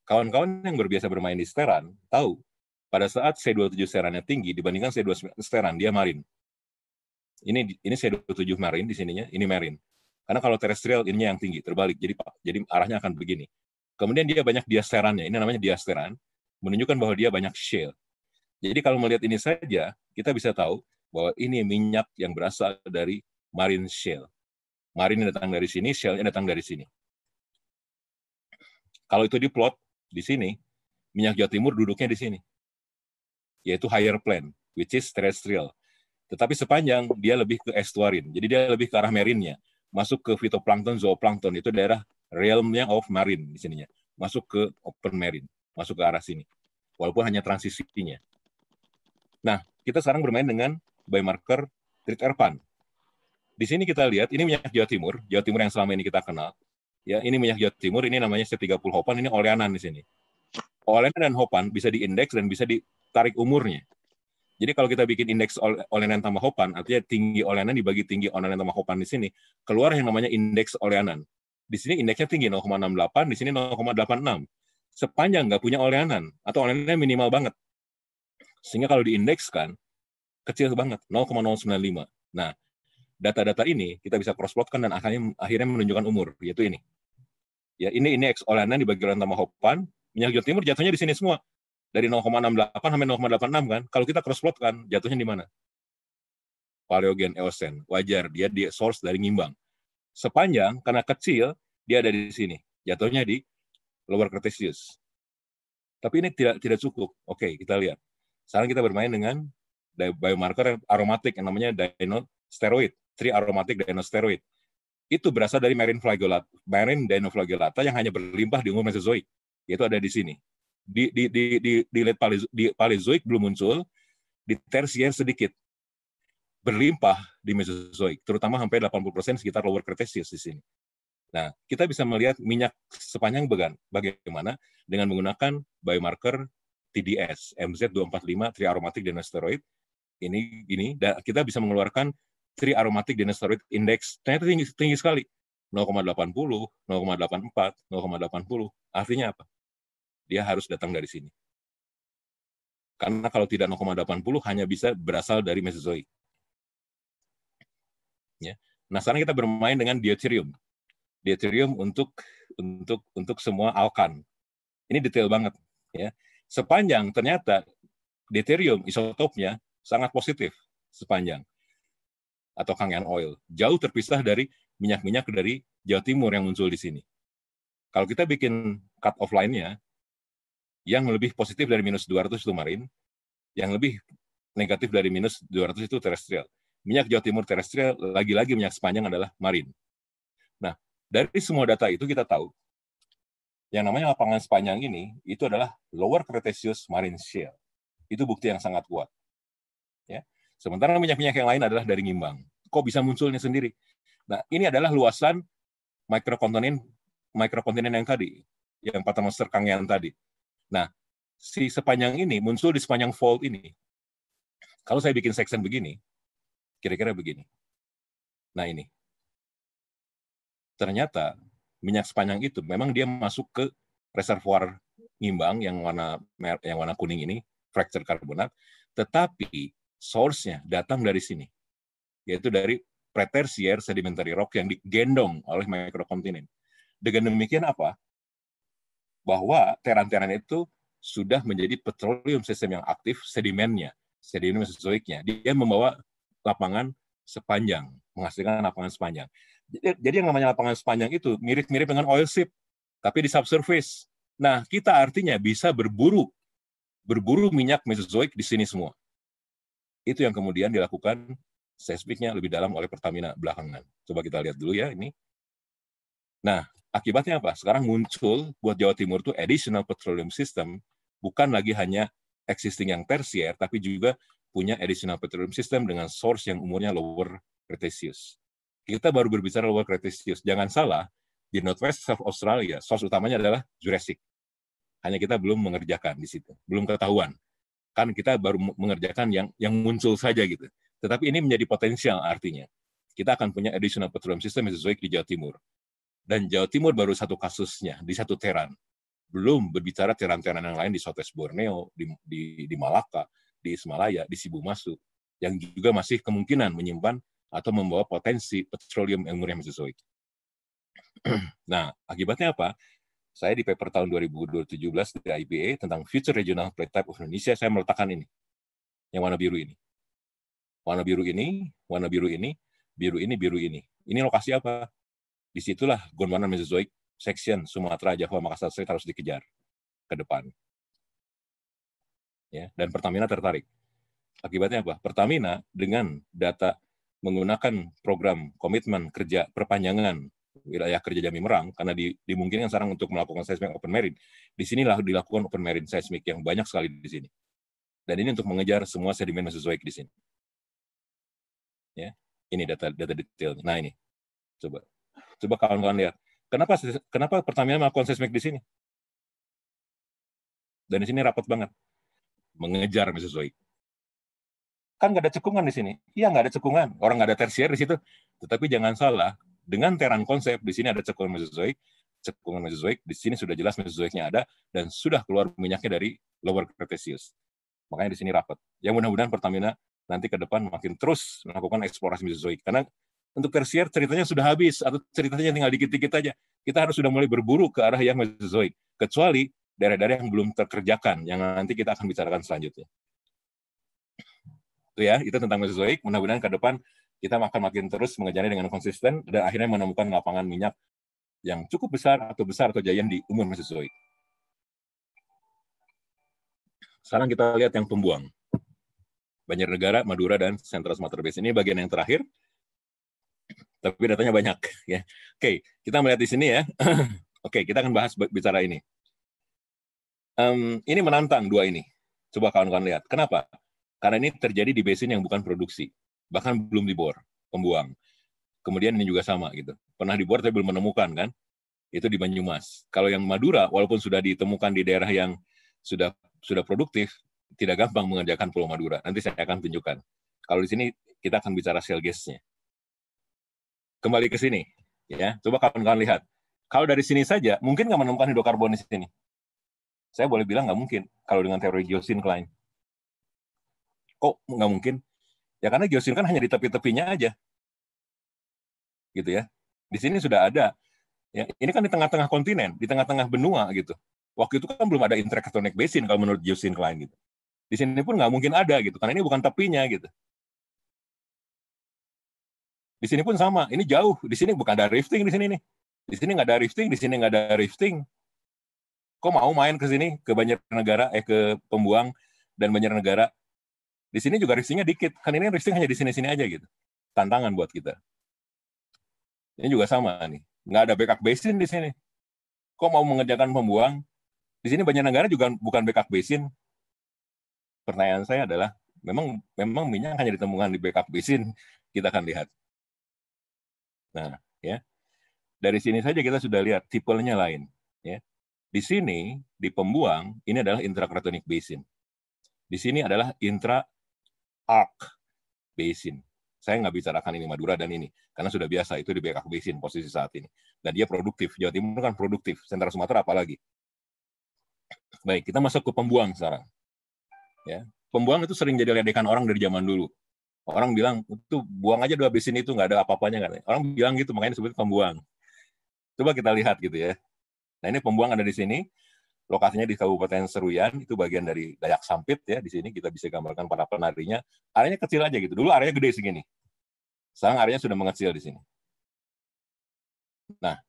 Kawan-kawan yang berbiasa bermain di steran tahu pada saat C27 sterannya tinggi dibandingkan C29 steran dia marin. Ini ini C27 marin di sininya, ini marin. Karena kalau terestrial ininya yang tinggi, terbalik. Jadi jadi arahnya akan begini. Kemudian dia banyak diasterannya, ini namanya diasteran, menunjukkan bahwa dia banyak shale. Jadi kalau melihat ini saja, kita bisa tahu bahwa ini minyak yang berasal dari marine shale. Marine datang dari sini, shale datang dari sini. Kalau itu diplot di sini, minyak Jawa Timur duduknya di sini, yaitu higher plane, which is terrestrial. Tetapi sepanjang dia lebih ke estuarin, jadi dia lebih ke arah merinnya, masuk ke fitoplankton, zooplankton, itu daerah realmnya of marine di sininya. Masuk ke open marine, masuk ke arah sini. Walaupun hanya transisinya. Nah, kita sekarang bermain dengan biomarker erpan Di sini kita lihat, ini minyak Jawa Timur, Jawa Timur yang selama ini kita kenal. Ya, ini minyak Jawa Timur, ini namanya C30 Hopan, ini oleanan di sini. Oleanan dan Hopan bisa diindeks dan bisa ditarik umurnya. Jadi kalau kita bikin indeks oleanan tambah hopan, artinya tinggi oleanan dibagi tinggi oleanan tambah hopan di sini, keluar yang namanya indeks oleanan. Di sini indeksnya tinggi 0,68, di sini 0,86. Sepanjang nggak punya oleanan atau oleanannya minimal banget. Sehingga kalau diindekskan kecil banget 0,095. Nah, data-data ini kita bisa cross plotkan dan akhirnya akhirnya menunjukkan umur yaitu ini. Ya, ini ini X oleanan dibagi oleh tambah hopan, minyak jawa timur jatuhnya di sini semua. Dari 0,68 sampai 0,86 kan. Kalau kita cross plotkan jatuhnya di mana? Paleogen Eosen. Wajar dia di source dari ngimbang sepanjang karena kecil dia ada di sini jatuhnya di lower Cretaceous tapi ini tidak tidak cukup oke kita lihat sekarang kita bermain dengan biomarker aromatik yang namanya dinosteroid aromatik aromatic dinosteroid itu berasal dari marine flagellata marine dinoflagellata yang hanya berlimpah di umur Mesozoik yaitu ada di sini di di di di, di late paleozoik belum muncul di tersier sedikit berlimpah di Mesozoik, terutama sampai 80% sekitar Lower Cretaceous di sini. Nah, kita bisa melihat minyak sepanjang began bagaimana dengan menggunakan biomarker TDS, MZ245 triaromatic dinosteroid. Ini gini, dan kita bisa mengeluarkan triaromatic dinosteroid index. Ternyata tinggi, tinggi sekali. 0,80, 0,84, 0,80. Artinya apa? Dia harus datang dari sini. Karena kalau tidak 0,80 hanya bisa berasal dari Mesozoik. Ya. Nah sekarang kita bermain dengan deuterium, deuterium untuk untuk untuk semua alkan. Ini detail banget. Ya. Sepanjang ternyata deuterium isotopnya sangat positif sepanjang atau kangen oil jauh terpisah dari minyak-minyak dari Jawa Timur yang muncul di sini. Kalau kita bikin cut off line-nya yang lebih positif dari minus 200 itu marin, yang lebih negatif dari minus 200 itu terestrial minyak Jawa Timur terestrial lagi-lagi minyak sepanjang adalah marin. Nah, dari semua data itu kita tahu yang namanya lapangan sepanjang ini itu adalah lower Cretaceous marine shale. Itu bukti yang sangat kuat. Ya. Sementara minyak-minyak yang lain adalah dari ngimbang. Kok bisa munculnya sendiri? Nah, ini adalah luasan mikrokontinen mikrokontinen yang tadi, yang kang yang tadi. Nah, si sepanjang ini muncul di sepanjang fault ini. Kalau saya bikin section begini, Kira-kira begini. Nah ini. Ternyata minyak sepanjang itu memang dia masuk ke reservoir ngimbang yang warna yang warna kuning ini fracture karbonat, tetapi source-nya datang dari sini, yaitu dari pretersier sedimentary rock yang digendong oleh mikrokontinen. Dengan demikian apa? Bahwa teran-teran itu sudah menjadi petroleum sistem yang aktif sedimennya, sedimen mesozoiknya. Dia membawa lapangan sepanjang, menghasilkan lapangan sepanjang. Jadi, jadi yang namanya lapangan sepanjang itu mirip-mirip dengan oil ship, tapi di subsurface. Nah, kita artinya bisa berburu, berburu minyak Mesozoik di sini semua. Itu yang kemudian dilakukan seismiknya lebih dalam oleh Pertamina belakangan. Coba kita lihat dulu ya ini. Nah, akibatnya apa? Sekarang muncul buat Jawa Timur itu additional petroleum system, bukan lagi hanya existing yang tersier, tapi juga punya additional petroleum system dengan source yang umurnya lower Cretaceous. Kita baru berbicara lower Cretaceous. Jangan salah, di Northwest South Australia, source utamanya adalah Jurassic. Hanya kita belum mengerjakan di situ, belum ketahuan. Kan kita baru mengerjakan yang yang muncul saja gitu. Tetapi ini menjadi potensial artinya. Kita akan punya additional petroleum system sesuai di Jawa Timur. Dan Jawa Timur baru satu kasusnya, di satu teran belum berbicara teran-teran yang lain di southwest Borneo, di, di, di Malaka, di Himalaya, di Sibu Masuk, yang juga masih kemungkinan menyimpan atau membawa potensi petroleum yang murni Mesozoik. <clears throat> nah, akibatnya apa? Saya di paper tahun 2017 di IBA tentang Future Regional Plate Type of Indonesia, saya meletakkan ini, yang warna biru ini. Warna biru ini, warna biru ini, biru ini, biru ini. Ini lokasi apa? Disitulah Gondwana Mesozoik section Sumatera, Jawa, Makassar Street harus dikejar ke depan ya dan Pertamina tertarik. Akibatnya apa? Pertamina dengan data menggunakan program komitmen kerja perpanjangan wilayah kerja Jami Merang karena di, dimungkinkan sekarang untuk melakukan seismik open merit. Di sinilah dilakukan open merit seismik yang banyak sekali di sini. Dan ini untuk mengejar semua sedimen mesozoik di sini. Ya, ini data data detail. Nah ini, coba coba kawan-kawan lihat. Kenapa kenapa Pertamina melakukan seismik di sini? Dan di sini rapat banget mengejar Mesozoik. Kan nggak ada cekungan di sini. Iya, nggak ada cekungan. Orang nggak ada tersier di situ. Tetapi jangan salah, dengan teran konsep, di sini ada cekungan Mesozoik, cekungan Mesozoik, di sini sudah jelas Mesozoiknya ada, dan sudah keluar minyaknya dari Lower Cretaceous. Makanya di sini rapat. Yang mudah-mudahan Pertamina nanti ke depan makin terus melakukan eksplorasi Mesozoik. Karena untuk tersier ceritanya sudah habis, atau ceritanya tinggal dikit-dikit aja. Kita harus sudah mulai berburu ke arah yang Mesozoik. Kecuali daerah-daerah yang belum terkerjakan yang nanti kita akan bicarakan selanjutnya. Itu ya, itu tentang Mesozoik. Mudah-mudahan ke depan kita akan makin terus mengejarnya dengan konsisten dan akhirnya menemukan lapangan minyak yang cukup besar atau besar atau jayan di umur Mesozoik. Sekarang kita lihat yang Banjir Negara, Madura, dan central Sumatera Base. Ini bagian yang terakhir, tapi datanya banyak. Ya. Oke, kita melihat di sini ya. <clears throat> Oke, kita akan bahas bicara ini. Um, ini menantang dua ini. Coba kawan-kawan lihat. Kenapa? Karena ini terjadi di basin yang bukan produksi, bahkan belum dibor, pembuang. Kemudian ini juga sama gitu. Pernah dibor tapi belum menemukan kan? Itu di Banyumas. Kalau yang Madura, walaupun sudah ditemukan di daerah yang sudah sudah produktif, tidak gampang mengerjakan Pulau Madura. Nanti saya akan tunjukkan. Kalau di sini kita akan bicara shell gas-nya. Kembali ke sini, ya. Coba kawan-kawan lihat. Kalau dari sini saja, mungkin nggak menemukan hidrokarbon di sini. Saya boleh bilang nggak mungkin kalau dengan teori Josin Klein. Kok nggak mungkin? Ya karena Josin kan hanya di tepi-tepinya aja. Gitu ya. Di sini sudah ada. Ya, ini kan di tengah-tengah kontinen, di tengah-tengah benua gitu. Waktu itu kan belum ada intertectonic basin kalau menurut Josin Klein gitu. Di sini pun nggak mungkin ada gitu, karena ini bukan tepinya gitu. Di sini pun sama, ini jauh. Di sini bukan ada rifting di sini nih. Di sini nggak ada rifting, di sini nggak ada rifting kok mau main ke sini ke banyak negara, eh ke Pembuang dan banyak negara di sini juga risinya dikit kan ini racing hanya di sini-sini aja gitu tantangan buat kita ini juga sama nih nggak ada backup basin di sini kok mau mengerjakan pembuang di sini banyak negara juga bukan backup basin pertanyaan saya adalah memang memang minyak hanya ditemukan di backup basin kita akan lihat nah ya dari sini saja kita sudah lihat tipenya lain ya di sini, di pembuang, ini adalah intrakratonik basin. Di sini adalah intra arc basin. Saya nggak bicarakan ini Madura dan ini, karena sudah biasa itu di BKK basin posisi saat ini. Dan dia produktif. Jawa Timur kan produktif. Sentra Sumatera apalagi. Baik, kita masuk ke pembuang sekarang. Ya, pembuang itu sering jadi ledekan orang dari zaman dulu. Orang bilang itu buang aja dua basin itu nggak ada apa-apanya kan. Orang bilang gitu makanya disebut pembuang. Coba kita lihat gitu ya. Nah ini pembuang ada di sini, lokasinya di Kabupaten Seruyan, itu bagian dari Dayak Sampit ya, di sini kita bisa gambarkan para penarinya. Areanya kecil aja gitu, dulu areanya gede segini. Sekarang areanya sudah mengecil di sini. Nah,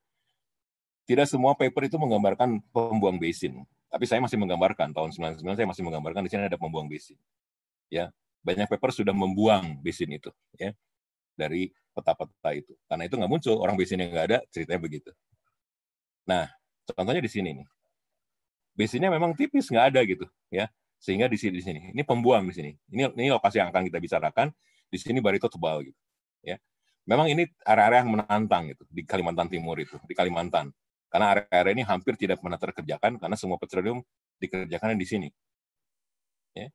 tidak semua paper itu menggambarkan pembuang besin. Tapi saya masih menggambarkan, tahun 99 saya masih menggambarkan di sini ada pembuang besin. Ya, banyak paper sudah membuang besin itu ya dari peta-peta itu. Karena itu nggak muncul, orang besinnya nggak ada, ceritanya begitu. Nah, Contohnya di sini nih. Biasanya memang tipis, nggak ada gitu. ya Sehingga di sini, di sini. Ini pembuang di sini. Ini, ini lokasi yang akan kita bicarakan. Di sini barito tebal gitu. ya Memang ini area-area yang menantang gitu di Kalimantan Timur itu, di Kalimantan. Karena area-area ini hampir tidak pernah terkerjakan karena semua petroleum dikerjakan di sini. Ya.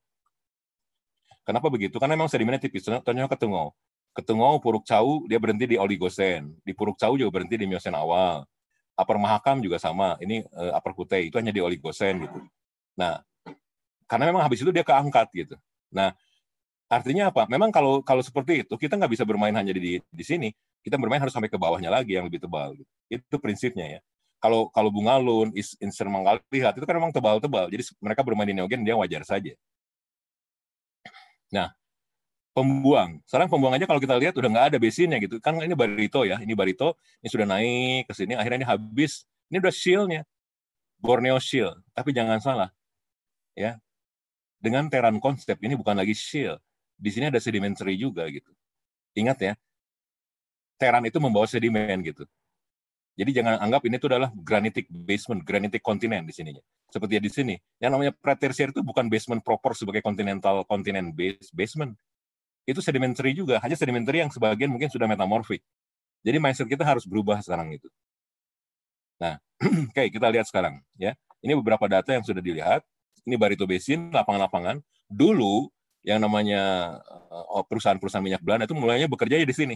Kenapa begitu? Karena memang sedimennya tipis. Contohnya Ketungau. Ketungau, Puruk Cau, dia berhenti di Oligosen. Di Puruk Cau juga berhenti di Miosen awal upper mahakam juga sama. Ini uh, upper kutai itu hanya di oligosen gitu. Nah, karena memang habis itu dia keangkat gitu. Nah, artinya apa? Memang kalau kalau seperti itu kita nggak bisa bermain hanya di di sini. Kita bermain harus sampai ke bawahnya lagi yang lebih tebal. Gitu. Itu prinsipnya ya. Kalau kalau bunga lun, insert lihat itu kan memang tebal-tebal. Jadi mereka bermain di neogen dia wajar saja. Nah, pembuang. Sekarang pembuang aja kalau kita lihat udah nggak ada besinnya gitu. Kan ini barito ya, ini barito, ini sudah naik ke sini, akhirnya ini habis. Ini udah shieldnya, Borneo shield. Tapi jangan salah, ya. Dengan teran konsep ini bukan lagi shield. Di sini ada sedimentary juga gitu. Ingat ya, teran itu membawa sedimen gitu. Jadi jangan anggap ini itu adalah granitic basement, granitic kontinen di sininya. Seperti di sini, yang namanya pretertiary itu bukan basement proper sebagai continental continent base basement itu sedimentary juga, hanya sedimentary yang sebagian mungkin sudah metamorfik. Jadi mindset kita harus berubah sekarang itu. Nah, <clears throat> oke okay, kita lihat sekarang ya. Ini beberapa data yang sudah dilihat. Ini Barito Basin, lapangan-lapangan. Dulu yang namanya eh, oh, perusahaan-perusahaan minyak Belanda itu mulainya bekerja di sini.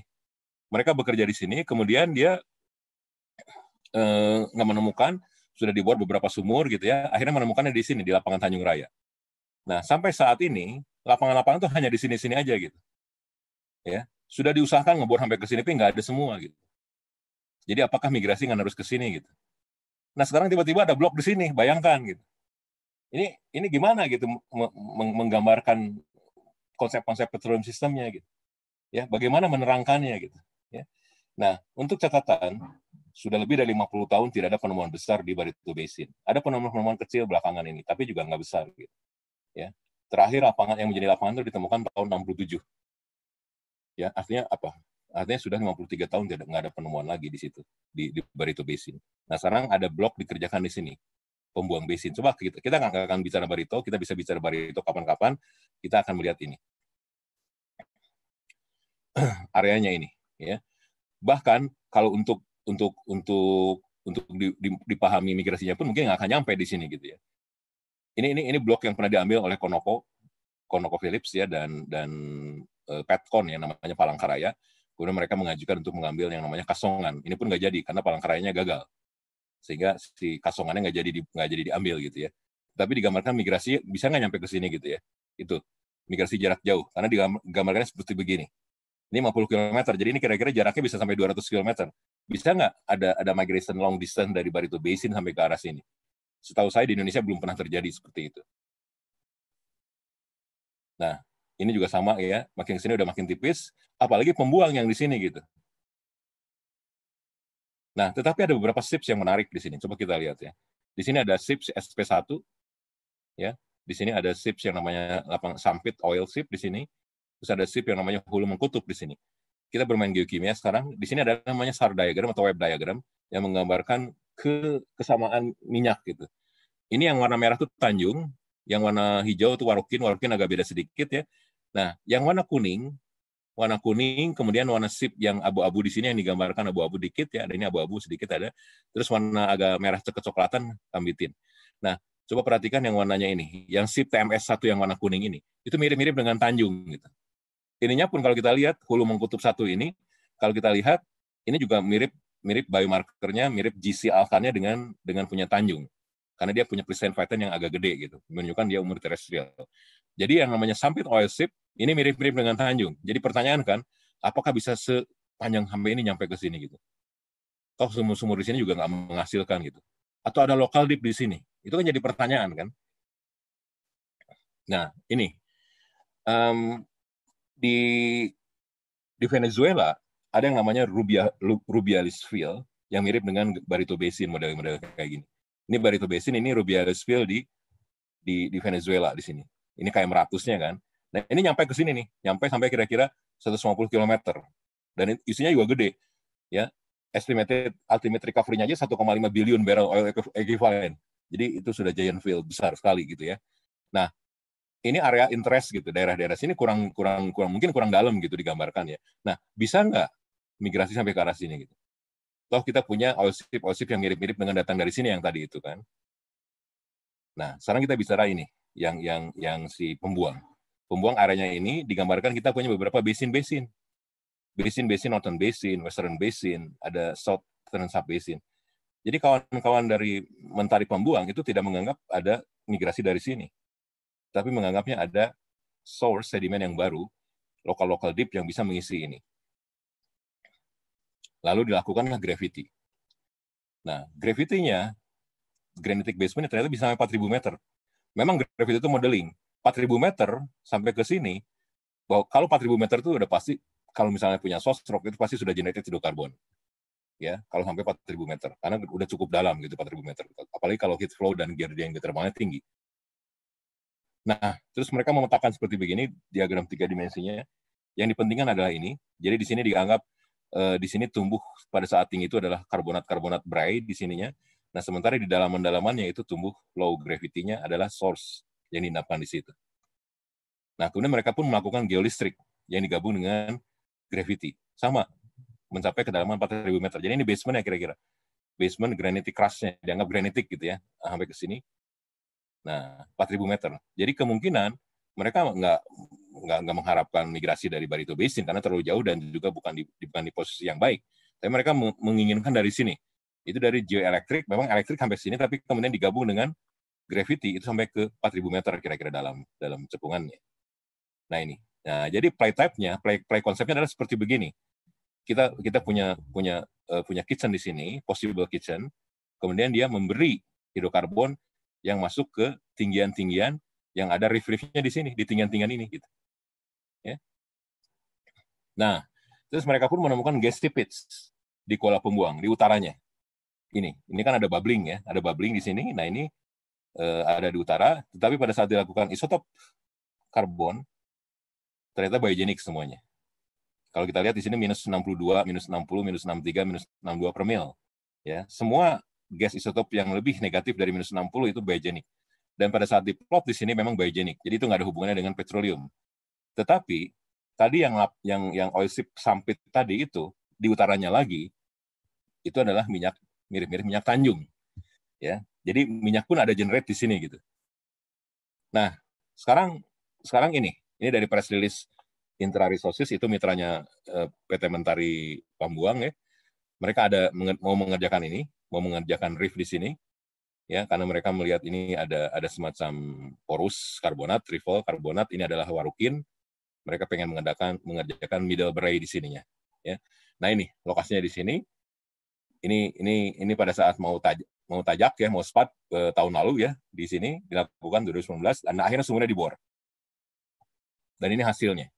Mereka bekerja di sini, kemudian dia eh, menemukan sudah dibuat beberapa sumur gitu ya. Akhirnya menemukannya di sini di lapangan Tanjung Raya. Nah, sampai saat ini lapangan-lapangan itu hanya di sini-sini aja gitu. Ya, sudah diusahakan ngebor sampai ke sini tapi nggak ada semua gitu. Jadi apakah migrasi nggak harus ke sini gitu? Nah sekarang tiba-tiba ada blok di sini, bayangkan gitu. Ini ini gimana gitu menggambarkan konsep-konsep petroleum sistemnya gitu. Ya, bagaimana menerangkannya gitu. Ya. Nah, untuk catatan, sudah lebih dari 50 tahun tidak ada penemuan besar di Barito Basin. Ada penemuan-penemuan kecil belakangan ini, tapi juga nggak besar. Gitu ya terakhir lapangan yang menjadi lapangan itu ditemukan tahun 67 ya artinya apa artinya sudah 53 tahun tidak nggak ada penemuan lagi di situ di, di Barito Basin. Nah sekarang ada blok dikerjakan di sini pembuang basin. Coba kita kita nggak akan bicara Barito, kita bisa bicara Barito kapan-kapan. Kita akan melihat ini <clears throat> areanya ini ya bahkan kalau untuk untuk untuk untuk dipahami migrasinya pun mungkin nggak akan nyampe di sini gitu ya ini ini ini blok yang pernah diambil oleh Konoko Konoko Philips ya dan dan uh, Petcon yang namanya Palangkaraya. Kemudian mereka mengajukan untuk mengambil yang namanya Kasongan. Ini pun nggak jadi karena Palangkarayanya gagal. Sehingga si Kasongannya nggak jadi nggak jadi diambil gitu ya. Tapi digambarkan migrasi bisa nggak nyampe ke sini gitu ya. Itu migrasi jarak jauh karena digambarkannya seperti begini. Ini 50 km, jadi ini kira-kira jaraknya bisa sampai 200 km. Bisa nggak ada ada migration long distance dari Barito Basin sampai ke arah sini? setahu saya di Indonesia belum pernah terjadi seperti itu. Nah, ini juga sama ya, makin sini udah makin tipis, apalagi pembuang yang di sini gitu. Nah, tetapi ada beberapa SIPS yang menarik di sini. Coba kita lihat ya. Di sini ada SIPS SP1, ya. Di sini ada SIPS yang namanya lapang sampit oil SIP di sini. Terus ada SIP yang namanya hulu mengkutub di sini. Kita bermain geokimia sekarang. Di sini ada namanya SAR diagram atau web diagram yang menggambarkan ke kesamaan minyak gitu. Ini yang warna merah tuh Tanjung, yang warna hijau tuh Warukin, Warukin agak beda sedikit ya. Nah, yang warna kuning, warna kuning, kemudian warna sip yang abu-abu di sini yang digambarkan abu-abu dikit ya, ada ini abu-abu sedikit ada, terus warna agak merah kecoklatan kambitin. Nah, coba perhatikan yang warnanya ini, yang sip TMS 1 yang warna kuning ini, itu mirip-mirip dengan Tanjung gitu. Ininya pun kalau kita lihat hulu mengkutub satu ini, kalau kita lihat ini juga mirip mirip biomarkernya, mirip GC alkannya dengan dengan punya Tanjung. Karena dia punya presen vitamin yang agak gede gitu, menunjukkan dia umur terestrial. Jadi yang namanya sampit oil oilsip ini mirip-mirip dengan Tanjung. Jadi pertanyaan kan, apakah bisa sepanjang hampir ini nyampe ke sini gitu? Toh sumur-sumur di sini juga nggak menghasilkan gitu. Atau ada lokal dip di sini? Itu kan jadi pertanyaan kan. Nah ini um, di di Venezuela ada yang namanya Rubia, Rubialis Field yang mirip dengan Barito Basin model-model kayak gini. Ini Barito Basin, ini Rubialis Field di, di di Venezuela di sini. Ini kayak meratusnya kan. Nah, ini nyampe ke sini nih, nyampe sampai kira-kira 150 km. Dan isinya juga gede. Ya, estimated ultimate recovery-nya aja 1,5 billion barrel oil equivalent. Jadi itu sudah giant field besar sekali gitu ya. Nah, ini area interest gitu daerah-daerah sini kurang kurang kurang mungkin kurang dalam gitu digambarkan ya. Nah bisa nggak migrasi sampai ke arah sini gitu. Toh kita punya OSIP OSIP yang mirip-mirip dengan datang dari sini yang tadi itu kan. Nah, sekarang kita bicara ini yang yang yang si pembuang. Pembuang areanya ini digambarkan kita punya beberapa basin-basin. Basin-basin Northern Basin, Western Basin, ada Southern Sub Basin. Jadi kawan-kawan dari mentari pembuang itu tidak menganggap ada migrasi dari sini. Tapi menganggapnya ada source sedimen yang baru, lokal-lokal deep yang bisa mengisi ini. Lalu dilakukanlah gravity. Nah, gravity-nya, granitic basement ternyata bisa sampai 4.000 meter. Memang gravity itu modeling. 4.000 meter sampai ke sini, bahwa kalau 4.000 meter itu udah pasti, kalau misalnya punya rock itu pasti sudah generated hidrokarbon. Ya, kalau sampai 4.000 meter. Karena udah cukup dalam gitu 4.000 meter. Apalagi kalau heat flow dan gear yang diterbangnya tinggi. Nah, terus mereka memetakan seperti begini diagram tiga dimensinya. Yang dipentingkan adalah ini. Jadi di sini dianggap Eh, di sini tumbuh pada saat tinggi itu adalah karbonat-karbonat brai di sininya. Nah, sementara di dalam dalamannya itu tumbuh low gravity-nya adalah source yang diinapkan di situ. Nah, kemudian mereka pun melakukan geolistrik yang digabung dengan gravity. Sama, mencapai kedalaman 4000 meter. Jadi ini basement ya kira-kira. Basement granitic crust-nya, dianggap granitic gitu ya, sampai ke sini. Nah, 4000 meter. Jadi kemungkinan mereka nggak nggak nggak mengharapkan migrasi dari Barito Basin karena terlalu jauh dan juga bukan di bukan di posisi yang baik. Tapi mereka menginginkan dari sini. Itu dari geoelektrik, memang elektrik sampai sini, tapi kemudian digabung dengan gravity itu sampai ke 4.000 meter kira-kira dalam dalam cekungannya. Nah ini, nah jadi play type-nya, play play konsepnya adalah seperti begini. Kita kita punya punya uh, punya kitchen di sini, possible kitchen. Kemudian dia memberi hidrokarbon yang masuk ke tinggian-tinggian yang ada reef-reefnya di sini, di tinggian-tinggian ini. Gitu. Ya. Nah, terus mereka pun menemukan gas pits di kolam pembuang di utaranya. Ini, ini kan ada bubbling ya, ada bubbling di sini. Nah ini uh, ada di utara, tetapi pada saat dilakukan isotop karbon, ternyata biogenik semuanya. Kalau kita lihat di sini minus 62, minus 60, minus 63, minus 62 per mil. Ya, semua gas isotop yang lebih negatif dari minus 60 itu biogenik. Dan pada saat diplot di sini memang biogenik. Jadi itu nggak ada hubungannya dengan petroleum. Tetapi tadi yang yang yang oilseed sampit tadi itu di utaranya lagi itu adalah minyak mirip-mirip minyak Tanjung. Ya. Jadi minyak pun ada generate di sini gitu. Nah, sekarang sekarang ini, ini dari press release Intra Resources itu mitranya eh, PT Mentari Pambuang ya. Mereka ada mau mengerjakan ini, mau mengerjakan reef di sini ya karena mereka melihat ini ada ada semacam porus karbonat, trifol karbonat ini adalah warukin mereka pengen mengadakan mengerjakan middle brain di sininya ya nah ini lokasinya di sini ini ini ini pada saat mau taj mau tajak ya mau spat eh, tahun lalu ya di sini dilakukan 2019 dan akhirnya semuanya dibor dan ini hasilnya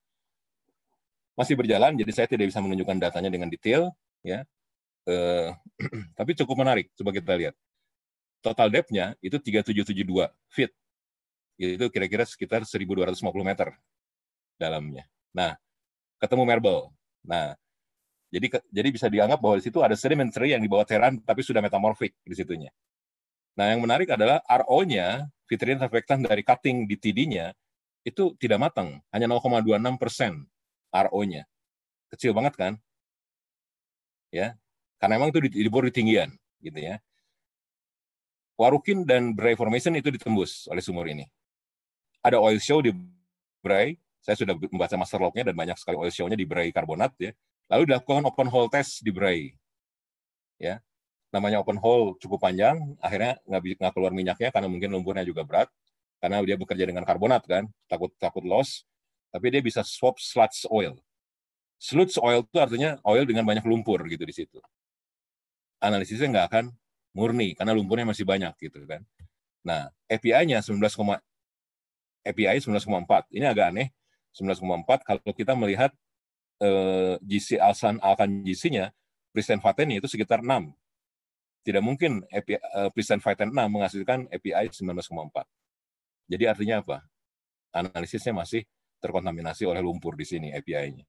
masih berjalan jadi saya tidak bisa menunjukkan datanya dengan detail ya eh, <clears throat> tapi cukup menarik coba kita lihat total depth-nya itu 3772 feet itu kira-kira sekitar 1250 meter dalamnya. Nah, ketemu merbel. Nah, jadi jadi bisa dianggap bahwa di situ ada sedimentary yang dibawa teran tapi sudah metamorfik di situnya. Nah, yang menarik adalah RO-nya, vitrin surfactant dari cutting di TD-nya itu tidak matang, hanya 0,26 persen RO-nya. Kecil banget kan? Ya, karena emang itu dibor di tinggian, gitu ya. Warukin dan Bray Formation itu ditembus oleh sumur ini. Ada oil show di Bray, saya sudah membaca master lognya dan banyak sekali oil show-nya di Bray karbonat ya. Lalu dilakukan open hole test di Bray. Ya. Namanya open hole cukup panjang, akhirnya nggak nggak keluar minyaknya karena mungkin lumpurnya juga berat karena dia bekerja dengan karbonat kan, takut takut loss. Tapi dia bisa swap sludge oil. Sludge oil itu artinya oil dengan banyak lumpur gitu di situ. Analisisnya nggak akan murni karena lumpurnya masih banyak gitu kan. Nah, API-nya 19, API 19,4. Ini agak aneh. 19,4 kalau kita melihat eh, GC alsan akan GC-nya Pristen Faten itu sekitar 6. Tidak mungkin API, eh, present Faten 6 menghasilkan API 19,4. Jadi artinya apa? Analisisnya masih terkontaminasi oleh lumpur di sini API-nya.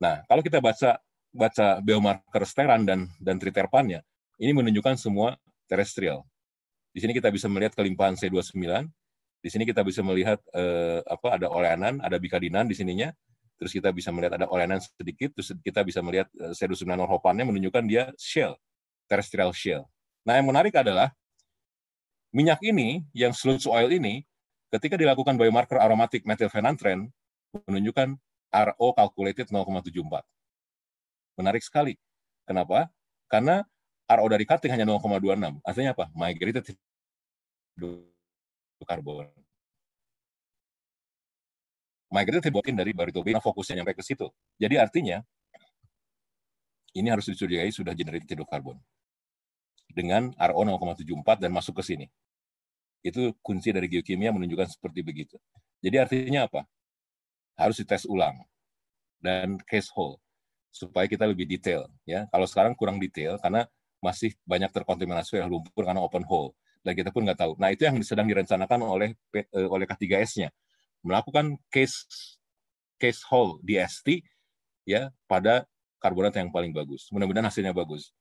Nah, kalau kita baca baca biomarker steran dan dan triterpannya, ini menunjukkan semua terestrial. Di sini kita bisa melihat kelimpahan C29, di sini kita bisa melihat eh, apa ada oleanan, ada bikadinan di sininya. Terus kita bisa melihat ada oleanan sedikit, terus kita bisa melihat eh, sedusum hopannya menunjukkan dia shell, terrestrial shell. Nah, yang menarik adalah minyak ini, yang sludge oil ini, ketika dilakukan biomarker aromatik methyl menunjukkan RO calculated 0,74. Menarik sekali. Kenapa? Karena RO dari cutting hanya 0,26. Artinya apa? Migrated karbon. Michael itu dari Barito B, nah fokusnya sampai ke situ. Jadi artinya, ini harus dicurigai sudah generated hidrokarbon. Dengan RO 0,74 dan masuk ke sini. Itu kunci dari geokimia menunjukkan seperti begitu. Jadi artinya apa? Harus dites ulang. Dan case hole Supaya kita lebih detail. ya. Kalau sekarang kurang detail, karena masih banyak terkontaminasi oleh lumpur karena open hole dan kita pun nggak tahu. Nah itu yang sedang direncanakan oleh eh, oleh K3S-nya melakukan case case hole di ST ya pada karbonat yang paling bagus. Mudah-mudahan hasilnya bagus.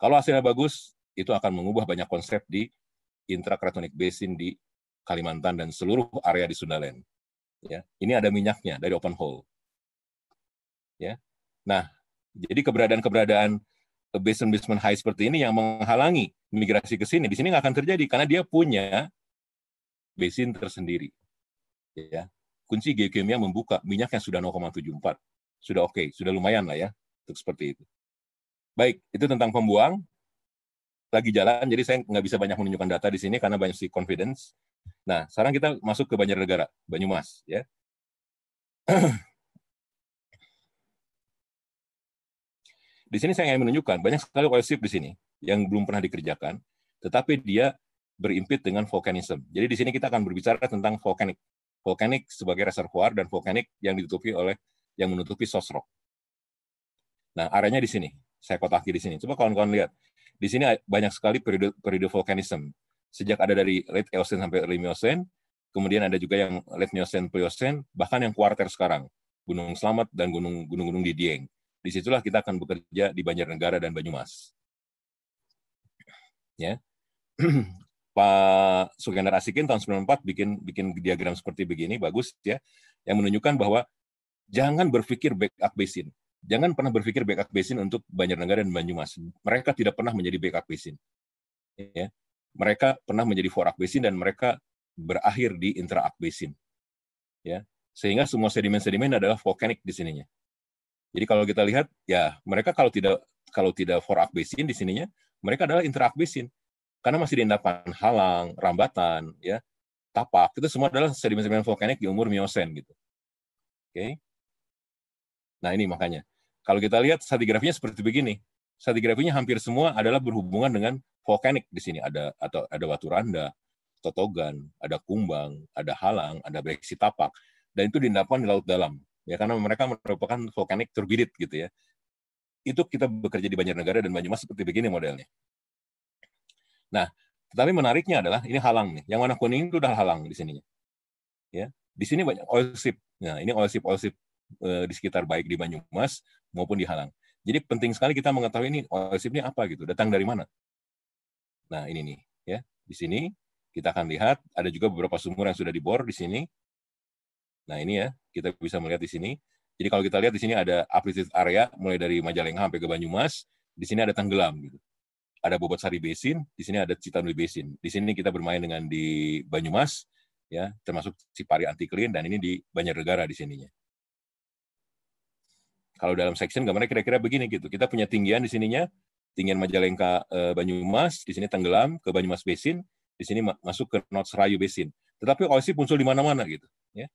Kalau hasilnya bagus, itu akan mengubah banyak konsep di intrakratonik basin di Kalimantan dan seluruh area di Sundaland. Ya, ini ada minyaknya dari open hole. Ya. Nah, jadi keberadaan-keberadaan basement-basement high seperti ini yang menghalangi migrasi ke sini. Di sini nggak akan terjadi karena dia punya basin tersendiri. Ya. Kunci geokimia membuka minyak yang sudah 0,74. Sudah oke, okay, sudah lumayan lah ya untuk seperti itu. Baik, itu tentang pembuang. Lagi jalan, jadi saya nggak bisa banyak menunjukkan data di sini karena banyak si confidence. Nah, sekarang kita masuk ke Banjarnegara, Banyumas. ya. <clears throat> Di sini saya ingin menunjukkan banyak sekali worship di sini yang belum pernah dikerjakan, tetapi dia berimpit dengan volcanism. Jadi di sini kita akan berbicara tentang vulkanik vulkanik sebagai reservoir dan vulkanik yang ditutupi oleh yang menutupi sos rock. Nah, areanya di sini. Saya kotaki di sini. Coba kawan-kawan lihat. Di sini banyak sekali periode periode volcanism. Sejak ada dari late Eocene sampai early Miocene, kemudian ada juga yang late Miocene, Pliocene, bahkan yang kuarter sekarang, Gunung Selamat dan Gunung Gunung di dieng disitulah kita akan bekerja di Banjarnegara dan Banyumas. Ya. <clears throat> Pak Sugendar Asikin tahun 94 bikin bikin diagram seperti begini bagus ya yang menunjukkan bahwa jangan berpikir backup basin. Jangan pernah berpikir backup basin untuk Banjarnegara dan Banyumas. Mereka tidak pernah menjadi backup basin. Ya. Mereka pernah menjadi forak basin dan mereka berakhir di intra basin. Ya. Sehingga semua sedimen-sedimen adalah volcanic di sininya. Jadi kalau kita lihat ya mereka kalau tidak kalau tidak forak basin di sininya mereka adalah interak karena masih diendapkan halang, rambatan, ya tapak itu semua adalah sedimen-sedimen vulkanik di umur Miosen gitu. Oke. Okay. Nah, ini makanya. Kalau kita lihat stratigrafinya seperti begini. Stratigrafinya hampir semua adalah berhubungan dengan vulkanik di sini ada atau ada batu randa, totogan, ada kumbang, ada halang, ada breksi tapak dan itu diendapkan di laut dalam ya karena mereka merupakan volcanic turbidit gitu ya. Itu kita bekerja di Banjarnegara dan Banyumas seperti begini modelnya. Nah, tetapi menariknya adalah ini halang nih. Yang warna kuning itu udah halang di sininya. Ya, di sini banyak oil ship. Nah, ini oil ship oil ship eh, di sekitar baik di Banyumas maupun di Halang. Jadi penting sekali kita mengetahui ini oil ship ini apa gitu, datang dari mana. Nah, ini nih ya. Di sini kita akan lihat ada juga beberapa sumur yang sudah dibor di sini Nah ini ya, kita bisa melihat di sini. Jadi kalau kita lihat di sini ada amplitude area mulai dari Majalengka sampai ke Banyumas, di sini ada tenggelam gitu. Ada Bobot Sari Besin di sini ada Citanui Besin Di sini kita bermain dengan di Banyumas ya, termasuk Cipari Antiklin dan ini di Banjarnegara di sininya. Kalau dalam section gambarnya kira-kira begini gitu. Kita punya tinggian di sininya, tinggian Majalengka eh, Banyumas, di sini tenggelam ke Banyumas Besin di sini masuk ke North Serayu Basin. Tetapi OSI muncul di mana-mana gitu, ya.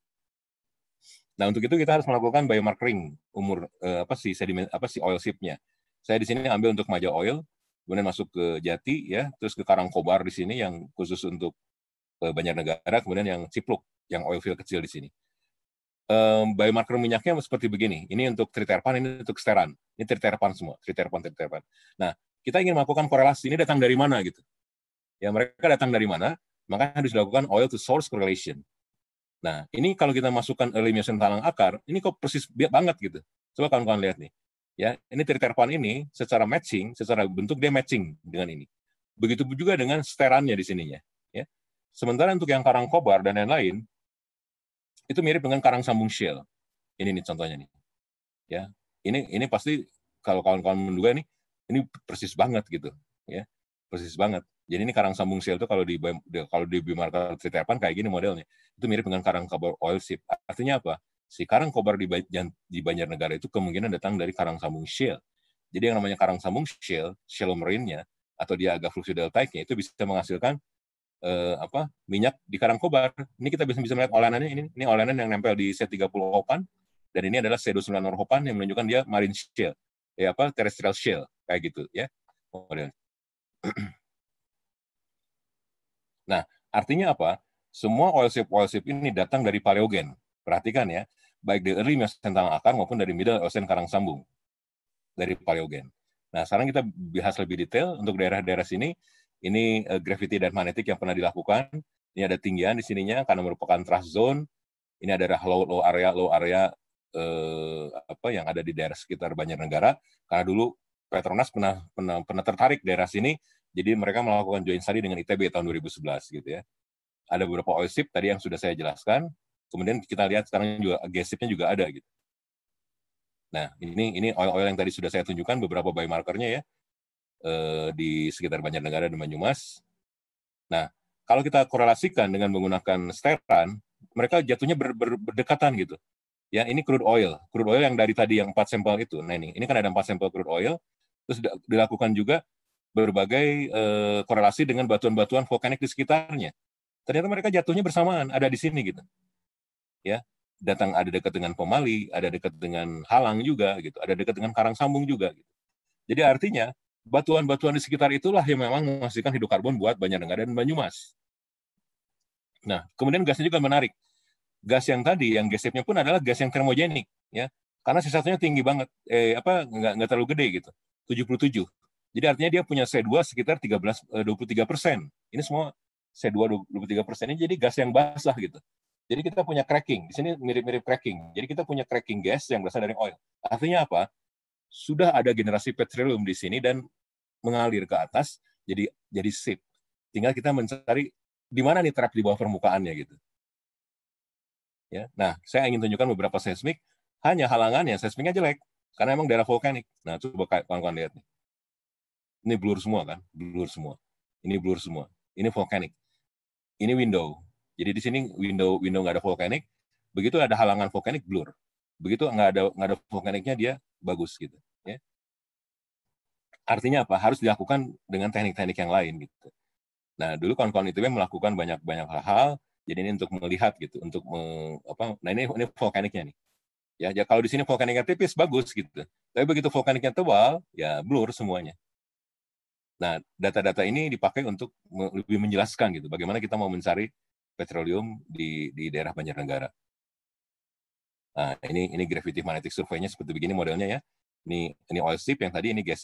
Nah, untuk itu kita harus melakukan biomarkering umur eh, apa sih sedimen apa sih oil shipnya. Saya di sini ambil untuk Maja Oil, kemudian masuk ke Jati ya, terus ke Karangkobar di sini yang khusus untuk eh, banyak negara kemudian yang Cipluk yang oil field kecil di sini. Um, biomarker minyaknya seperti begini. Ini untuk triterpan, ini untuk steran. Ini triterpan semua, triterpan, triterpan. Nah, kita ingin melakukan korelasi. Ini datang dari mana gitu? Ya, mereka datang dari mana? Maka harus dilakukan oil to source correlation Nah, ini kalau kita masukkan elimination talang akar, ini kok persis banget gitu. Coba kawan-kawan lihat nih. Ya, ini triterpan ini secara matching, secara bentuk dia matching dengan ini. Begitu juga dengan sterannya di sininya. Ya. Sementara untuk yang karang kobar dan lain-lain, itu mirip dengan karang sambung shell. Ini nih contohnya nih. Ya, ini ini pasti kalau kawan-kawan menduga nih, ini persis banget gitu. Ya, persis banget. Jadi ini karang sambung seal itu kalau di kalau di Bimarka Tritepan kayak gini modelnya. Itu mirip dengan karang kobar oil ship. Artinya apa? Si karang kobar di, di Negara itu kemungkinan datang dari karang sambung shale. Jadi yang namanya karang sambung shale, shale marine-nya atau dia agak deltaic-nya, itu bisa menghasilkan eh, apa minyak di karang kobar. Ini kita bisa bisa melihat olenannya ini ini olenan yang nempel di C30 Hopan dan ini adalah C29 Hopan yang menunjukkan dia marine shale. Ya apa terrestrial shale kayak gitu ya model. <clears throat> nah, artinya apa? Semua oilsip-oilsip ini datang dari paleogen. Perhatikan ya, baik dari early Miocene tanah akar maupun dari middle Miocene karang sambung dari paleogen. Nah, sekarang kita bahas lebih detail untuk daerah-daerah sini. Ini eh, gravity dan magnetik yang pernah dilakukan. Ini ada tinggian di sininya karena merupakan thrust zone. Ini adalah low low area low area eh, apa yang ada di daerah sekitar Banjarnegara karena dulu Petronas pernah pernah, pernah tertarik daerah sini, jadi mereka melakukan join study dengan ITB tahun 2011 gitu ya. Ada beberapa OSIP tadi yang sudah saya jelaskan. Kemudian kita lihat sekarang juga gesipnya juga ada gitu. Nah, ini ini oil-oil yang tadi sudah saya tunjukkan beberapa biomarkernya ya eh, di sekitar Banjarnegara dan Banyumas. Nah, kalau kita korelasikan dengan menggunakan steran, mereka jatuhnya ber, ber, berdekatan gitu. Ya, ini crude oil. Crude oil yang dari tadi yang empat sampel itu. Nah, ini ini kan ada empat sampel crude oil. Terus dilakukan juga berbagai uh, korelasi dengan batuan-batuan vulkanik di sekitarnya. Ternyata mereka jatuhnya bersamaan, ada di sini gitu. Ya, datang ada dekat dengan Pemali, ada dekat dengan Halang juga gitu, ada dekat dengan Karang Sambung juga gitu. Jadi artinya batuan-batuan di sekitar itulah yang memang menghasilkan hidrokarbon buat Banjarnegara dan Banyumas. Nah, kemudian gasnya juga menarik. Gas yang tadi, yang gesepnya pun adalah gas yang termogenik. Ya, karena c 1 tinggi banget, eh, apa nggak, nggak terlalu gede gitu, 77. Jadi artinya dia punya C2 sekitar 13, 23 eh, persen. Ini semua C2 23 persen ini jadi gas yang basah gitu. Jadi kita punya cracking, di sini mirip-mirip cracking. Jadi kita punya cracking gas yang berasal dari oil. Artinya apa? Sudah ada generasi petroleum di sini dan mengalir ke atas, jadi jadi sip. Tinggal kita mencari di mana nih trap di bawah permukaannya gitu. Ya, nah, saya ingin tunjukkan beberapa seismik hanya halangannya seismiknya jelek karena emang daerah vulkanik. Nah, coba kawan-kawan lihat nih. Ini blur semua kan? Blur semua. Ini blur semua. Ini vulkanik. Ini window. Jadi di sini window window nggak ada vulkanik. Begitu ada halangan vulkanik blur. Begitu nggak ada nggak ada vulkaniknya dia bagus gitu. Ya. Artinya apa? Harus dilakukan dengan teknik-teknik yang lain gitu. Nah dulu kawan-kawan itu ITB melakukan banyak-banyak hal-hal. Jadi ini untuk melihat gitu, untuk me, apa? Nah ini ini vulkaniknya nih. Ya, ya kalau di sini vulkaniknya tipis bagus gitu. Tapi begitu vulkaniknya tebal, ya blur semuanya. Nah, data-data ini dipakai untuk lebih menjelaskan gitu bagaimana kita mau mencari petroleum di di daerah Banjarnegara. Nah, ini ini gravity magnetic survey seperti begini modelnya ya. Ini ini oil sip yang tadi ini gas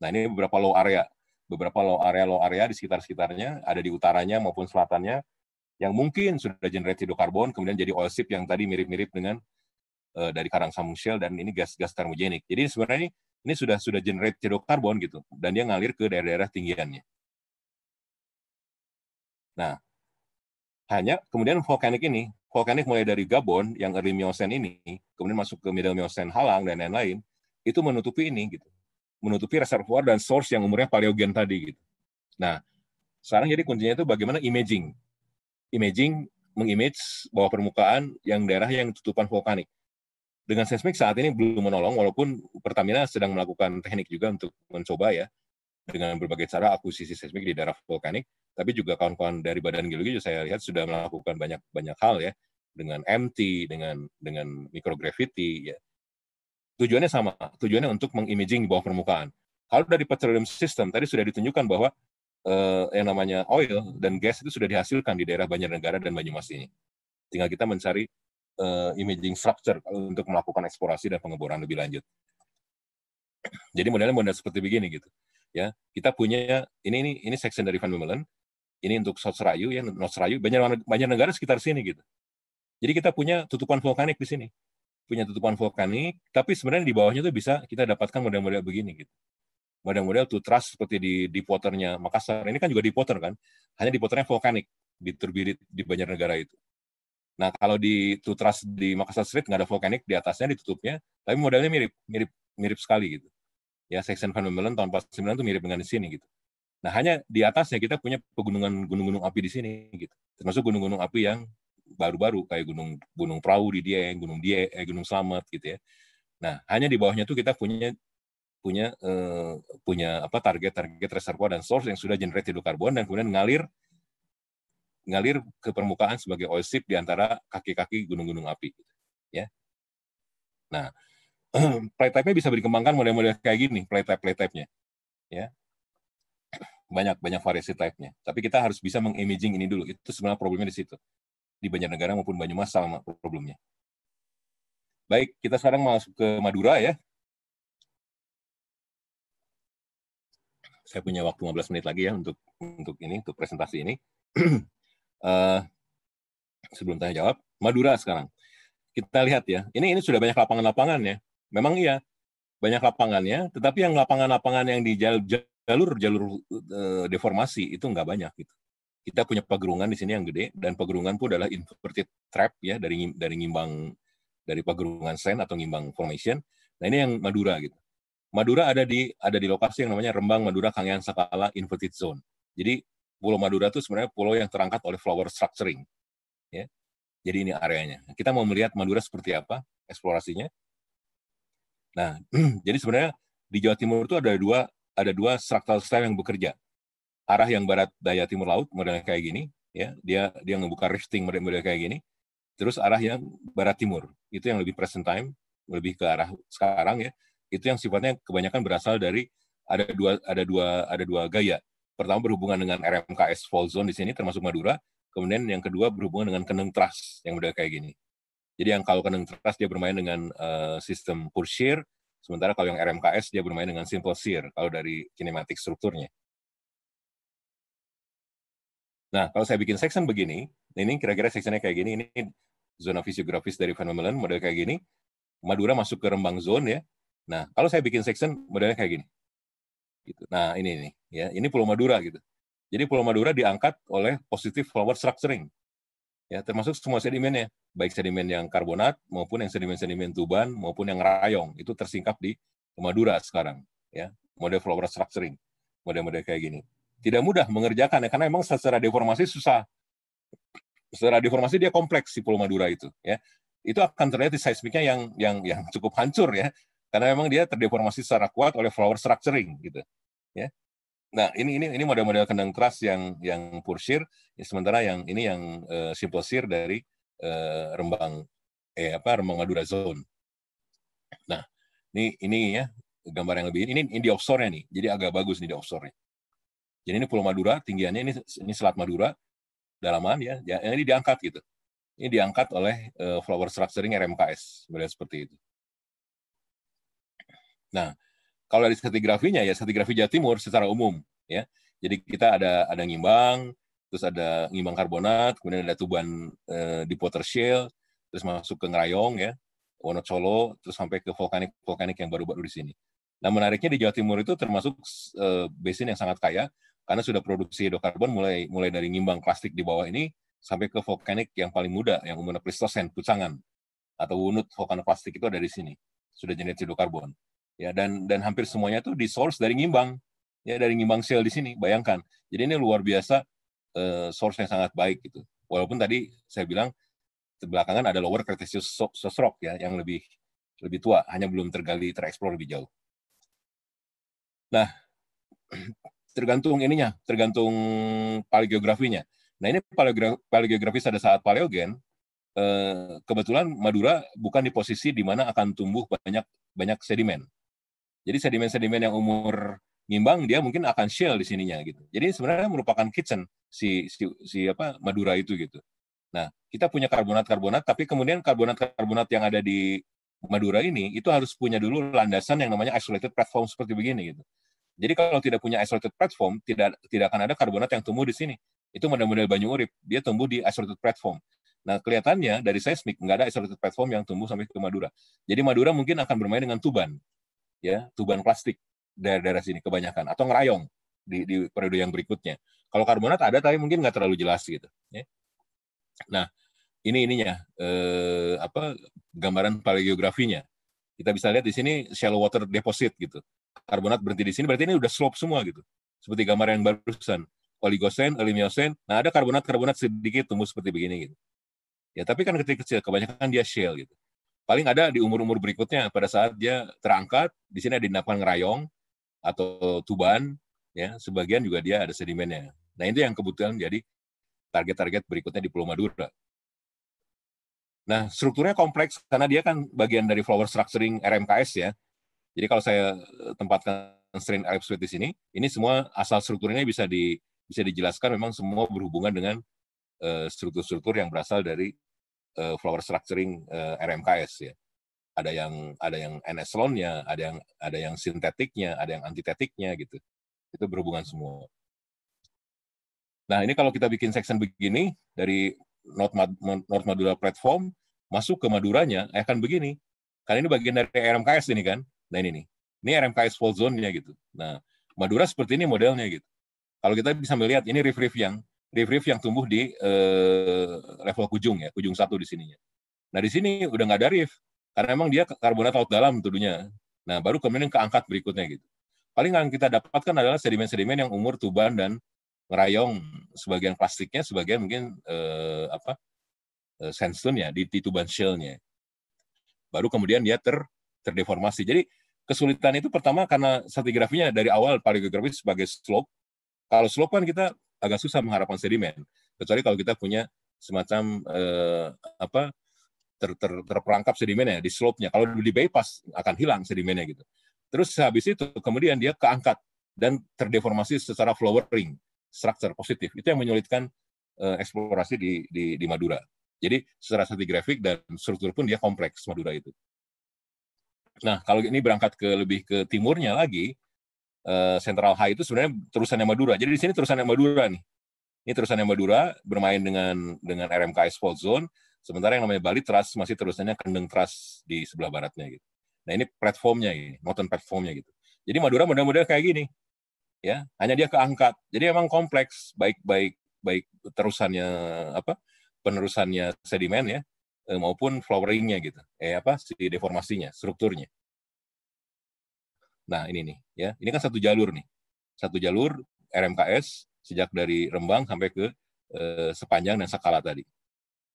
Nah, ini beberapa low area beberapa low area low area di sekitar sekitarnya ada di utaranya maupun selatannya yang mungkin sudah generate hidrokarbon kemudian jadi oil seep yang tadi mirip-mirip dengan uh, dari karang samung shell dan ini gas-gas termogenik. Jadi sebenarnya ini, ini sudah sudah generate hidrokarbon gitu dan dia ngalir ke daerah-daerah tinggiannya. Nah, hanya kemudian vulkanik ini, vulkanik mulai dari Gabon yang early Miocene ini, kemudian masuk ke middle Miocene Halang dan lain-lain, itu menutupi ini gitu. Menutupi reservoir dan source yang umurnya paleogen tadi gitu. Nah, sekarang jadi kuncinya itu bagaimana imaging imaging mengimage bawah permukaan yang daerah yang tutupan vulkanik. Dengan seismik saat ini belum menolong, walaupun Pertamina sedang melakukan teknik juga untuk mencoba ya, dengan berbagai cara akuisisi seismik di daerah vulkanik, tapi juga kawan-kawan dari Badan Geologi juga saya lihat sudah melakukan banyak-banyak hal ya, dengan MT, dengan dengan microgravity ya. Tujuannya sama, tujuannya untuk mengimaging bawah permukaan. Kalau dari petroleum system, tadi sudah ditunjukkan bahwa eh, yang namanya oil dan gas itu sudah dihasilkan di daerah Banjarnegara dan Banyumas ini. Tinggal kita mencari eh, imaging structure untuk melakukan eksplorasi dan pengeboran lebih lanjut. Jadi modelnya model seperti begini gitu. Ya, kita punya ini ini ini section dari Van Mimelen. ini untuk South Serayu ya, North Serayu, banyak banyak negara sekitar sini gitu. Jadi kita punya tutupan vulkanik di sini. Punya tutupan vulkanik, tapi sebenarnya di bawahnya itu bisa kita dapatkan model-model begini gitu model-model to trust seperti di di poternya Makassar. Ini kan juga di poter kan, hanya di poternya vulkanik di terbit di Negara itu. Nah, kalau di to trust di Makassar Street nggak ada vulkanik di atasnya ditutupnya, tapi modelnya mirip mirip mirip sekali gitu. Ya, section Van Meulen tahun 49 itu mirip dengan di sini gitu. Nah, hanya di atasnya kita punya pegunungan gunung-gunung api di sini gitu. Termasuk gunung-gunung api yang baru-baru kayak gunung gunung perahu di dia gunung dia eh, gunung Slamet gitu ya. Nah, hanya di bawahnya tuh kita punya punya uh, punya apa target-target reservoir dan source yang sudah generate hidrokarbon dan kemudian ngalir ngalir ke permukaan sebagai oil seep di antara kaki-kaki gunung-gunung api. Gitu, ya. Nah, play type nya bisa dikembangkan model-model kayak gini, play type play type nya Ya. Banyak banyak variasi type-nya. Tapi kita harus bisa mengimaging ini dulu. Itu sebenarnya problemnya di situ. Di banyak negara maupun Banyumas sama problemnya. Baik, kita sekarang masuk ke Madura ya. saya punya waktu 15 menit lagi ya untuk untuk ini untuk presentasi ini. uh, <clears throat> sebelum tanya jawab, Madura sekarang. Kita lihat ya. Ini ini sudah banyak lapangan-lapangan ya. Memang iya banyak lapangannya, tetapi yang lapangan-lapangan yang di jalur-jalur uh, eh, deformasi itu nggak banyak gitu. Kita punya pegerungan di sini yang gede dan pegerungan pun adalah inverted trap ya dari dari ngimbang dari pegerungan sen atau ngimbang formation. Nah ini yang Madura gitu. Madura ada di ada di lokasi yang namanya Rembang Madura Kangean Sakala Inverted Zone. Jadi Pulau Madura itu sebenarnya pulau yang terangkat oleh flower structuring. Ya. Jadi ini areanya. Kita mau melihat Madura seperti apa eksplorasinya. Nah, <clears throat> jadi sebenarnya di Jawa Timur itu ada dua ada dua structural style yang bekerja. Arah yang barat daya timur laut modelnya kayak gini, ya dia dia membuka rifting model-model kayak gini. Terus arah yang barat timur itu yang lebih present time, lebih ke arah sekarang ya itu yang sifatnya kebanyakan berasal dari ada dua ada dua ada dua gaya. Pertama berhubungan dengan RMKS Fall Zone di sini termasuk Madura, kemudian yang kedua berhubungan dengan Keneng Trust yang udah kayak gini. Jadi yang kalau Keneng Trust dia bermain dengan uh, sistem pure sementara kalau yang RMKS dia bermain dengan simple shear kalau dari kinematik strukturnya. Nah, kalau saya bikin section begini, ini kira-kira sectionnya kayak gini, ini zona fisiografis dari fenomena model kayak gini. Madura masuk ke Rembang Zone ya, Nah, kalau saya bikin section modelnya kayak gini. Gitu. Nah, ini nih ya, ini Pulau Madura gitu. Jadi Pulau Madura diangkat oleh positive flower structuring. Ya, termasuk semua sedimennya, baik sedimen yang karbonat maupun yang sedimen-sedimen tuban maupun yang rayong itu tersingkap di Madura sekarang, ya. Model flower structuring, model-model kayak gini. Tidak mudah mengerjakan ya, karena memang secara deformasi susah. Secara deformasi dia kompleks si Pulau Madura itu, ya. Itu akan terlihat di seismiknya yang yang yang cukup hancur ya, karena memang dia terdeformasi secara kuat oleh flower structuring gitu ya nah ini ini ini model-model kendang keras yang yang pure ya, sementara yang ini yang uh, simple shear dari uh, rembang eh apa rembang madura zone nah ini ini ya gambar yang lebih ini ini di offshore nih jadi agak bagus nih di offshore -nya. jadi ini pulau madura tinggiannya ini ini selat madura dalaman ya, ya yang ini diangkat gitu ini diangkat oleh uh, flower structuring RMKS model seperti itu Nah, kalau dari stratigrafinya ya stratigrafi Jawa Timur secara umum ya. Jadi kita ada ada ngimbang, terus ada ngimbang karbonat, kemudian ada tuban eh, di Potter Shale, terus masuk ke Ngerayong ya, Wonocolo, terus sampai ke vulkanik vulkanik yang baru-baru di sini. Nah menariknya di Jawa Timur itu termasuk eh, basin yang sangat kaya karena sudah produksi hidrokarbon mulai mulai dari ngimbang plastik di bawah ini sampai ke vulkanik yang paling muda yang umurnya Pleistosen, Pucangan atau wunut vulkan plastik itu ada di sini sudah jenis hidrokarbon ya dan dan hampir semuanya tuh di source dari ngimbang ya dari ngimbang sel di sini bayangkan jadi ini luar biasa uh, source yang sangat baik gitu walaupun tadi saya bilang belakangan ada lower cretaceous rock ya yang lebih lebih tua hanya belum tergali tereksplor lebih jauh nah <clears throat> tergantung ininya tergantung paleogeografinya. nah ini paleografis pada saat paleogen eh, kebetulan Madura bukan di posisi di mana akan tumbuh banyak banyak sedimen jadi sedimen-sedimen yang umur ngimbang dia mungkin akan shell di sininya gitu. Jadi sebenarnya merupakan kitchen si si, si apa Madura itu gitu. Nah, kita punya karbonat-karbonat tapi kemudian karbonat-karbonat yang ada di Madura ini itu harus punya dulu landasan yang namanya isolated platform seperti begini gitu. Jadi kalau tidak punya isolated platform, tidak tidak akan ada karbonat yang tumbuh di sini. Itu model-model banyu urip, dia tumbuh di isolated platform. Nah, kelihatannya dari seismik nggak ada isolated platform yang tumbuh sampai ke Madura. Jadi Madura mungkin akan bermain dengan Tuban ya tuban plastik dari daerah sini kebanyakan atau ngerayong di, di periode yang berikutnya. Kalau karbonat ada tapi mungkin nggak terlalu jelas gitu. Ya. Nah ini ininya eh, apa gambaran paleografinya. Kita bisa lihat di sini shallow water deposit gitu. Karbonat berhenti di sini berarti ini udah slope semua gitu. Seperti gambar yang barusan oligosen, olimiosen. Nah ada karbonat karbonat sedikit tumbuh seperti begini gitu. Ya tapi kan kecil-kecil kebanyakan dia shale gitu paling ada di umur-umur berikutnya pada saat dia terangkat di sini ada dinapkan ngerayong atau tuban ya sebagian juga dia ada sedimennya nah itu yang kebetulan jadi target-target berikutnya di Pulau Madura nah strukturnya kompleks karena dia kan bagian dari flower structuring RMKS ya jadi kalau saya eh, tempatkan strain Arab di sini ini semua asal strukturnya bisa di bisa dijelaskan memang semua berhubungan dengan eh, struktur-struktur yang berasal dari uh, flower structuring uh, eh, RMKS ya. Ada yang ada yang NS nya ada yang ada yang sintetiknya, ada yang antitetiknya gitu. Itu berhubungan semua. Nah, ini kalau kita bikin section begini dari North, Mad North Madura platform masuk ke Maduranya akan eh, begini. Karena ini bagian dari RMKS ini kan. Nah, ini nih. Ini RMKS full zone-nya gitu. Nah, Madura seperti ini modelnya gitu. Kalau kita bisa melihat ini reef-reef yang Reef reef yang tumbuh di uh, level ujung ya, ujung satu di sininya. Nah di sini udah nggak ada reef karena emang dia karbonat laut dalam tentunya. Nah baru kemudian keangkat berikutnya gitu. Paling yang kita dapatkan adalah sedimen-sedimen yang umur tuban dan ngerayong sebagian plastiknya, sebagian mungkin uh, apa uh, eh, sandstone ya di, di tuban shellnya. Baru kemudian dia ter terdeformasi. Jadi kesulitan itu pertama karena stratigrafinya dari awal paleografi sebagai slope. Kalau slope kan kita agak susah mengharapkan sedimen. Kecuali kalau kita punya semacam eh, apa ter, ter, terperangkap sedimennya di slope-nya. Kalau di bypass akan hilang sedimennya gitu. Terus habis itu kemudian dia keangkat dan terdeformasi secara flowering structure positif. Itu yang menyulitkan eh, eksplorasi di, di, di Madura. Jadi secara grafik dan struktur pun dia kompleks Madura itu. Nah, kalau ini berangkat ke lebih ke timurnya lagi, Eh, Central High itu sebenarnya terusan yang Madura. Jadi di sini terusan yang Madura nih. Ini terusan yang Madura bermain dengan dengan RMKS Sport Zone. Sementara yang namanya Bali Trust masih terusannya Kendeng Trust di sebelah baratnya gitu. Nah ini platformnya ini, Northern platformnya gitu. Jadi Madura mudah-mudahan kayak gini, ya. Hanya dia keangkat. Jadi emang kompleks, baik-baik baik terusannya apa penerusannya sedimen ya eh, maupun floweringnya gitu eh apa si deformasinya strukturnya Nah, ini nih ya. Ini kan satu jalur nih. Satu jalur RMKS sejak dari Rembang sampai ke eh, sepanjang dan skala tadi.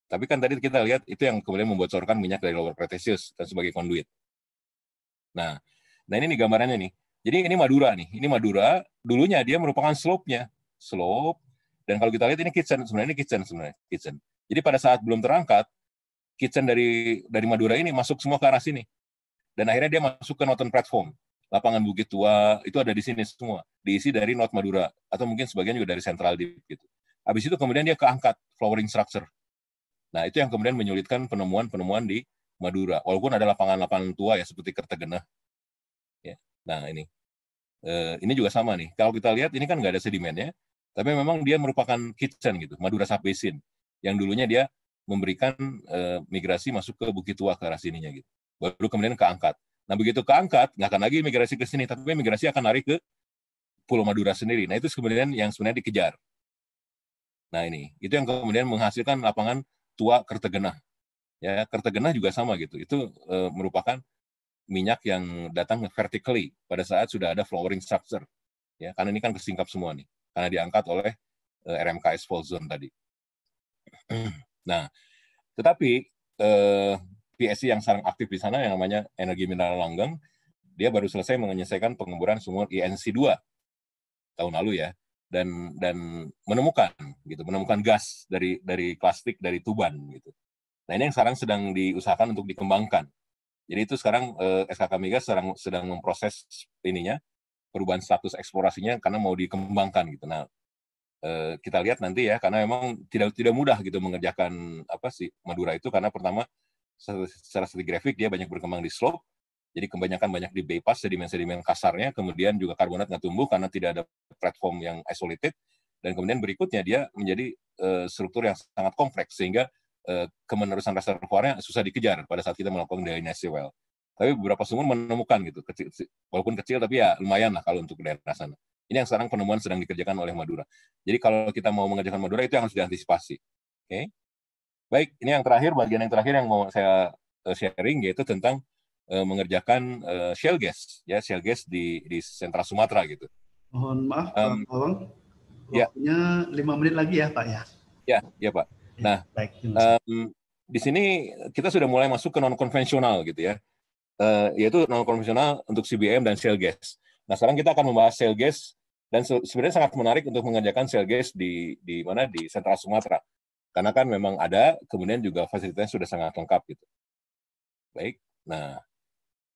Tapi kan tadi kita lihat itu yang kemudian membocorkan minyak dari Lower Cretaceous dan sebagai konduit. Nah, nah ini nih gambarannya nih. Jadi ini Madura nih. Ini Madura dulunya dia merupakan slope-nya. Slope dan kalau kita lihat ini kitchen sebenarnya ini kitchen sebenarnya kitchen. Jadi pada saat belum terangkat kitchen dari dari Madura ini masuk semua ke arah sini. Dan akhirnya dia masuk ke Northern Platform lapangan Bukit Tua itu ada di sini semua diisi dari North Madura atau mungkin sebagian juga dari Central Deep gitu. Habis itu kemudian dia keangkat flowering structure. Nah, itu yang kemudian menyulitkan penemuan-penemuan di Madura. Walaupun ada lapangan-lapangan tua ya seperti Kertegenah. Ya. Nah, ini. E, ini juga sama nih. Kalau kita lihat ini kan nggak ada sedimen ya. tapi memang dia merupakan kitchen gitu, Madura Sub-Basin. Yang dulunya dia memberikan e, migrasi masuk ke Bukit Tua ke arah sininya gitu. Baru kemudian keangkat. Nah begitu keangkat, nggak akan lagi migrasi ke sini, tapi migrasi akan lari ke Pulau Madura sendiri. Nah itu kemudian yang sebenarnya dikejar. Nah ini, itu yang kemudian menghasilkan lapangan tua Kertegenah. Ya, Kertegenah juga sama gitu. Itu e, merupakan minyak yang datang vertically pada saat sudah ada flowering structure. Ya, karena ini kan kesingkap semua nih, karena diangkat oleh e, eh, RMKS Fall Zone tadi. <clears throat> Nah, tetapi e, PSI yang sangat aktif di sana yang namanya Energi Mineral Langgeng, dia baru selesai menyelesaikan pengemburan sumur INC2 tahun lalu ya dan dan menemukan gitu menemukan gas dari dari plastik dari tuban gitu. Nah ini yang sekarang sedang diusahakan untuk dikembangkan. Jadi itu sekarang eh, SKK Migas sedang sedang memproses ininya perubahan status eksplorasinya karena mau dikembangkan gitu. Nah eh, kita lihat nanti ya karena memang tidak tidak mudah gitu mengerjakan apa sih Madura itu karena pertama secara studi grafik dia banyak berkembang di slope, jadi kebanyakan banyak di bypass sedimen-sedimen kasarnya, kemudian juga karbonat nggak tumbuh karena tidak ada platform yang isolated, dan kemudian berikutnya dia menjadi uh, struktur yang sangat kompleks sehingga uh, kemenerusan reservoirnya susah dikejar pada saat kita melakukan desalinasi well. Tapi beberapa sumur menemukan gitu, kecil, walaupun kecil tapi ya lumayan lah kalau untuk daerah sana. Ini yang sekarang penemuan sedang dikerjakan oleh Madura. Jadi kalau kita mau mengerjakan Madura itu yang harus diantisipasi. Oke. Okay? Baik, ini yang terakhir, bagian yang terakhir yang mau saya eh, sharing yaitu tentang uh, mengerjakan uh, shell gas, ya shell gas di di sentra Sumatera gitu. Mohon maaf, um, Pak ya. Waktunya lima menit lagi ya, Pak ya. Ya, ya Pak. Ya, nah, baik, um, di sini kita sudah mulai masuk ke non konvensional gitu ya, uh, yaitu non konvensional untuk CBM dan shale gas. Nah, sekarang kita akan membahas shale gas dan sebenarnya sangat menarik untuk mengerjakan shale gas di di mana di sentra Sumatera. Karena kan memang ada, kemudian juga fasilitasnya sudah sangat lengkap gitu. Baik, nah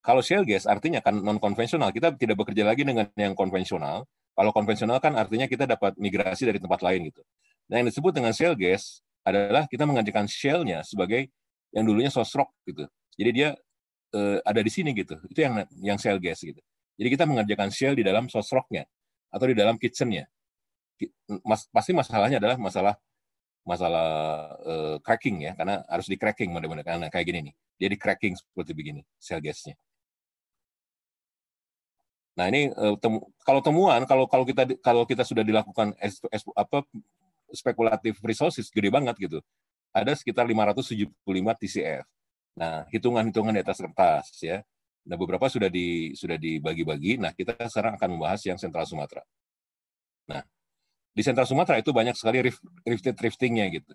kalau shale gas artinya kan non konvensional. Kita tidak bekerja lagi dengan yang konvensional. Kalau konvensional kan artinya kita dapat migrasi dari tempat lain gitu. Nah yang disebut dengan shale gas adalah kita mengajarkan shale-nya sebagai yang dulunya source rock gitu. Jadi dia eh, ada di sini gitu. Itu yang yang shale gas gitu. Jadi kita mengerjakan shell di dalam source atau di dalam kitchennya Mas, pasti masalahnya adalah masalah masalah uh, cracking ya, karena harus di cracking model-model karena kayak gini nih. jadi cracking seperti begini sel gasnya. Nah ini uh, eh, temu, kalau temuan kalau kalau kita kalau kita sudah dilakukan es, es, apa spekulatif resources gede banget gitu. Ada sekitar 575 TCF. Nah, hitungan-hitungan di atas kertas ya. Nah, beberapa sudah di sudah dibagi-bagi. Nah, kita sekarang akan membahas yang Sentral Sumatera. Nah, di Sentral Sumatera itu banyak sekali rift, rifted riftingnya gitu.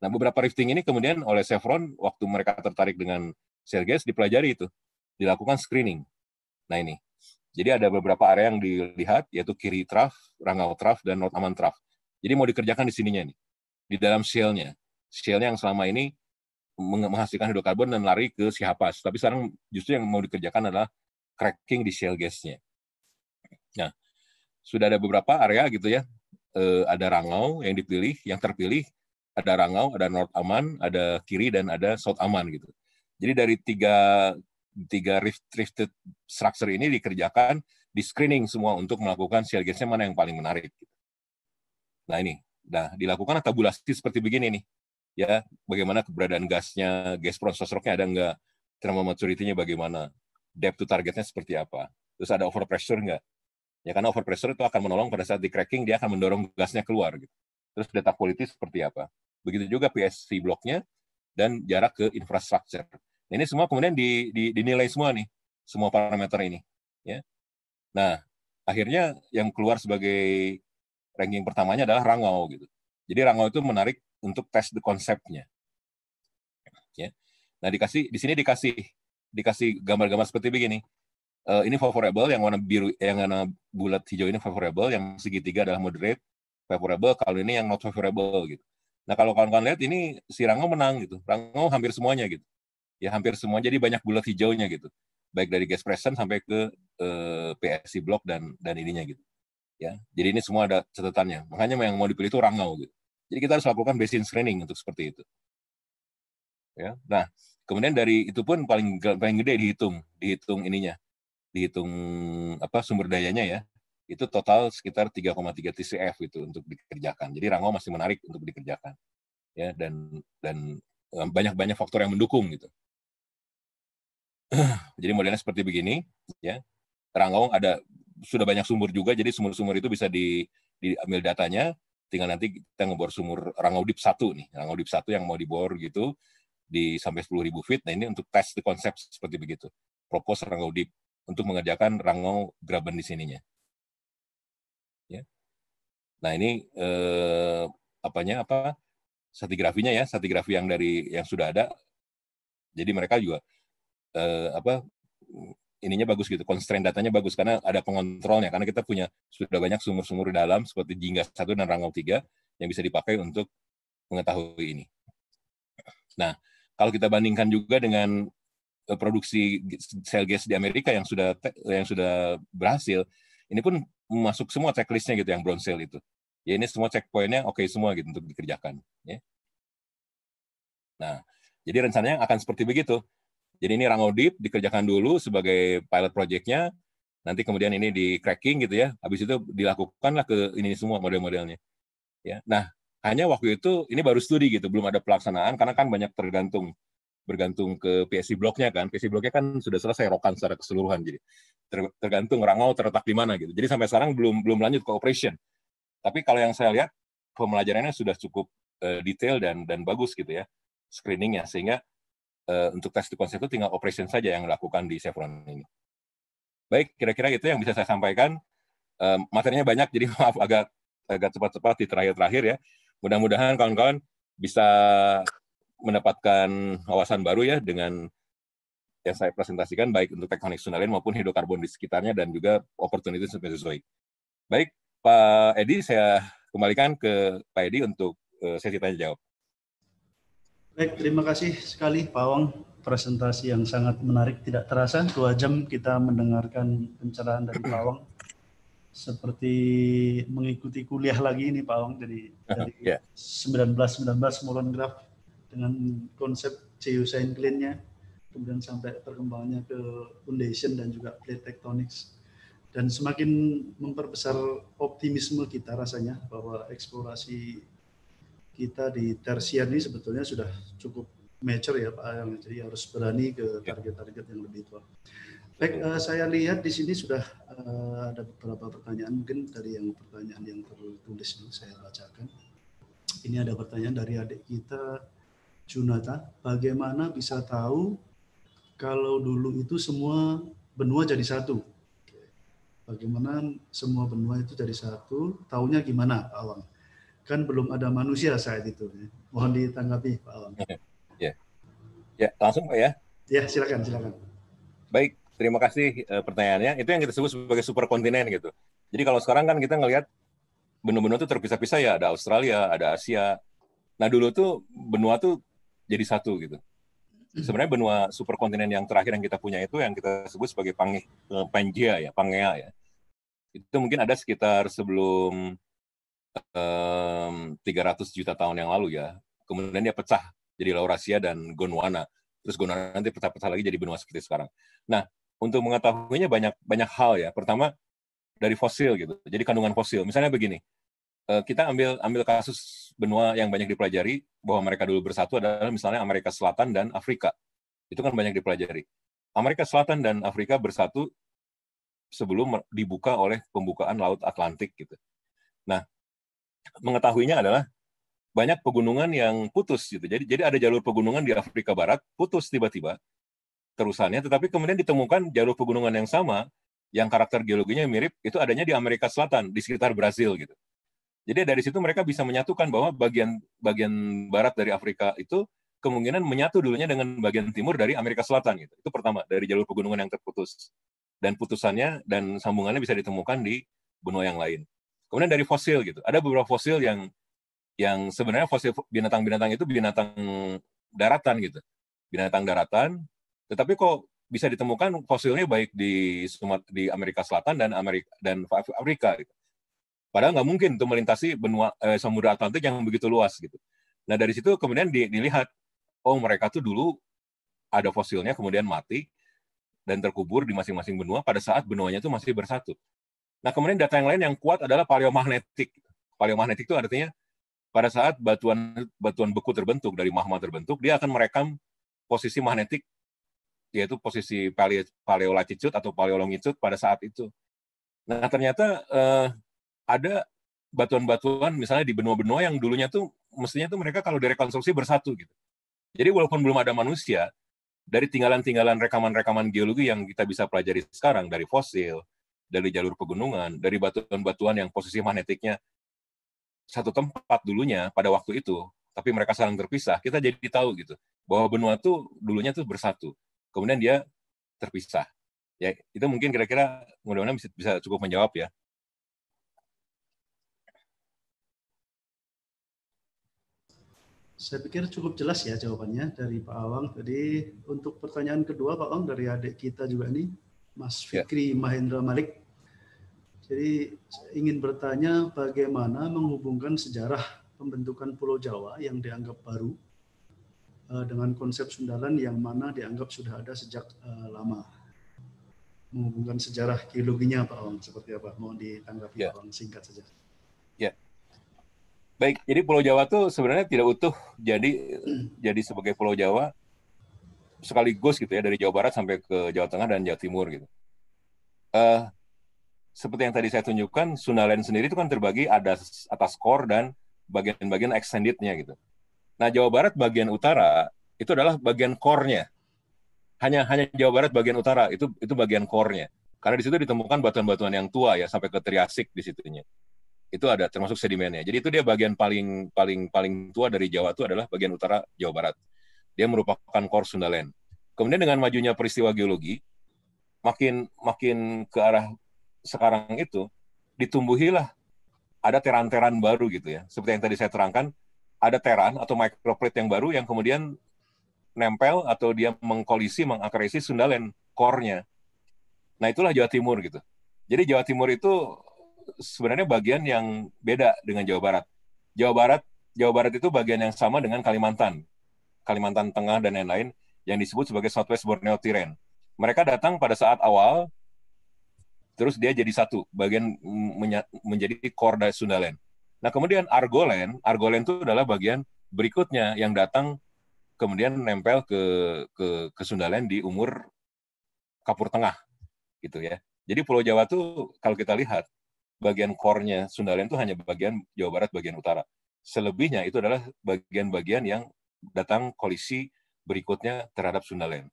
Nah beberapa rifting ini kemudian oleh Chevron waktu mereka tertarik dengan gas dipelajari itu, dilakukan screening. Nah ini, jadi ada beberapa area yang dilihat yaitu kiri traf, rangau traf, dan not aman traf. Jadi mau dikerjakan di sininya nih, di dalam shellnya. Shellnya yang selama ini menghasilkan hidrokarbon dan lari ke siapa Tapi sekarang justru yang mau dikerjakan adalah cracking di shell gasnya. Nah, sudah ada beberapa area gitu ya eh, ada Rangau yang dipilih, yang terpilih ada Rangau, ada North Aman, ada Kiri dan ada South Aman gitu. Jadi dari tiga tiga rift, rifted structure ini dikerjakan di screening semua untuk melakukan siagisnya mana yang paling menarik. Gitu. Nah ini, nah dilakukan tabulasi seperti begini nih, ya bagaimana keberadaan gasnya, gas process rocknya ada nggak, thermal maturity-nya bagaimana, depth to targetnya seperti apa, terus ada overpressure nggak, Ya karena overpressure itu akan menolong pada saat di cracking dia akan mendorong gasnya keluar gitu. Terus data quality seperti apa? Begitu juga PSC bloknya dan jarak ke infrastructure. Nah, ini semua kemudian di, di, dinilai semua nih, semua parameter ini. Ya. Nah, akhirnya yang keluar sebagai ranking pertamanya adalah Rangau gitu. Jadi Rangau itu menarik untuk tes the konsepnya. Ya. Nah, dikasih di sini dikasih dikasih gambar-gambar seperti begini uh, ini favorable, yang warna biru, yang warna bulat hijau ini favorable, yang segitiga adalah moderate, favorable, kalau ini yang not favorable gitu. Nah kalau kawan-kawan lihat ini si Rango menang gitu, Rango hampir semuanya gitu, ya hampir semua, jadi banyak bulat hijaunya gitu, baik dari gas present sampai ke uh, eh, PSC block dan dan ininya gitu. Ya, jadi ini semua ada catatannya. Makanya yang mau dipilih itu Rango? gitu. Jadi kita harus lakukan baseline screening untuk seperti itu. Ya, nah kemudian dari itu pun paling paling gede dihitung, dihitung ininya, dihitung apa sumber dayanya ya itu total sekitar 3,3 TCF itu untuk dikerjakan. Jadi Rango masih menarik untuk dikerjakan. Ya dan dan eh, banyak-banyak faktor yang mendukung gitu. <clears throat> jadi modelnya seperti begini ya. Rango ada sudah banyak sumur juga jadi sumur-sumur itu bisa di diambil datanya tinggal nanti kita ngebor sumur Rangau Deep 1 nih. Rangau Deep 1 yang mau dibor gitu di sampai 10.000 feet. Nah ini untuk tes the konsep seperti begitu. Propose Rangau Deep untuk mengerjakan rangau graben di sininya. Ya. Nah ini eh, apanya apa satigrafinya ya satigrafi yang dari yang sudah ada. Jadi mereka juga eh, apa ininya bagus gitu, constraint datanya bagus karena ada pengontrolnya karena kita punya sudah banyak sumur-sumur dalam seperti Jingga satu dan Rangau tiga yang bisa dipakai untuk mengetahui ini. Nah, kalau kita bandingkan juga dengan produksi sel gas di Amerika yang sudah yang sudah berhasil ini pun masuk semua checklistnya gitu yang brown cell itu ya ini semua checkpointnya oke okay semua gitu untuk dikerjakan ya nah jadi rencananya akan seperti begitu jadi ini rango deep dikerjakan dulu sebagai pilot projectnya nanti kemudian ini di cracking gitu ya habis itu dilakukanlah ke ini semua model-modelnya ya nah hanya waktu itu ini baru studi gitu belum ada pelaksanaan karena kan banyak tergantung bergantung ke PSI bloknya kan. PSI bloknya kan sudah selesai rokan secara keseluruhan. Jadi tergantung Rangau terletak di mana gitu. Jadi sampai sekarang belum belum lanjut ke operation. Tapi kalau yang saya lihat pembelajarannya sudah cukup uh, detail dan dan bagus gitu ya screeningnya sehingga uh, untuk tes to concept itu tinggal operation saja yang dilakukan di Chevron ini. Baik, kira-kira itu yang bisa saya sampaikan. Um, materinya banyak jadi <laughs> maaf agak agak cepat-cepat di terakhir-terakhir ya. Mudah-mudahan kawan-kawan bisa mendapatkan wawasan baru ya dengan yang saya presentasikan baik untuk tektonik sunalin maupun hidrokarbon di sekitarnya dan juga opportunity sesuai. Baik, Pak Edi, saya kembalikan ke Pak Edi untuk eh, sesi tanya jawab. Baik, terima kasih sekali Pak Wang. Presentasi yang sangat menarik tidak terasa. Dua jam kita mendengarkan pencerahan dari Pak Wang. Seperti mengikuti kuliah lagi ini Pak Wang <laughs> ya. dari, dari yeah. 19-19 Mulon Graf dengan konsep geosain nya kemudian sampai perkembangannya ke foundation dan juga plate tectonics dan semakin memperbesar optimisme kita rasanya bahwa eksplorasi kita di tersier ini sebetulnya sudah cukup mature ya Pak yang jadi harus berani ke ya. target-target yang lebih tua. Baik, uh, saya lihat di sini sudah uh, ada beberapa pertanyaan mungkin dari yang pertanyaan yang tertulis ini saya bacakan. Ini ada pertanyaan dari adik kita Jonathan, bagaimana bisa tahu kalau dulu itu semua benua jadi satu? Bagaimana semua benua itu jadi satu? Tahunya gimana, Pak Awang? Kan belum ada manusia saat itu. Ya. Mohon ditanggapi, Pak Awang. Ya, ya, ya langsung Pak ya. Ya, silakan, silakan. Baik, terima kasih eh, pertanyaannya. Itu yang kita sebut sebagai superkontinen gitu. Jadi kalau sekarang kan kita ngelihat benua-benua itu terpisah-pisah ya, ada Australia, ada Asia. Nah dulu tuh benua tuh jadi satu gitu. Hmm. Sebenarnya benua superkontinen yang terakhir yang kita punya itu yang kita sebut sebagai Pange, eh, Pangea ya, Pangea ya. Itu mungkin ada sekitar sebelum um, mmm, 300 juta tahun yang lalu ya. Kemudian dia pecah jadi Laurasia dan Gondwana. Terus Gondwana nanti pecah-pecah lagi jadi benua seperti sekarang. Nah, untuk mengetahuinya banyak banyak hal ya. Pertama dari fosil gitu. Jadi kandungan fosil. Misalnya begini, Eh, kita ambil ambil kasus benua yang banyak dipelajari bahwa mereka dulu bersatu adalah misalnya Amerika Selatan dan Afrika. Itu kan banyak dipelajari. Amerika Selatan dan Afrika bersatu sebelum dibuka oleh pembukaan Laut Atlantik gitu. Nah, mengetahuinya adalah banyak pegunungan yang putus gitu. Jadi jadi ada jalur pegunungan di Afrika Barat putus tiba-tiba terusannya tetapi kemudian ditemukan jalur pegunungan yang sama yang karakter geologinya mirip itu adanya di Amerika Selatan di sekitar Brazil gitu. Jadi dari situ mereka bisa menyatukan bahwa bagian bagian barat dari Afrika itu kemungkinan menyatu dulunya dengan bagian timur dari Amerika Selatan gitu. Itu pertama dari jalur pegunungan yang terputus dan putusannya dan sambungannya bisa ditemukan di benua yang lain. Kemudian dari fosil gitu. Ada beberapa fosil yang yang sebenarnya fosil binatang-binatang itu binatang daratan gitu. Binatang daratan, tetapi kok bisa ditemukan fosilnya baik di di Amerika Selatan dan Amerika dan Afrika gitu Padahal nggak mungkin untuk melintasi benua eh, samudra Atlantik yang begitu luas gitu. Nah dari situ kemudian di, dilihat, oh mereka tuh dulu ada fosilnya kemudian mati dan terkubur di masing-masing benua pada saat benuanya itu masih bersatu. Nah kemudian data yang lain yang kuat adalah paleomagnetik. Paleomagnetik itu artinya pada saat batuan batuan beku terbentuk dari magma terbentuk, dia akan merekam posisi magnetik yaitu posisi paleo, latitude atau longitude pada saat itu. Nah ternyata eh, ada batuan-batuan misalnya di benua-benua yang dulunya tuh mestinya tuh mereka kalau direkonstruksi bersatu gitu. Jadi walaupun belum ada manusia, dari tinggalan-tinggalan rekaman-rekaman geologi yang kita bisa pelajari sekarang dari fosil, dari jalur pegunungan, dari batuan-batuan yang posisi magnetiknya satu tempat dulunya pada waktu itu, tapi mereka saling terpisah, kita jadi tahu gitu bahwa benua tuh dulunya tuh bersatu, kemudian dia terpisah. Ya, itu mungkin kira-kira mudah-mudahan bisa cukup menjawab ya. Saya pikir cukup jelas ya jawabannya dari Pak Awang. Jadi untuk pertanyaan kedua Pak Awang dari adik kita juga ini Mas ya. Fikri ya. Mahendra Malik. Jadi ingin bertanya bagaimana menghubungkan sejarah pembentukan Pulau Jawa yang dianggap baru eh, dengan konsep Sundalan yang mana dianggap sudah ada sejak eh, lama. Menghubungkan sejarah geologinya Pak Awang seperti apa? Mohon ditanggapi ya. Pak Awang singkat saja. Baik, jadi Pulau Jawa tuh sebenarnya tidak utuh. Jadi hmm. jadi sebagai Pulau Jawa sekaligus gitu ya dari Jawa Barat sampai ke Jawa Tengah dan Jawa Timur gitu. Uh, seperti yang tadi saya tunjukkan, Sundaland sendiri itu kan terbagi ada atas core dan bagian-bagian extendednya gitu. Nah Jawa Barat bagian utara itu adalah bagian core-nya. Hanya hanya Jawa Barat bagian utara itu itu bagian core-nya. Karena di situ ditemukan batuan-batuan yang tua ya sampai ke Triasik di situnya itu ada termasuk sedimennya. Jadi itu dia bagian paling paling paling tua dari Jawa itu adalah bagian utara Jawa Barat. Dia merupakan core Sundaland Kemudian dengan majunya peristiwa geologi, makin makin ke arah sekarang itu ditumbuhilah ada teran-teran baru gitu ya. Seperti yang tadi saya terangkan, ada teran atau microplate yang baru yang kemudian nempel atau dia mengkolisi, mengakresi Sundaland core-nya. Nah, itulah Jawa Timur gitu. Jadi Jawa Timur itu sebenarnya bagian yang beda dengan Jawa Barat. Jawa Barat, Jawa Barat itu bagian yang sama dengan Kalimantan, Kalimantan Tengah dan lain-lain yang disebut sebagai Southwest Borneo Tiren. Mereka datang pada saat awal, terus dia jadi satu bagian menjadi Korda Sundaland. Nah kemudian Argoland, Argoland itu adalah bagian berikutnya yang datang kemudian nempel ke ke, ke Sundaland di umur Kapur Tengah gitu ya. Jadi Pulau Jawa tuh kalau kita lihat bagian core-nya Sundalen itu hanya bagian Jawa Barat bagian utara. Selebihnya itu adalah bagian-bagian yang datang kolisi berikutnya terhadap Sundaland,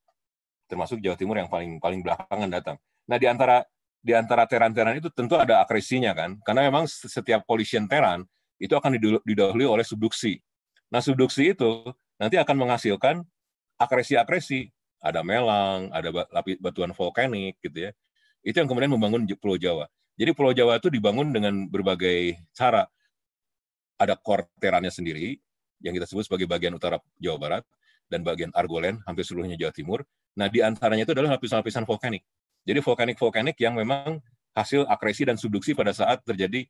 Termasuk Jawa Timur yang paling paling belakangan datang. Nah, di antara di antara teran-teran itu tentu ada akresinya kan. Karena memang setiap polisian teran itu akan didahului oleh subduksi. Nah, subduksi itu nanti akan menghasilkan akresi-akresi. Ada melang, ada batuan vulkanik gitu ya. Itu yang kemudian membangun Pulau Jawa. Jadi Pulau Jawa itu dibangun dengan berbagai cara. Ada korterannya sendiri, yang kita sebut sebagai bagian utara Jawa Barat, dan bagian Argolen, hampir seluruhnya Jawa Timur. Nah, di antaranya itu adalah lapisan-lapisan vulkanik. Jadi vulkanik-vulkanik yang memang hasil akresi dan subduksi pada saat terjadi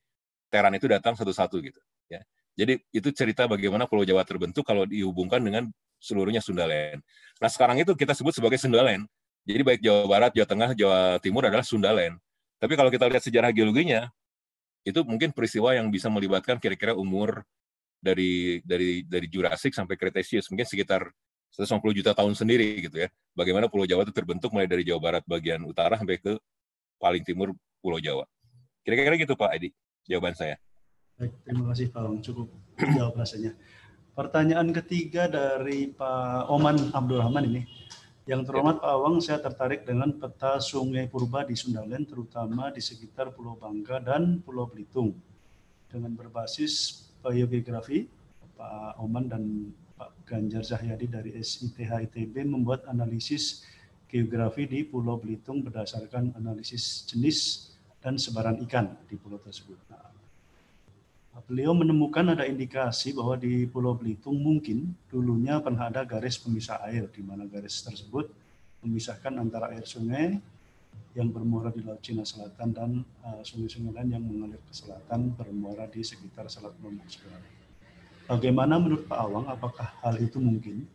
teran itu datang satu-satu gitu. Ya. Jadi itu cerita bagaimana Pulau Jawa terbentuk kalau dihubungkan dengan seluruhnya Sundaland. Nah sekarang itu kita sebut sebagai Sundaland. Jadi baik Jawa Barat, Jawa Tengah, Jawa Timur adalah Sundaland. Tapi kalau kita lihat sejarah geologinya, itu mungkin peristiwa yang bisa melibatkan kira-kira umur dari dari dari Jurassic sampai Cretaceous mungkin sekitar 150 juta tahun sendiri gitu ya. Bagaimana Pulau Jawa itu terbentuk mulai dari Jawa Barat bagian utara sampai ke paling timur Pulau Jawa. Kira-kira gitu Pak Edi, jawaban saya. Baik, terima kasih Pak Om. Cukup jawab rasanya. Pertanyaan ketiga dari Pak Oman Abdul Rahman ini. Yang terhormat Pak Awang, saya tertarik dengan peta sungai purba di Sundaland, terutama di sekitar Pulau Bangka dan Pulau Belitung. Dengan berbasis biogeografi, Pak Oman dan Pak Ganjar Zahyadi dari SITH ITB membuat analisis geografi di Pulau Belitung berdasarkan analisis jenis dan sebaran ikan di pulau tersebut. Nah, beliau menemukan ada indikasi bahwa di Pulau Belitung mungkin dulunya pernah ada garis pemisah air, di mana garis tersebut memisahkan antara air sungai yang bermuara di Laut Cina Selatan dan eh, sungai-sungai uh, lain yang mengalir ke selatan bermuara di sekitar Selat Lombok Bagaimana menurut Pak Awang, apakah hal itu mungkin?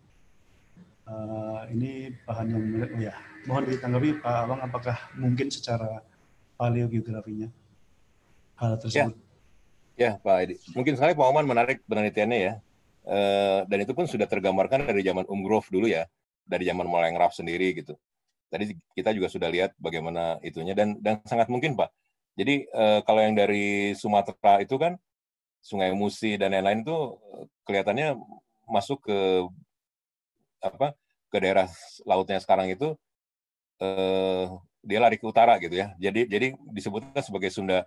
Uh, ini bahan yang menarik. Oh ya, mohon ditanggapi Pak Awang, apakah mungkin secara paleogeografinya hal ya. tersebut? Ya Ya, Pak Edi. Mungkin sekali Pak Oman menarik penelitiannya ya. E, dan itu pun sudah tergambarkan dari zaman Umroh dulu ya, dari zaman mulai ngeraf sendiri gitu. Tadi kita juga sudah lihat bagaimana itunya dan dan sangat mungkin Pak. Jadi e, kalau yang dari Sumatera itu kan Sungai Musi dan lain-lain itu eh, kelihatannya masuk ke apa ke daerah lautnya sekarang itu eh, dia lari ke utara gitu ya. Jadi jadi disebutnya sebagai Sunda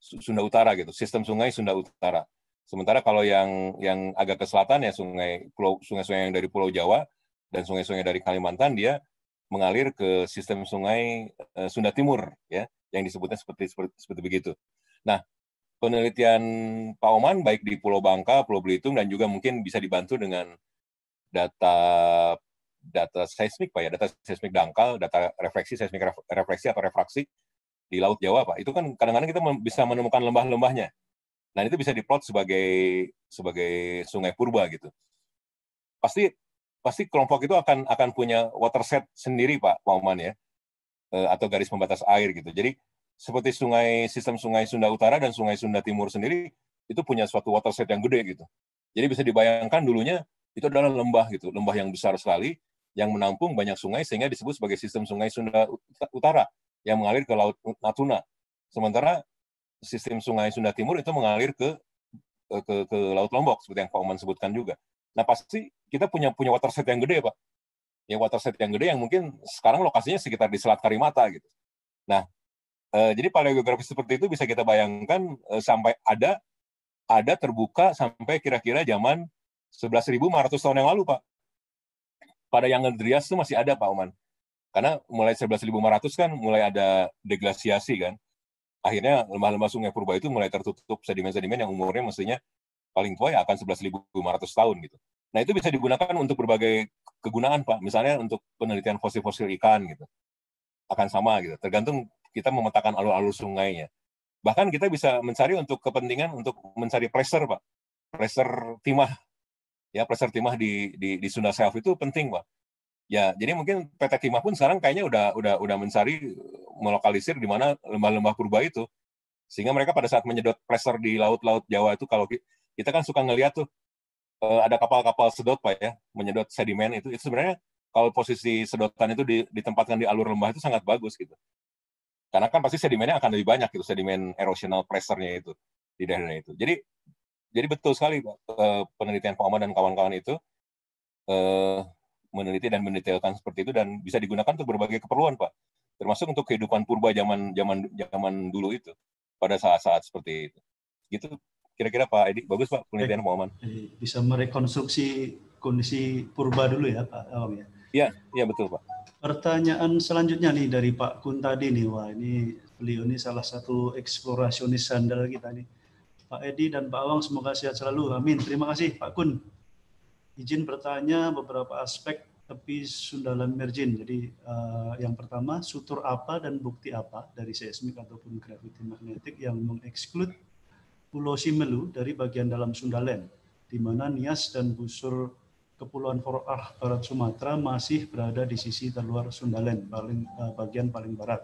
Sunda Utara gitu, sistem sungai Sunda Utara. Sementara kalau yang yang agak ke selatan ya sungai sungai-sungai yang dari Pulau Jawa dan sungai-sungai dari Kalimantan dia mengalir ke sistem sungai eh, Sunda Timur ya yang disebutnya seperti seperti, seperti begitu. Nah, penelitian Pak Oman baik di Pulau Bangka, Pulau Belitung dan juga mungkin bisa dibantu dengan data data seismik Pak ya, data seismik dangkal, data refleksi seismik refleksi atau refraksi di Laut Jawa, Pak, itu kan kadang-kadang kita bisa menemukan lembah-lembahnya. nah itu bisa diplot sebagai sebagai sungai purba gitu. Pasti pasti kelompok itu akan akan punya waterset sendiri, Pak Mauman ya, e, atau garis pembatas air gitu. Jadi seperti sungai sistem sungai Sunda Utara dan sungai Sunda Timur sendiri itu punya suatu waterset yang gede gitu. Jadi bisa dibayangkan dulunya itu adalah lembah gitu, lembah yang besar sekali yang menampung banyak sungai sehingga disebut sebagai sistem sungai Sunda Utara yang mengalir ke Laut Natuna. Sementara sistem sungai Sunda Timur itu mengalir ke ke, ke Laut Lombok seperti yang Pak Oman sebutkan juga. Nah pasti kita punya punya watershed yang gede Pak. Ya watershed yang gede yang mungkin sekarang lokasinya sekitar di Selat Karimata gitu. Nah eh, jadi paleogeografis seperti itu bisa kita bayangkan eh, sampai ada ada terbuka sampai kira-kira zaman 11.500 tahun yang lalu Pak. Pada yang Andreas itu masih ada Pak Oman. Karena mulai 11.500 kan mulai ada deglasiasi kan. Akhirnya lembah-lembah sungai purba itu mulai tertutup sedimen-sedimen yang umurnya mestinya paling tua ya akan 11.500 tahun gitu. Nah itu bisa digunakan untuk berbagai kegunaan Pak. Misalnya untuk penelitian fosil-fosil ikan gitu. Akan sama gitu. Tergantung kita memetakan alur-alur sungainya. Bahkan kita bisa mencari untuk kepentingan untuk mencari pressure Pak. Pressure timah ya pressure timah di, di, di Sunda Self itu penting Pak. Ya, jadi mungkin PT Timah pun sekarang kayaknya udah udah udah mencari uh, melokalisir di mana lembah-lembah purba itu. Sehingga mereka pada saat menyedot pressure di laut-laut Jawa itu kalau kita kan suka ngelihat tuh uh, ada kapal-kapal sedot Pak ya, menyedot sedimen itu itu sebenarnya kalau posisi sedotan itu ditempatkan di alur lembah itu sangat bagus gitu. Karena kan pasti sedimennya akan lebih banyak itu sedimen erosional pressure-nya itu di daerah itu. Jadi jadi betul sekali pak uh, penelitian Pak Oma dan kawan-kawan itu meneliti dan mendetailkan seperti itu dan bisa digunakan untuk berbagai keperluan Pak termasuk untuk kehidupan purba zaman zaman zaman dulu itu pada saat-saat seperti itu gitu kira-kira Pak Edi bagus Pak penelitian Pak Oman bisa merekonstruksi kondisi purba dulu ya Pak Om ya iya iya betul Pak pertanyaan selanjutnya nih dari Pak Kun tadi nih wah ini beliau ini salah satu eksplorasionis sandal kita nih Pak Edi dan Pak Awang semoga sehat selalu amin terima kasih Pak Kun izin bertanya beberapa aspek tepi Sundalan Merjin. Jadi uh, yang pertama, sutur apa dan bukti apa dari seismik ataupun gravity magnetik yang mengeksklud Pulau Simelu dari bagian dalam Sundaland, di mana Nias dan busur Kepulauan Foroah Barat Sumatera masih berada di sisi terluar Sundaland, paling, uh, bagian paling barat.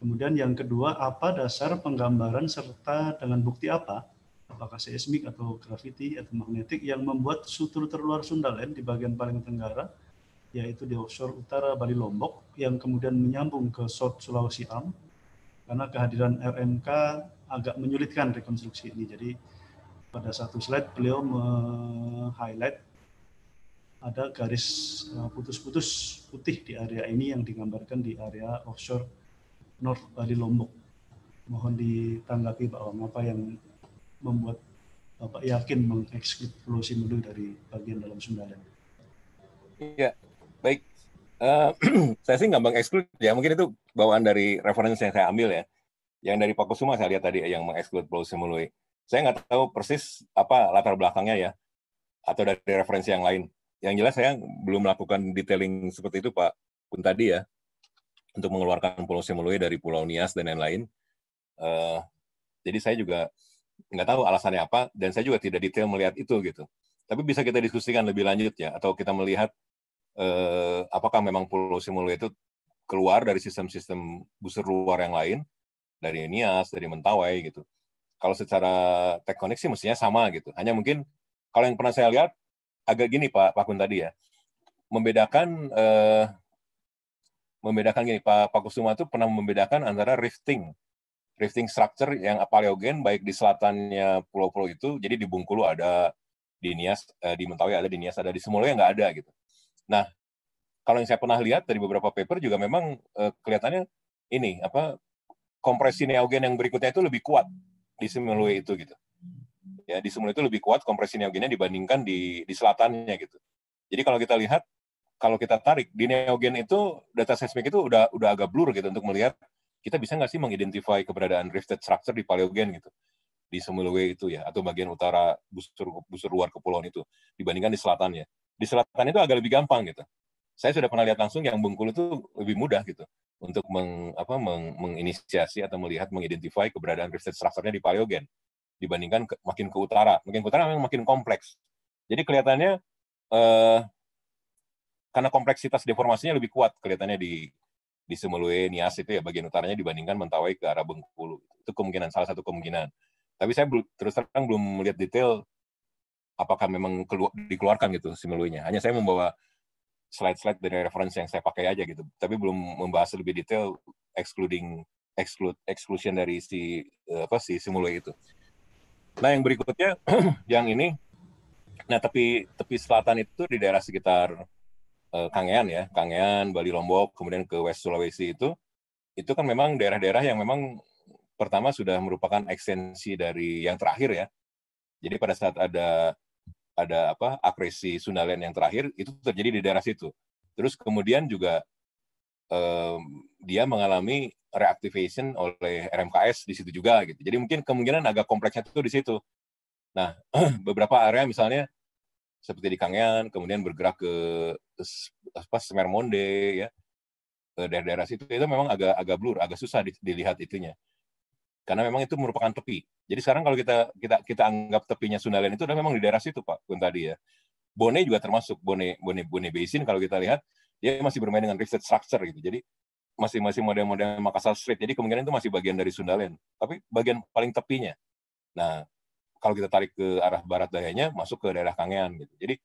Kemudian yang kedua, apa dasar penggambaran serta dengan bukti apa apakah seismik atau graviti atau magnetik yang membuat sutur terluar Sundaland di bagian paling tenggara yaitu di offshore utara Bali Lombok yang kemudian menyambung ke South Sulawesi Am karena kehadiran RMK agak menyulitkan rekonstruksi ini jadi pada satu slide beliau highlight ada garis eh, putus-putus putih di area ini yang digambarkan di area offshore North Bali Lombok mohon ditanggapi Pak Om apa yang membuat Bapak yakin mengeksklusi melu dari bagian dalam Sundalan? Iya, baik. Uh, <clears throat> saya sih nggak mengeksklud ya, mungkin itu bawaan dari referensi yang saya ambil ya. Yang dari Pak Kusuma saya lihat tadi ya, yang mengeksklud Pulau Simului. Saya nggak tahu persis apa latar belakangnya ya, atau dari referensi yang lain. Yang jelas saya belum melakukan detailing seperti itu Pak Pun tadi ya, untuk mengeluarkan Pulau Simului dari Pulau Nias dan lain-lain. Uh, jadi saya juga nggak tahu alasannya apa dan saya juga tidak detail melihat itu gitu tapi bisa kita diskusikan lebih lanjut ya atau kita melihat eh, apakah memang pulau Simulu itu keluar dari sistem-sistem busur luar yang lain dari Nias dari Mentawai gitu kalau secara tektonik sih mestinya sama gitu hanya mungkin kalau yang pernah saya lihat agak gini Pak Pak Kun tadi ya membedakan eh, membedakan gini Pak Pak Kusuma itu pernah membedakan antara rifting rifting structure yang paleogen baik di selatannya pulau-pulau itu jadi di Bungkulu ada di Nias eh, di Mentawai ada di Nias ada di yang nggak ada gitu nah kalau yang saya pernah lihat dari beberapa paper juga memang eh, kelihatannya ini apa kompresi neogen yang berikutnya itu lebih kuat di Semulwe itu gitu ya di Semulwe itu lebih kuat kompresi neogennya dibandingkan di di selatannya gitu jadi kalau kita lihat kalau kita tarik di neogen itu data seismik itu udah udah agak blur gitu untuk melihat kita bisa nggak sih mengidentifikasi keberadaan rifted structure di Paleogen gitu di Semulwe itu ya atau bagian utara busur busur luar kepulauan itu dibandingkan di selatannya di selatan itu agak lebih gampang gitu saya sudah pernah lihat langsung yang Bengkulu itu lebih mudah gitu untuk meng, apa, meng, menginisiasi atau melihat mengidentifikasi keberadaan rifted structure-nya di Paleogen dibandingkan ke, makin ke utara. Makin ke utara memang makin kompleks. Jadi kelihatannya eh, karena kompleksitas deformasinya lebih kuat kelihatannya di di Semelue, Nias ya, itu ya bagian utaranya dibandingkan Mentawai ke arah Bengkulu. Gitu. Itu kemungkinan salah satu kemungkinan. Tapi saya terus terang belum melihat detail apakah memang kelu- dikeluarkan gitu nya Hanya saya membawa slide-slide dari referensi yang saya pakai aja gitu. Tapi belum membahas lebih detail excluding exclude exclusion dari si eh, apa si Simulue itu. Nah, yang berikutnya <clears throat> yang ini nah tapi tepi selatan itu di daerah sekitar Eh, Kangean ya, Kangean, Bali Lombok, kemudian ke West Sulawesi itu, itu kan memang daerah-daerah yang memang pertama sudah merupakan ekstensi dari yang terakhir ya. Jadi pada saat ada ada apa agresi Sundaland yang terakhir itu terjadi di daerah situ. Terus kemudian juga um, dia mengalami reactivation oleh RMKS di situ juga gitu. Jadi mungkin kemungkinan agak kompleksnya itu di situ. Nah, <clears throat> beberapa area misalnya seperti di Kangean, kemudian bergerak ke apa Semer Monde ya daerah-daerah situ itu memang agak agak blur, agak susah dilihat itunya. Karena memang itu merupakan tepi. Jadi sekarang kalau kita kita kita anggap tepinya Sundaland itu udah memang di daerah situ Pak Kun tadi ya. Bone juga termasuk Bone Bone Bone Basin kalau kita lihat dia masih bermain dengan reset structure gitu. Jadi masih-masih model-model Makassar Street. Jadi kemungkinan itu masih bagian dari Sundaland, tapi bagian paling tepinya. Nah, kalau kita tarik ke arah barat dayanya masuk ke daerah Kangean gitu. Jadi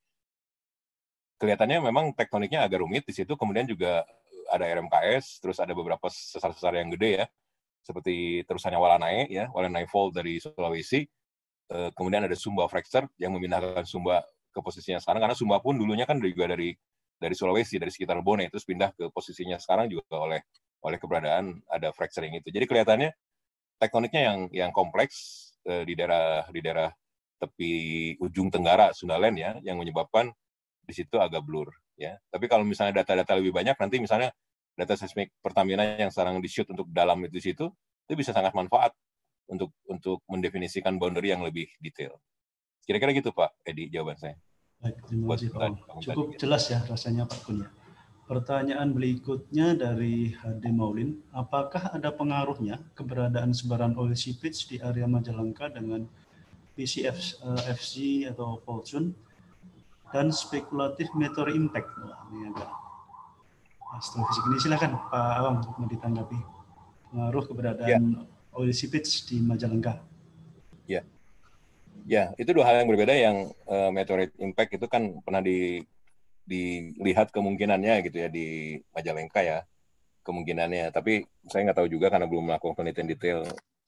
kelihatannya memang tektoniknya agak rumit di situ kemudian juga eh, ada RMKS terus ada beberapa sesar-sesar yang gede ya seperti terusannya Walanae ya Walanae Fault dari Sulawesi eh, kemudian ada Sumba Fracture yang memindahkan Sumba ke posisinya sekarang karena Sumba pun dulunya kan juga dari dari Sulawesi dari sekitar Bone terus pindah ke posisinya sekarang juga oleh oleh keberadaan ada fracturing itu jadi kelihatannya tektoniknya yang yang kompleks Eh, di daerah di daerah tepi ujung tenggara Sundaland ya yang menyebabkan di situ agak blur ya. Tapi kalau misalnya data-data lebih banyak nanti misalnya data seismik Pertamina yang sekarang di shoot untuk dalam itu situ itu bisa sangat manfaat untuk untuk mendefinisikan boundary yang lebih detail. Kira-kira gitu Pak Edi jawaban saya. Baik, terima kasih Pak. Cukup gitu. jelas ya rasanya Pak Kun ya. Pertanyaan berikutnya dari Hadi Maulin, apakah ada pengaruhnya keberadaan sebaran oil seepage di area Majalengka dengan PCFC FC eh, atau Fortune dan spekulatif meteor impact? Wah, ini agak astrofisik ini. Silakan Pak Awang mau ditanggapi pengaruh keberadaan ya. oil seepage di Majalengka. Ya, ya itu dua hal yang berbeda. Yang uh, meteorite impact itu kan pernah di dilihat kemungkinannya gitu ya di Majalengka ya kemungkinannya tapi saya nggak tahu juga karena belum melakukan penelitian detail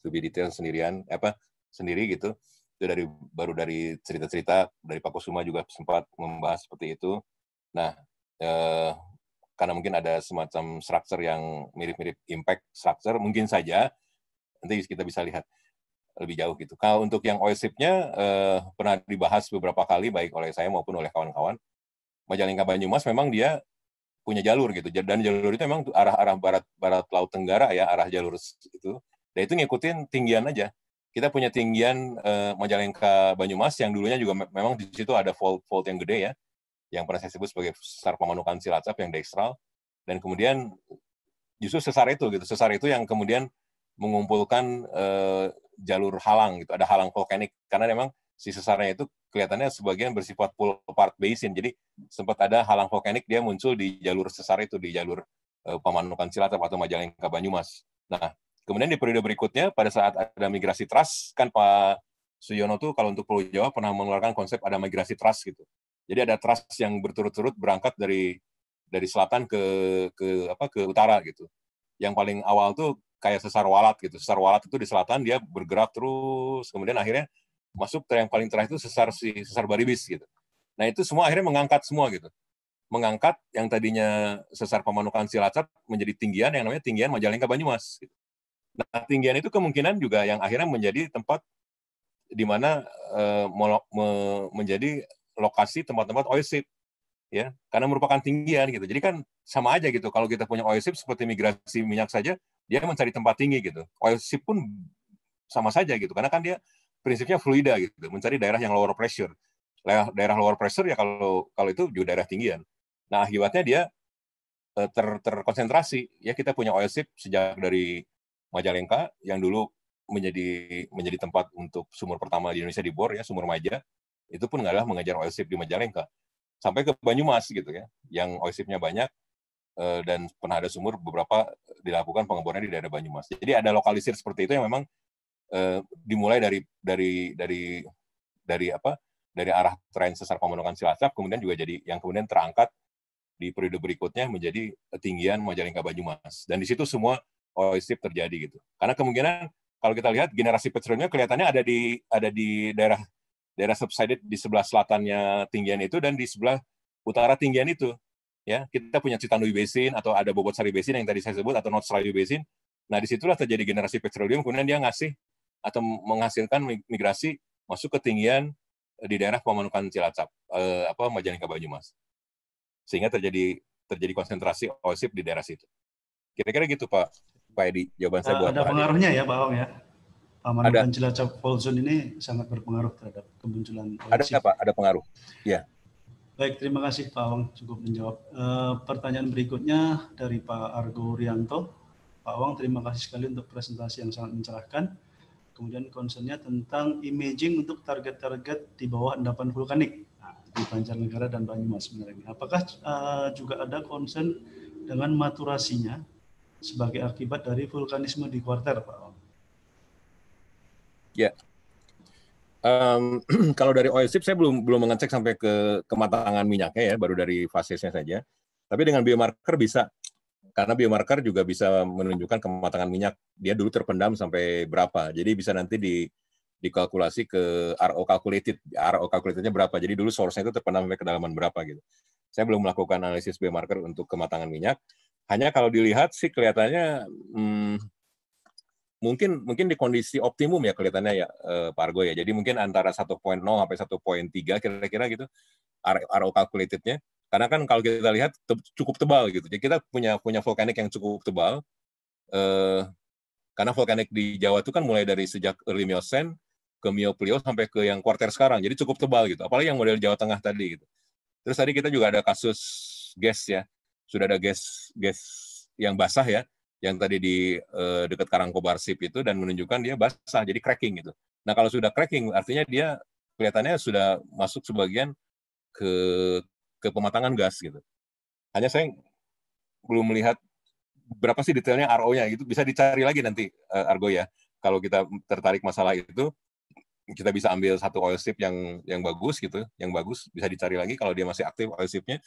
lebih detail sendirian apa sendiri gitu itu dari baru dari cerita-cerita dari Pak Kusuma juga sempat membahas seperti itu nah eh, karena mungkin ada semacam structure yang mirip-mirip impact structure mungkin saja nanti kita bisa lihat lebih jauh gitu. Kalau untuk yang OSIP-nya eh, pernah dibahas beberapa kali baik oleh saya maupun oleh kawan-kawan Majalengka Banyumas memang dia punya jalur gitu dan jalur itu memang arah arah barat barat laut tenggara ya arah jalur itu dan itu ngikutin tinggian aja kita punya tinggian uh, Majalengka Banyumas yang dulunya juga me memang di situ ada fault fault yang gede ya yang pernah saya sebut sebagai sesar pemanukan silacap yang dextral dan kemudian justru sesar itu gitu sesar itu yang kemudian mengumpulkan uh, jalur halang gitu ada halang vulkanik karena memang si sesarnya itu kelihatannya sebagian bersifat pull part basin. Jadi sempat ada halang vulkanik dia muncul di jalur sesar itu di jalur uh, eh, Pamanukan Cilacap atau Majalengka Banyumas. Nah, kemudian di periode berikutnya pada saat ada migrasi trust kan Pak Suyono tuh kalau untuk Pulau Jawa pernah mengeluarkan konsep ada migrasi trust gitu. Jadi ada trust yang berturut-turut berangkat dari dari selatan ke ke apa ke utara gitu. Yang paling awal tuh kayak sesar walat gitu. Sesar walat itu di selatan dia bergerak terus kemudian akhirnya masuk ke yang paling terakhir itu sesar si sesar Baribis gitu. Nah itu semua akhirnya mengangkat semua gitu, mengangkat yang tadinya sesar pemanukan Cilacap menjadi tinggian yang namanya tinggian Majalengka Banyumas. Gitu. Nah tinggian itu kemungkinan juga yang akhirnya menjadi tempat di mana eh, me, menjadi lokasi tempat-tempat oisip ya karena merupakan tinggian gitu jadi kan sama aja gitu kalau kita punya oisip seperti migrasi minyak saja dia mencari tempat tinggi gitu oisip pun sama saja gitu karena kan dia prinsipnya fluida gitu, mencari daerah yang lower pressure. Daerah lower pressure ya kalau kalau itu juga daerah tinggian. Nah, akibatnya dia eh, ter terkonsentrasi. Ya kita punya oil ship sejak dari Majalengka yang dulu menjadi menjadi tempat untuk sumur pertama di Indonesia dibor ya sumur Maja itu pun adalah mengejar oil ship di Majalengka sampai ke Banyumas gitu ya yang oil shipnya banyak eh, dan pernah ada sumur beberapa dilakukan pengeboran di daerah Banyumas. Jadi ada lokalisir seperti itu yang memang Eh, dimulai dari dari dari dari apa dari arah tren sesar pemulungan silasap kemudian juga jadi yang kemudian terangkat di periode berikutnya menjadi ketinggian Majalengka Banyumas dan di situ semua OISIP terjadi gitu karena kemungkinan kalau kita lihat generasi pecerunnya kelihatannya ada di ada di daerah daerah subsided di sebelah selatannya tinggian itu dan di sebelah utara tinggian itu ya kita punya Citanui Basin atau ada Bobot Sari Basin yang tadi saya sebut atau North Sari Basin nah disitulah terjadi generasi petroleum kemudian dia ngasih atau menghasilkan migrasi masuk ketinggian eh, di daerah pemanukan Cilacap, eh, apa Majalengka Banyumas. Sehingga terjadi terjadi konsentrasi OSIP di daerah situ. Kira-kira gitu Pak Pak Edi, jawaban saya buat Ada Pak pengaruhnya ya Pak Hong ya. pemanukan Cilacap polson ini sangat berpengaruh terhadap kemunculan OSIP. Ada apa? Ada pengaruh. Ya. Baik, terima kasih Pak Wang cukup menjawab. E, pertanyaan berikutnya dari Pak Argo Rianto. Pak Wang, terima kasih sekali untuk presentasi yang sangat mencerahkan. Kemudian concernnya tentang imaging untuk target-target di bawah endapan vulkanik nah, di Banjarnegara dan Banyumas sebenarnya. Apakah uh, juga ada concern dengan maturasinya sebagai akibat dari vulkanisme di kuarter, Pak? Ya, yeah <clears throat> um, kalau dari oil ship saya belum belum mengecek sampai ke kematangan minyaknya ya, baru dari fasenya saja. Tapi dengan biomarker bisa karena biomarker juga bisa menunjukkan kematangan minyak dia dulu terpendam sampai berapa. Jadi bisa nanti di dikalkulasi ke RO calculated, RO calculatednya berapa. Jadi dulu source-nya itu terpendam sampai kedalaman berapa gitu. Saya belum melakukan analisis biomarker untuk kematangan minyak. Hanya kalau dilihat sih kelihatannya hmm, mungkin mungkin di kondisi optimum ya kelihatannya ya eh, Pak Argo ya. Jadi mungkin antara 1.0 sampai 1.3 kira-kira gitu RO calculatednya karena kan kalau kita lihat te cukup tebal gitu. Jadi kita punya punya vulkanik yang cukup tebal. Eh, karena vulkanik di Jawa itu kan mulai dari sejak early Miocene ke Mioplio sampai ke yang kuarter sekarang. Jadi cukup tebal gitu. Apalagi yang model Jawa Tengah tadi gitu. Terus tadi kita juga ada kasus gas ya. Sudah ada gas gas yang basah ya yang tadi di eh, dekat Karangko Kobarsip itu dan menunjukkan dia basah jadi cracking gitu. Nah kalau sudah cracking artinya dia kelihatannya sudah masuk sebagian ke ke pematangan gas gitu. Hanya saya belum melihat berapa sih detailnya RO-nya gitu. Bisa dicari lagi nanti uh, Argo ya. Kalau kita tertarik masalah itu, kita bisa ambil satu oil strip yang yang bagus gitu, yang bagus bisa dicari lagi kalau dia masih aktif oil strip-nya.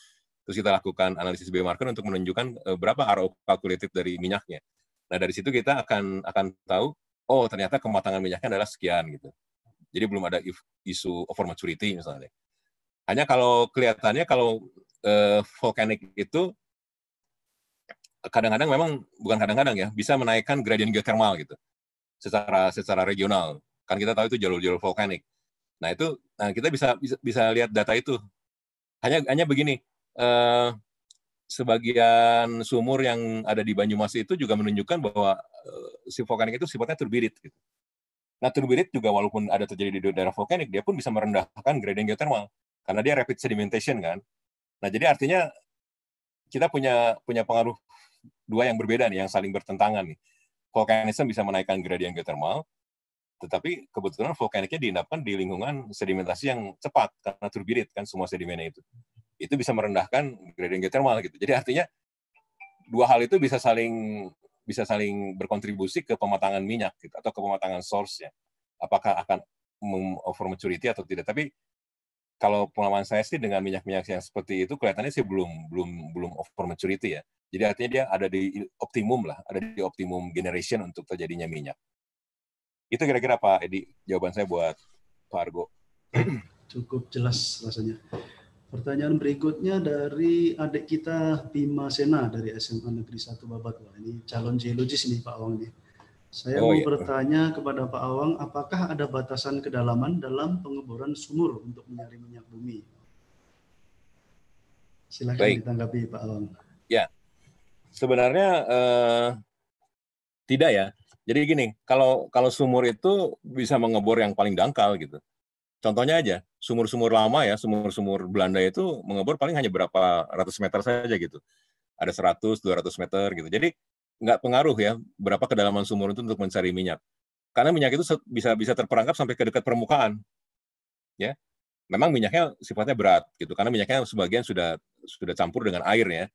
Terus kita lakukan analisis biomarker untuk menunjukkan uh, berapa RO kalkulatif dari minyaknya. Nah dari situ kita akan akan tahu, oh ternyata kematangan minyaknya adalah sekian gitu. Jadi belum ada isu over maturity misalnya. Hanya kalau kelihatannya kalau eh, volcanic itu kadang-kadang memang bukan kadang-kadang ya bisa menaikkan gradient geothermal gitu secara secara regional kan kita tahu itu jalur-jalur vulkanik nah itu nah kita bisa bisa, bisa lihat data itu hanya hanya begini eh, sebagian sumur yang ada di Banyumas itu juga menunjukkan bahwa uh, si vulkanik itu sifatnya turbidit gitu. nah turbidit juga walaupun ada terjadi di daerah vulkanik dia pun bisa merendahkan gradient geothermal karena dia rapid sedimentation kan. Nah, jadi artinya kita punya punya pengaruh dua yang berbeda nih, yang saling bertentangan nih. Volkanisme bisa menaikkan gradien geothermal, tetapi kebetulan vulkaniknya diinapkan di lingkungan sedimentasi yang cepat karena turbidit kan semua sedimennya itu. Itu bisa merendahkan gradien geothermal gitu. Jadi artinya dua hal itu bisa saling bisa saling berkontribusi ke pematangan minyak gitu, atau ke pematangan source-nya. Apakah akan over maturity atau tidak. Tapi kalau pengalaman saya sih dengan minyak-minyak yang seperti itu kelihatannya sih belum belum belum over maturity ya. Jadi artinya dia ada di optimum lah, ada di optimum generation untuk terjadinya minyak. Itu kira-kira Pak Edi jawaban saya buat Pak Argo. <clears throat> Cukup jelas rasanya. Pertanyaan berikutnya dari adik kita Bima Sena dari SMA Negeri 1 Babat. Wah, ini calon geologis nih Pak Wang nih. Saya oh, mau iya. bertanya kepada Pak Awang, apakah ada batasan kedalaman dalam pengeboran sumur untuk mencari minyak bumi? Silakan Baik. ditanggapi Pak Awang. Ya, sebenarnya eh, tidak ya. Jadi gini, kalau kalau sumur itu bisa mengebor yang paling dangkal gitu. Contohnya aja, sumur-sumur lama ya, sumur-sumur Belanda itu mengebor paling hanya berapa ratus meter saja gitu. Ada 100, 200 meter gitu. Jadi nggak pengaruh ya berapa kedalaman sumur itu untuk mencari minyak karena minyak itu bisa bisa terperangkap sampai ke dekat permukaan ya memang minyaknya sifatnya berat gitu karena minyaknya sebagian sudah sudah campur dengan air ya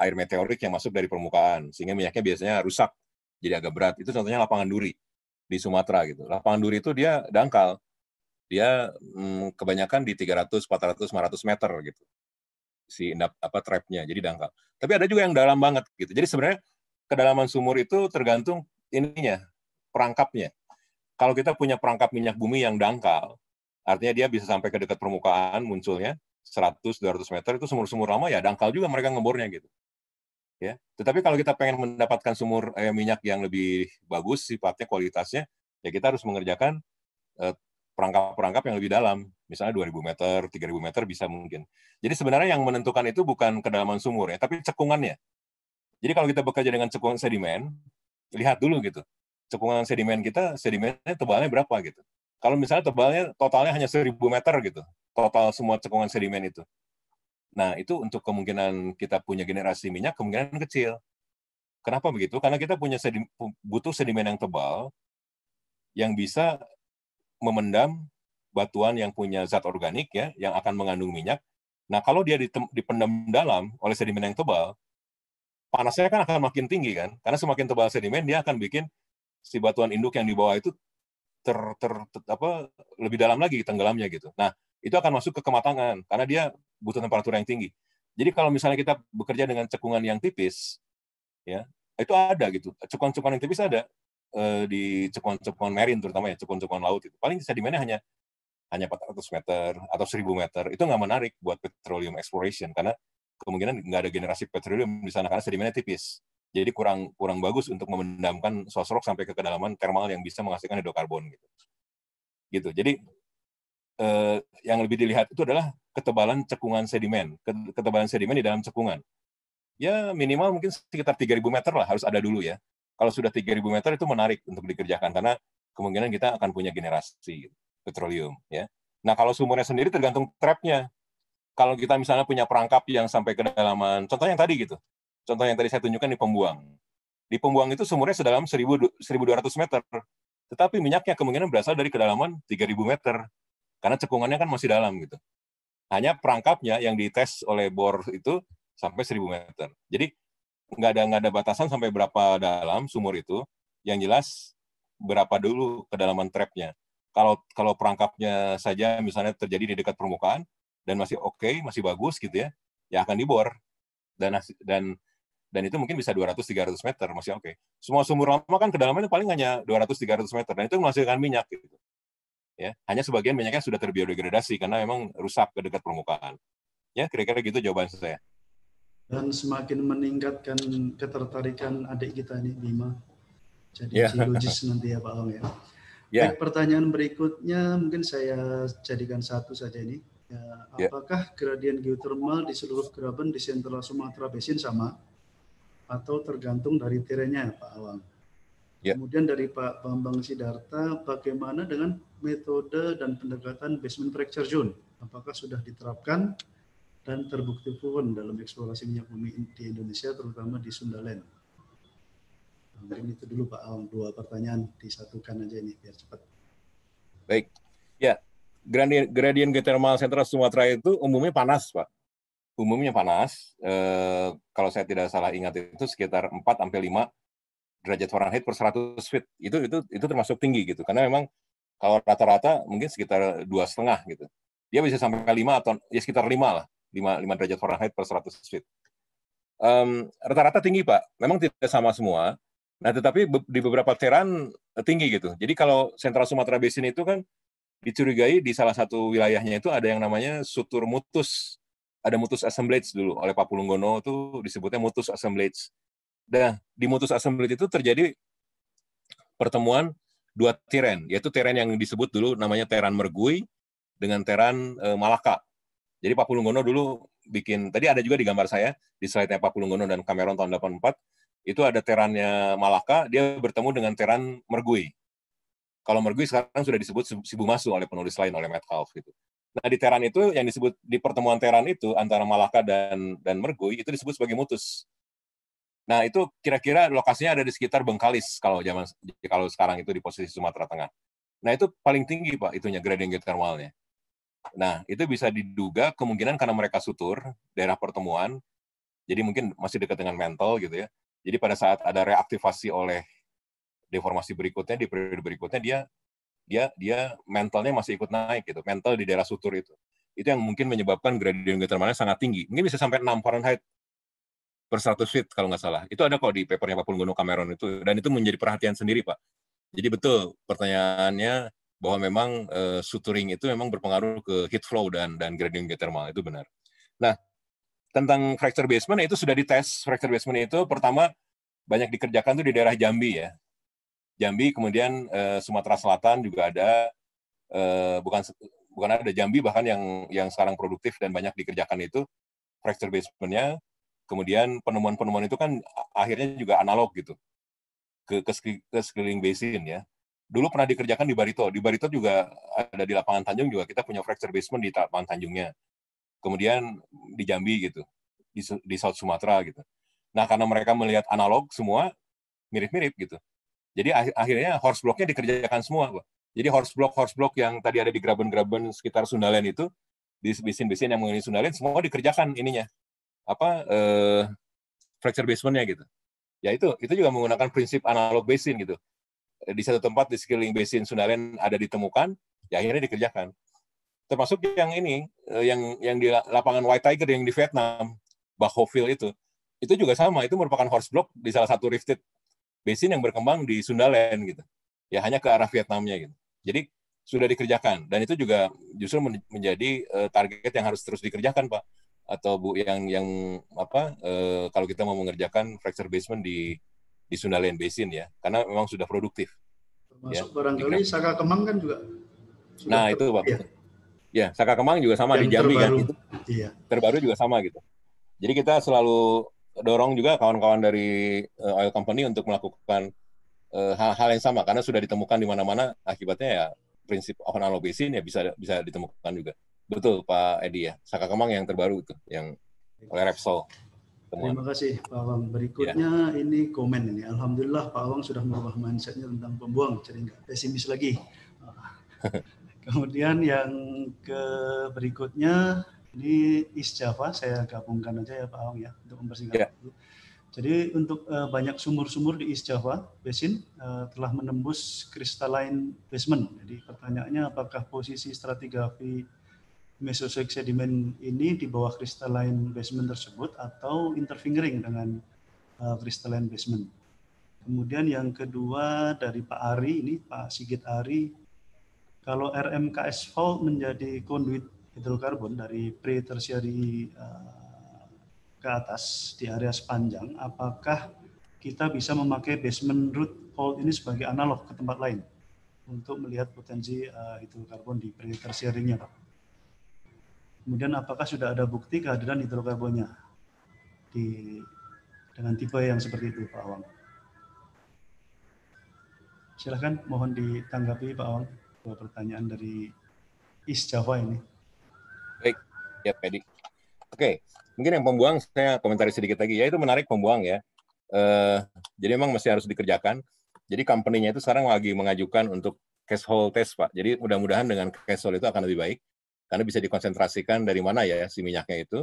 air meteorik yang masuk dari permukaan sehingga minyaknya biasanya rusak jadi agak berat itu contohnya lapangan duri di Sumatera gitu lapangan duri itu dia dangkal dia hmm, kebanyakan di 300 400 500 meter gitu si indap apa trapnya jadi dangkal tapi ada juga yang dalam banget gitu jadi sebenarnya kedalaman sumur itu tergantung ininya, perangkapnya. Kalau kita punya perangkap minyak bumi yang dangkal, artinya dia bisa sampai ke dekat permukaan munculnya 100-200 meter itu sumur-sumur lama ya dangkal juga mereka ngebornya gitu. Ya, tetapi kalau kita pengen mendapatkan sumur eh, minyak yang lebih bagus sifatnya kualitasnya, ya kita harus mengerjakan perangkap eh, perangkap-perangkap yang lebih dalam, misalnya 2000 meter, 3000 meter bisa mungkin. Jadi sebenarnya yang menentukan itu bukan kedalaman sumur ya, tapi cekungannya. Jadi kalau kita bekerja dengan cekungan sedimen, lihat dulu gitu. Cekungan sedimen kita, sedimennya tebalnya berapa gitu. Kalau misalnya tebalnya totalnya hanya 1000 meter gitu, total semua cekungan sedimen itu. Nah, itu untuk kemungkinan kita punya generasi minyak kemungkinan kecil. Kenapa begitu? Karena kita punya sedim, butuh sedimen yang tebal yang bisa memendam batuan yang punya zat organik ya yang akan mengandung minyak. Nah, kalau dia dipendam dalam oleh sedimen yang tebal, panasnya kan akan makin tinggi kan karena semakin tebal sedimen dia akan bikin si batuan induk yang di bawah itu ter, ter, ter apa lebih dalam lagi tenggelamnya gitu nah itu akan masuk ke kematangan karena dia butuh temperatur yang tinggi jadi kalau misalnya kita bekerja dengan cekungan yang tipis ya itu ada gitu cekungan-cekungan yang tipis ada eh, di cekungan-cekungan marin terutama ya cekungan-cekungan laut itu paling sedimennya hanya hanya 400 meter atau 1000 meter itu nggak menarik buat petroleum exploration karena kemungkinan nggak ada generasi petroleum di sana karena sedimennya tipis. Jadi kurang kurang bagus untuk memendamkan sosrok sampai ke kedalaman termal yang bisa menghasilkan hidrokarbon gitu. Gitu. Jadi eh, yang lebih dilihat itu adalah ketebalan cekungan sedimen, ketebalan sedimen di dalam cekungan. Ya minimal mungkin sekitar 3000 meter lah harus ada dulu ya. Kalau sudah 3000 meter itu menarik untuk dikerjakan karena kemungkinan kita akan punya generasi petroleum ya. Nah, kalau sumurnya sendiri tergantung trapnya kalau kita misalnya punya perangkap yang sampai kedalaman, contoh yang tadi gitu, contoh yang tadi saya tunjukkan di pembuang. Di pembuang itu sumurnya sedalam 1.200 meter, tetapi minyaknya kemungkinan berasal dari kedalaman 3.000 meter, karena cekungannya kan masih dalam gitu. Hanya perangkapnya yang dites oleh bor itu sampai 1.000 meter. Jadi nggak ada nggak ada batasan sampai berapa dalam sumur itu. Yang jelas berapa dulu kedalaman trapnya. Kalau kalau perangkapnya saja misalnya terjadi di dekat permukaan, dan masih oke, okay, masih bagus gitu ya, ya akan dibor. Dan dan dan itu mungkin bisa 200 300 meter masih oke. Okay. Semua sumur lama kan kedalamannya paling hanya 200 300 meter dan itu menghasilkan minyak gitu. Ya, hanya sebagian minyaknya sudah terbiodegradasi karena memang rusak ke dekat permukaan. Ya, kira-kira gitu jawaban saya. Dan semakin meningkatkan ketertarikan adik kita ini, Bima. Jadi yeah. geologis nanti ya Pak Om ya. Yeah. Baik, pertanyaan berikutnya mungkin saya jadikan satu saja ini. Ya, ya, apakah yeah. gradien geotermal di seluruh graben di sentral Sumatera Basin sama atau tergantung dari terennya Pak Awang? Yeah. Kemudian dari Pak Bambang Sidarta, bagaimana dengan metode dan pendekatan basement fracture zone? Apakah sudah diterapkan dan terbukti pun dalam eksplorasi minyak bumi di Indonesia, terutama di Sundaland? Nah, mungkin itu dulu Pak Awang, dua pertanyaan disatukan aja ini biar cepat. Baik, ya gradien, geothermal sentral Sumatera itu umumnya panas, Pak. Umumnya panas. Eh, kalau saya tidak salah ingat itu sekitar 4 sampai 5 derajat Fahrenheit per 100 feet. Itu itu itu termasuk tinggi gitu. Karena memang kalau rata-rata mungkin sekitar dua setengah gitu. Dia bisa sampai 5 atau ya sekitar 5 lah. 5, 5 derajat Fahrenheit per 100 feet. rata rata-rata tinggi, Pak. Memang tidak sama semua. Nah, tetapi di beberapa teran eh, tinggi gitu. Jadi kalau sentral Sumatera Basin itu kan dicurigai di salah satu wilayahnya itu ada yang namanya sutur mutus. Ada mutus assemblage dulu oleh Pak Pulunggono itu disebutnya mutus assemblage. Nah, di mutus assemblage itu terjadi pertemuan dua tiran yaitu tiran yang disebut dulu namanya Teran Mergui dengan Teran eh, Malaka. Jadi Pak Pulunggono dulu bikin, tadi ada juga di gambar saya, di slide-nya Pulunggono dan Cameron tahun 84, itu ada terannya Malaka, dia bertemu dengan Teran Mergui kalau Mergui sekarang sudah disebut Sibumasu oleh penulis lain oleh Matt gitu. Nah di Teran itu yang disebut di pertemuan Teran itu antara Malaka dan dan Mergui itu disebut sebagai Mutus. Nah itu kira-kira lokasinya ada di sekitar Bengkalis kalau zaman kalau sekarang itu di posisi Sumatera Tengah. Nah itu paling tinggi pak itunya gradient geotermalnya. Nah itu bisa diduga kemungkinan karena mereka sutur daerah pertemuan, jadi mungkin masih dekat dengan mental gitu ya. Jadi pada saat ada reaktivasi oleh deformasi berikutnya di periode berikutnya dia dia dia mentalnya masih ikut naik gitu mental di daerah sutur itu itu yang mungkin menyebabkan gradient geotermalnya sangat tinggi mungkin bisa sampai 6 Fahrenheit per 100 feet kalau nggak salah itu ada kok di papernya Pak Gunung Cameron itu dan itu menjadi perhatian sendiri pak jadi betul pertanyaannya bahwa memang uh, suturing itu memang berpengaruh ke heat flow dan dan gradient geothermal itu benar nah tentang fracture basement itu sudah dites fracture basement itu pertama banyak dikerjakan tuh di daerah Jambi ya Jambi, kemudian eh, Sumatera Selatan juga ada eh, bukan bukan ada Jambi bahkan yang yang sekarang produktif dan banyak dikerjakan itu fracture basementnya. Kemudian penemuan-penemuan itu kan akhirnya juga analog gitu ke ke, ke sekeliling basin ya. Dulu pernah dikerjakan di Barito. Di Barito juga ada di lapangan Tanjung juga kita punya fracture basement di lapangan Tanjungnya. Kemudian di Jambi gitu, di, di South Sumatera gitu. Nah karena mereka melihat analog semua mirip-mirip gitu jadi akhirnya horse blocknya dikerjakan semua, Jadi horse block horse block yang tadi ada di graben-graben sekitar Sundalen itu di bisin-bisin yang mengenai Sundalen semua dikerjakan ininya apa eh, fracture basementnya gitu. Ya itu itu juga menggunakan prinsip analog basin gitu. Di satu tempat di sekeliling basin Sundalen ada ditemukan, ya akhirnya dikerjakan. Termasuk yang ini eh, yang yang di lapangan White Tiger yang di Vietnam, Bahofil itu. Itu juga sama, itu merupakan horse block di salah satu rifted basin yang berkembang di Sundaland gitu. Ya hanya ke arah Vietnamnya gitu. Jadi sudah dikerjakan dan itu juga justru menjadi uh, target yang harus terus dikerjakan, Pak. Atau Bu yang yang apa uh, kalau kita mau mengerjakan fracture basement di di Sundaland Basin ya, karena memang sudah produktif. Termasuk ya, barangkali di Saka Kemang kan juga. nah, itu Pak. Ya. ya, Saka Kemang juga sama yang di Jambi kan. terbaru. kan. Itu. Iya. Terbaru juga sama gitu. Jadi kita selalu dorong juga kawan-kawan dari uh, oil company untuk melakukan eh, hal-hal uh, yang sama karena sudah ditemukan di mana-mana akibatnya ya prinsip open allocation ya bisa bisa ditemukan juga. Betul Pak Edi ya. Saka Kemang yang terbaru itu yang oleh Repsol. Temuan. Terima kasih Pak Awang. Berikutnya ya. ini komen ini. Alhamdulillah Pak Awang sudah merubah mindsetnya tentang pembuang. Jadi nggak pesimis lagi. <laughs> Kemudian yang ke berikutnya ini East Java saya gabungkan aja ya Pak Awang ya untuk mempersingkat iya. yeah. dulu. Jadi untuk uh, banyak sumur-sumur di East Java Basin uh, telah menembus crystalline basement. Jadi pertanyaannya apakah posisi stratigrafi Mesozoic sediment ini di bawah crystalline basement tersebut atau interfingering dengan uh, basement. Kemudian yang kedua dari Pak Ari ini Pak Sigit Ari kalau RMKS fault menjadi conduit hidrokarbon dari pre-tertiary eh, ke atas di area sepanjang, apakah kita bisa memakai basement root fault ini sebagai analog ke tempat lain untuk melihat potensi uh, hidrokarbon di pre-tertiary-nya, Pak? Kemudian apakah sudah ada bukti kehadiran hidrokarbonnya di dengan tipe yang seperti itu, Pak Awang? Silahkan mohon ditanggapi Pak Awang dua pertanyaan dari East Java ini. Ya, Pedi. Oke, mungkin yang pembuang saya komentari sedikit lagi. Ya itu menarik pembuang ya. Uh, jadi memang masih harus dikerjakan. Jadi company-nya itu sekarang lagi mengajukan untuk cash hold test, Pak. Jadi mudah-mudahan dengan cash hold itu akan lebih baik karena bisa dikonsentrasikan dari mana ya si minyaknya itu.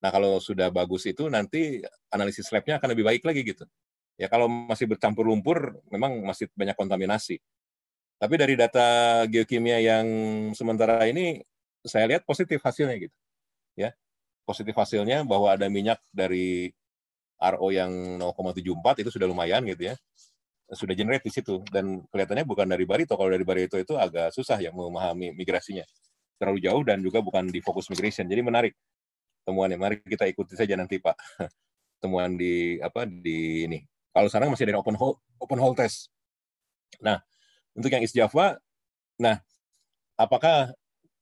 Nah, kalau sudah bagus itu nanti analisis labnya akan lebih baik lagi gitu. Ya kalau masih bercampur lumpur memang masih banyak kontaminasi. Tapi dari data geokimia yang sementara ini saya lihat positif hasilnya gitu. Ya. Positif hasilnya bahwa ada minyak dari RO yang 0,74 itu sudah lumayan gitu ya. Sudah generate di situ dan kelihatannya bukan dari Barito. Kalau dari Barito itu agak susah ya memahami migrasinya. Terlalu jauh dan juga bukan di fokus migration. Jadi menarik temuan temuannya. Mari kita ikuti saja nanti Pak. <laughs> Temuan di apa di ini. Kalau sekarang masih dari open hole open hole test. Nah, untuk yang East Java, nah apakah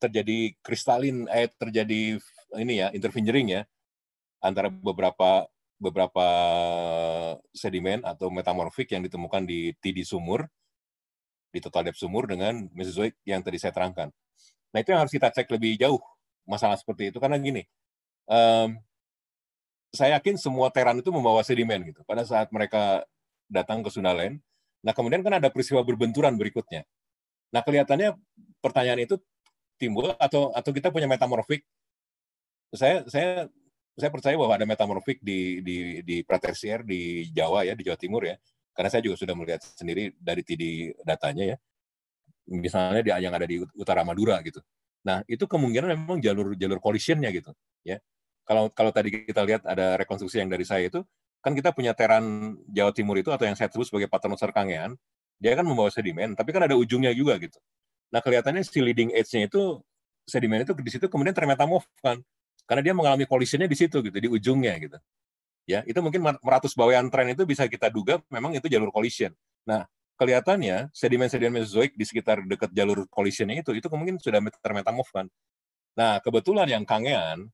terjadi kristalin eh terjadi ini ya interfingering ya antara beberapa beberapa sedimen atau metamorfik yang ditemukan di TD sumur di total depth sumur dengan mesozoik yang tadi saya terangkan. Nah itu yang harus kita cek lebih jauh masalah seperti itu karena gini, um, saya yakin semua teran itu membawa sedimen gitu. Pada saat mereka datang ke Sundaland, nah kemudian kan ada peristiwa berbenturan berikutnya. Nah kelihatannya pertanyaan itu timbul atau atau kita punya metamorfik saya saya saya percaya bahwa ada metamorfik di di di pratersier di Jawa ya di Jawa Timur ya karena saya juga sudah melihat sendiri dari tidi datanya ya misalnya di yang ada di utara Madura gitu nah itu kemungkinan memang jalur jalur collisionnya gitu ya kalau kalau tadi kita lihat ada rekonstruksi yang dari saya itu kan kita punya teran Jawa Timur itu atau yang saya sebut sebagai Paternoster Kangean dia kan membawa sedimen tapi kan ada ujungnya juga gitu Nah, kelihatannya si leading edge-nya itu sedimen itu di situ kemudian kan karena dia mengalami kolisinya di situ gitu, di ujungnya gitu. Ya, itu mungkin meratus bawaan tren itu bisa kita duga memang itu jalur collision. Nah, kelihatannya sedimen-sedimen Mesozoik di sekitar dekat jalur collisionnya itu itu mungkin sudah kan Nah, kebetulan yang Kangean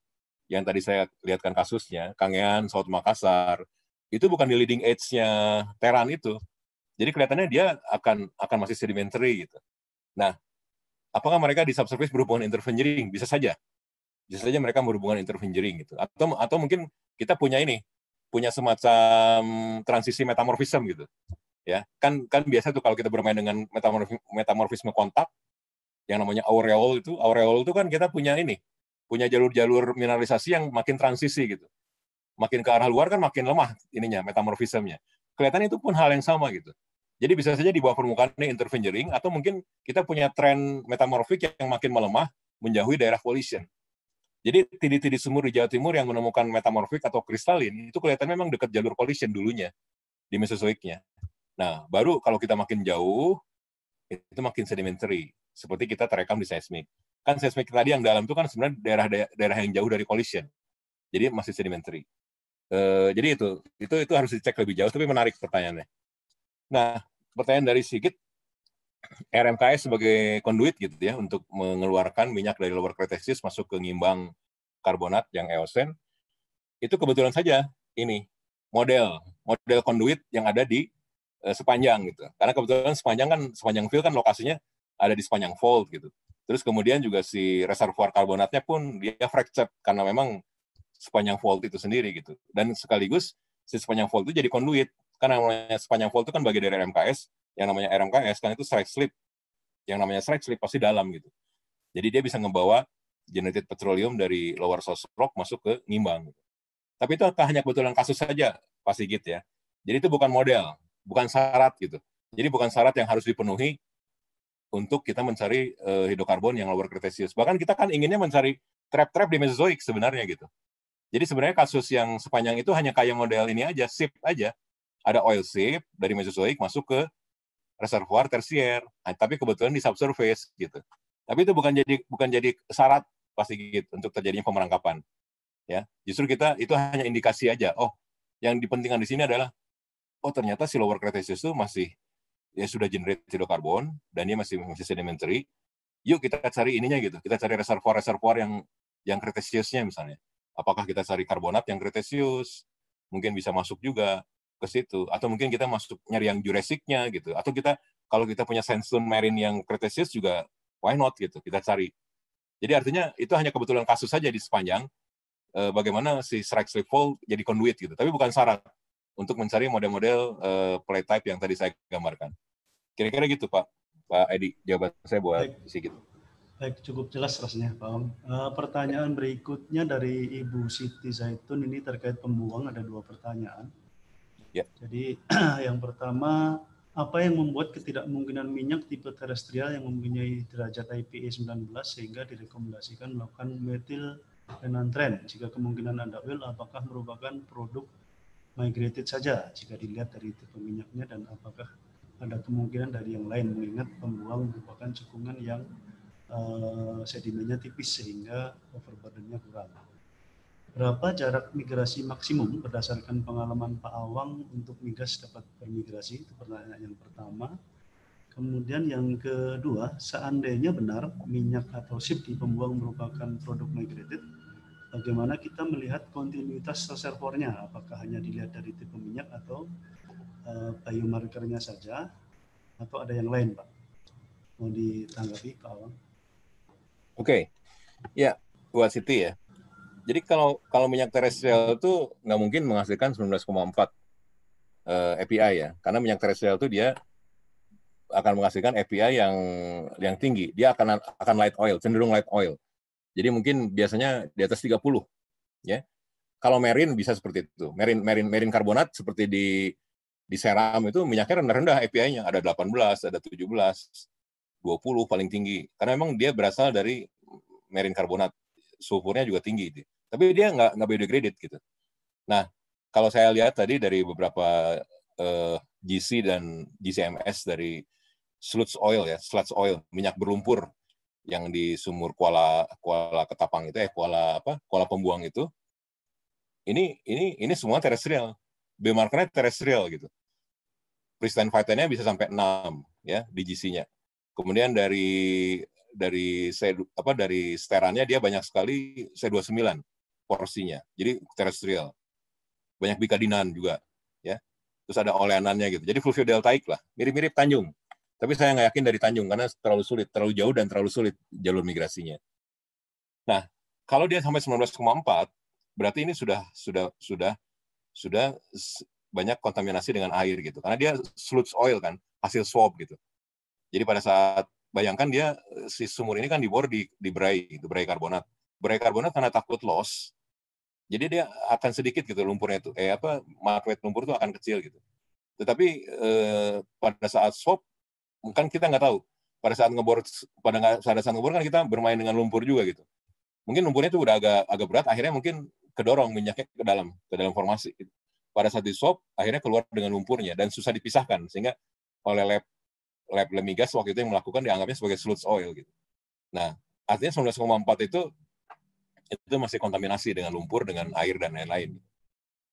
yang tadi saya lihatkan kasusnya, Kangean, South Makassar, itu bukan di leading edge-nya Teran itu. Jadi kelihatannya dia akan akan masih sedimentary gitu. Nah, apakah mereka di subsurface berhubungan interfering Bisa saja. Bisa saja mereka berhubungan interfering gitu. Atau atau mungkin kita punya ini, punya semacam transisi metamorfisme gitu. Ya, kan kan biasa tuh kalau kita bermain dengan metamorf metamorfisme kontak yang namanya aureol itu, aureol itu kan kita punya ini, punya jalur-jalur mineralisasi yang makin transisi gitu. Makin ke arah luar kan makin lemah ininya nya. Kelihatan itu pun hal yang sama gitu. Jadi bisa saja di bawah permukaan ini interfering atau mungkin kita punya tren metamorfik yang makin melemah menjauhi daerah collision. Jadi titik-titik sumur di Jawa Timur yang menemukan metamorfik atau kristalin itu kelihatan memang dekat jalur collision dulunya di Mesozoiknya. Nah, baru kalau kita makin jauh itu makin sedimentary seperti kita terekam di seismik. Kan seismik tadi yang dalam itu kan sebenarnya daerah daerah yang jauh dari collision. Jadi masih sedimentary. Uh, jadi itu itu itu harus dicek lebih jauh tapi menarik pertanyaannya. Nah, pertanyaan dari Sigit, RMKS sebagai konduit gitu ya untuk mengeluarkan minyak dari lower cretaceous masuk ke ngimbang karbonat yang eosen itu kebetulan saja ini model model konduit yang ada di uh, sepanjang gitu karena kebetulan sepanjang kan sepanjang field kan lokasinya ada di sepanjang fold gitu terus kemudian juga si reservoir karbonatnya pun dia fractured karena memang sepanjang fold itu sendiri gitu dan sekaligus si sepanjang fold itu jadi konduit. Karena namanya sepanjang volt itu kan bagian dari RMKS, yang namanya RMKS kan itu strike slip. Yang namanya strike slip pasti dalam gitu. Jadi dia bisa ngebawa generated petroleum dari lower source rock masuk ke ngimbang Gitu. Tapi itu hanya kebetulan kasus saja, Pak Sigit ya. Jadi itu bukan model, bukan syarat gitu. Jadi bukan syarat yang harus dipenuhi untuk kita mencari uh, hidrokarbon yang lower Cretaceous. Bahkan kita kan inginnya mencari trap-trap di Mesozoic sebenarnya gitu. Jadi sebenarnya kasus yang sepanjang itu hanya kayak model ini aja, SIP aja, ada oil seep dari Mesozoik masuk ke reservoir tersier, nah, tapi kebetulan di subsurface gitu. Tapi itu bukan jadi bukan jadi syarat pasti gitu untuk terjadinya pemerangkapan. Ya, justru kita itu hanya indikasi aja. Oh, yang dipentingkan di sini adalah oh ternyata si lower Cretaceous itu masih ya sudah generate hidrokarbon dan dia masih masih sedimentary. Yuk kita cari ininya gitu. Kita cari reservoir-reservoir yang yang Cretaceous-nya misalnya. Apakah kita cari karbonat yang Cretaceous? Mungkin bisa masuk juga ke situ atau mungkin kita masuk nyari yang jurassic gitu atau kita kalau kita punya sandstone marine yang Cretaceous juga why not gitu kita cari jadi artinya itu hanya kebetulan kasus saja di sepanjang eh, bagaimana si strike slip fold jadi conduit gitu tapi bukan syarat untuk mencari model-model eh, play type yang tadi saya gambarkan kira-kira gitu Pak Pak Edi jawaban saya buat isi gitu Baik, cukup jelas rasanya, Pak Om. E, pertanyaan berikutnya dari Ibu Siti Zaitun ini terkait pembuang, ada dua pertanyaan. Ya. Jadi <clears throat> yang pertama, apa yang membuat ketidakmungkinan minyak tipe terestrial yang mempunyai derajat IPE 19 sehingga direkomendasikan melakukan metil penantren jika kemungkinan Anda will, apakah merupakan produk migrated saja jika dilihat dari tipe minyaknya dan apakah ada kemungkinan dari yang lain mengingat pembuang merupakan cekungan yang uh, sedimennya tipis sehingga overburdennya kurang. Berapa jarak migrasi maksimum berdasarkan pengalaman Pak Awang untuk migas dapat bermigrasi? Itu pertanyaan yang pertama. Kemudian yang kedua, seandainya benar minyak atau sip di pembuang merupakan produk migrated, bagaimana kita melihat kontinuitas reservoirnya? Apakah hanya dilihat dari tipe minyak atau uh, biomarkernya saja? Atau ada yang lain, Pak? Mau ditanggapi, Pak Awang? Oke. Okay. Ya, buat Siti ya. Jadi kalau kalau minyak terestrial itu nggak mungkin menghasilkan 19,4 eh, API ya, karena minyak terestrial itu dia akan menghasilkan API yang yang tinggi. Dia akan akan light oil, cenderung light oil. Jadi mungkin biasanya di atas 30 ya. Kalau marine bisa seperti itu. Marine marine marine karbonat seperti di di Seram itu minyaknya rendah-rendah API-nya, ada 18, ada 17, 20 paling tinggi. Karena memang dia berasal dari marine karbonat. Sulfurnya juga tinggi tapi dia nggak nggak BD gitu. Nah, kalau saya lihat tadi dari beberapa eh, GC dan GCMS dari sludge oil ya, sludge oil, minyak berlumpur yang di sumur Kuala Kuala Ketapang itu eh Kuala apa? Kuala Pembuang itu. Ini ini ini semua terestrial. Biomarkernya terestrial gitu. Pristine phytonnya bisa sampai 6 ya di GC-nya. Kemudian dari dari C apa dari sterannya dia banyak sekali C29 porsinya. Jadi terestrial. Banyak bikadinan juga. ya. Terus ada oleanannya gitu. Jadi deltaik lah. Mirip-mirip Tanjung. Tapi saya nggak yakin dari Tanjung karena terlalu sulit, terlalu jauh dan terlalu sulit jalur migrasinya. Nah, kalau dia sampai 19,4, berarti ini sudah sudah sudah sudah banyak kontaminasi dengan air gitu. Karena dia sludge oil kan, hasil swab gitu. Jadi pada saat bayangkan dia si sumur ini kan dibor di di berai, itu berai karbonat. Berai karbonat karena takut loss, jadi dia akan sedikit gitu lumpurnya itu. Eh apa magnet lumpur itu akan kecil gitu. Tetapi eh, pada saat swap kan kita nggak tahu. Pada saat ngebor pada saat ngebor kan kita bermain dengan lumpur juga gitu. Mungkin lumpurnya itu udah agak agak berat akhirnya mungkin kedorong minyaknya ke dalam ke dalam formasi. Gitu. Pada saat di swap akhirnya keluar dengan lumpurnya dan susah dipisahkan sehingga oleh lab lab Lemigas waktu itu yang melakukan dianggapnya sebagai sludge oil gitu. Nah, artinya 19,4 itu itu masih kontaminasi dengan lumpur, dengan air dan lain-lain.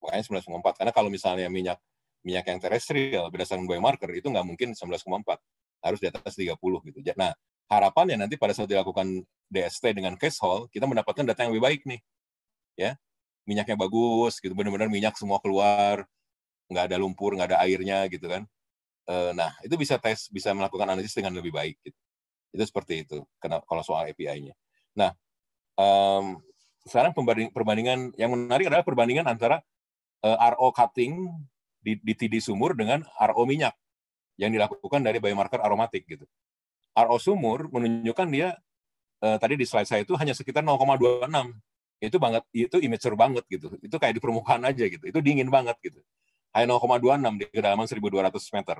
Makanya 19,4. Karena kalau misalnya minyak minyak yang terestrial berdasarkan marker itu nggak mungkin 19,4. Harus di atas 30 gitu. Nah, harapannya nanti pada saat dilakukan DST dengan case haul, kita mendapatkan data yang lebih baik nih. Ya, minyaknya bagus gitu, benar-benar minyak semua keluar, nggak ada lumpur, nggak ada airnya gitu kan. Eh, nah, itu bisa tes, bisa melakukan analisis dengan lebih baik gitu. Itu seperti itu, kalau soal API-nya. Nah, um, sekarang pembanding, perbandingan yang menarik adalah perbandingan antara uh, eh, RO cutting di, di TD sumur dengan RO minyak yang dilakukan dari biomarker aromatik gitu. RO sumur menunjukkan dia uh, tadi di slide saya itu hanya sekitar 0,26. Itu banget itu immature banget gitu. Itu kayak di permukaan aja gitu. Itu dingin banget gitu. Hanya 0,26 di kedalaman 1200 meter.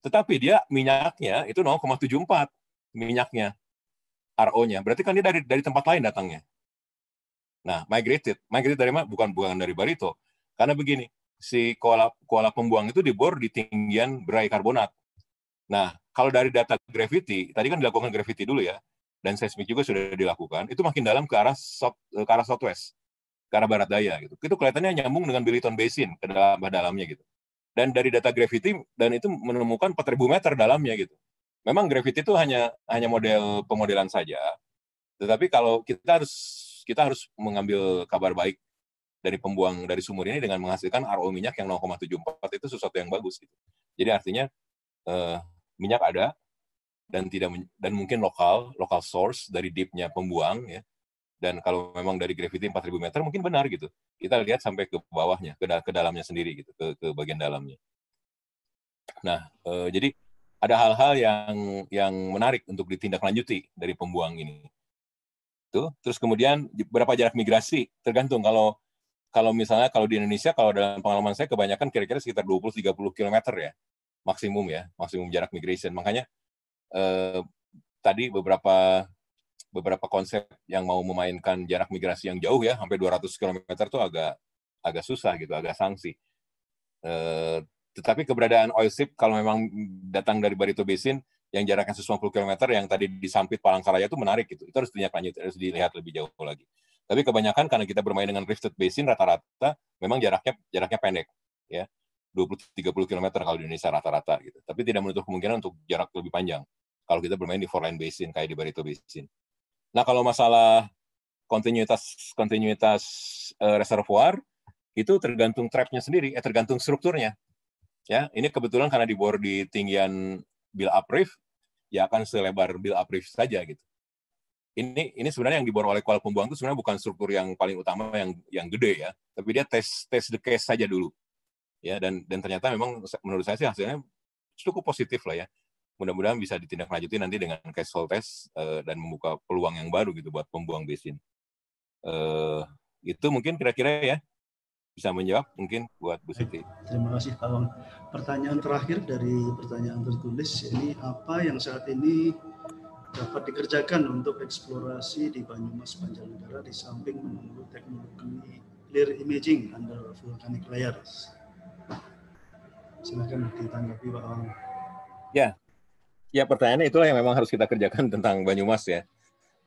Tetapi dia minyaknya itu 0,74 minyaknya RO-nya. Berarti kan dia dari dari tempat lain datangnya. Nah, migrated, migrated dari mana? Bukan bukan dari barito. Karena begini, si koala koala pembuang itu dibor di tinggian berai karbonat. Nah, kalau dari data gravity, tadi kan dilakukan gravity dulu ya, dan seismik juga sudah dilakukan, itu makin dalam ke arah south, ke arah southwest, ke arah barat daya gitu. Itu kelihatannya nyambung dengan Billiton Basin ke dalam dalamnya gitu. Dan dari data gravity dan itu menemukan 4000 meter dalamnya gitu. Memang gravity itu hanya hanya model pemodelan saja. Tetapi kalau kita harus kita harus mengambil kabar baik dari pembuang dari sumur ini dengan menghasilkan RO minyak yang 0,74 itu sesuatu yang bagus gitu. Jadi artinya uh, minyak ada dan tidak dan mungkin lokal lokal source dari deepnya pembuang ya. Dan kalau memang dari gravity 4000 meter mungkin benar gitu. Kita lihat sampai ke bawahnya, ke, ke dalamnya sendiri gitu, ke, ke bagian dalamnya. Nah, uh, jadi ada hal-hal yang yang menarik untuk ditindaklanjuti dari pembuang ini itu, terus kemudian berapa jarak migrasi, tergantung kalau kalau misalnya kalau di Indonesia kalau dalam pengalaman saya kebanyakan kira-kira sekitar 20-30 km ya maksimum ya maksimum jarak migration makanya eh, tadi beberapa beberapa konsep yang mau memainkan jarak migrasi yang jauh ya sampai 200 km itu agak agak susah gitu agak sanksi eh, tetapi keberadaan oil ship kalau memang datang dari Barito Basin yang jaraknya 150 km yang tadi di Sampit Palangkaraya itu menarik gitu. Itu harus dilihat lanjut, harus dilihat lebih jauh lagi. Tapi kebanyakan karena kita bermain dengan rifted basin rata-rata memang jaraknya jaraknya pendek ya. 20 30 km kalau di Indonesia rata-rata gitu. Tapi tidak menutup kemungkinan untuk jarak lebih panjang kalau kita bermain di four line basin kayak di Barito Basin. Nah, kalau masalah kontinuitas kontinuitas uh, reservoir itu tergantung trapnya sendiri, eh tergantung strukturnya. Ya, ini kebetulan karena dibor di tinggian bill reef ya akan selebar bill reef saja gitu. Ini ini sebenarnya yang dibawa oleh kuala pembuang itu sebenarnya bukan struktur yang paling utama yang yang gede ya, tapi dia tes tes the case saja dulu. Ya dan dan ternyata memang menurut saya sih hasilnya cukup positif lah ya. Mudah-mudahan bisa ditindaklanjuti nanti dengan case hold test uh, dan membuka peluang yang baru gitu buat pembuang besin. Uh, itu mungkin kira-kira ya bisa menjawab mungkin buat Bu Siti. Terima kasih Pak Wang. Pertanyaan terakhir dari pertanyaan tertulis ini apa yang saat ini dapat dikerjakan untuk eksplorasi di Banyumas Banjarnegara di samping menunggu teknologi clear imaging under volcanic layers. Silakan ditanggapi Pak Wang. Ya, ya pertanyaannya itulah yang memang harus kita kerjakan tentang Banyumas ya.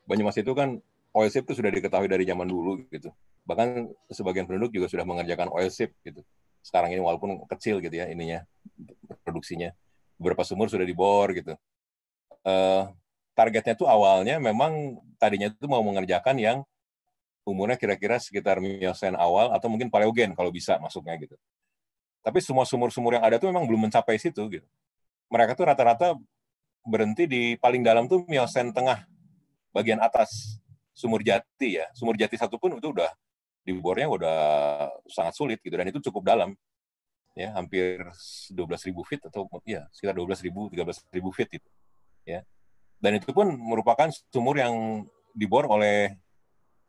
Banyumas itu kan oil ship itu sudah diketahui dari zaman dulu gitu. Bahkan sebagian penduduk juga sudah mengerjakan oil ship gitu. Sekarang ini walaupun kecil gitu ya ininya produksinya. Beberapa sumur sudah dibor gitu. Uh, targetnya tuh awalnya memang tadinya itu mau mengerjakan yang umurnya kira-kira sekitar miosen awal atau mungkin Paleogen kalau bisa masuknya gitu. Tapi semua sumur-sumur yang ada tuh memang belum mencapai situ gitu. Mereka tuh rata-rata berhenti di paling dalam tuh miosen tengah bagian atas sumur jati ya sumur jati satu pun itu udah dibornya udah sangat sulit gitu dan itu cukup dalam ya hampir 12.000 feet atau ya sekitar 12.000 ribu feet itu ya dan itu pun merupakan sumur yang dibor oleh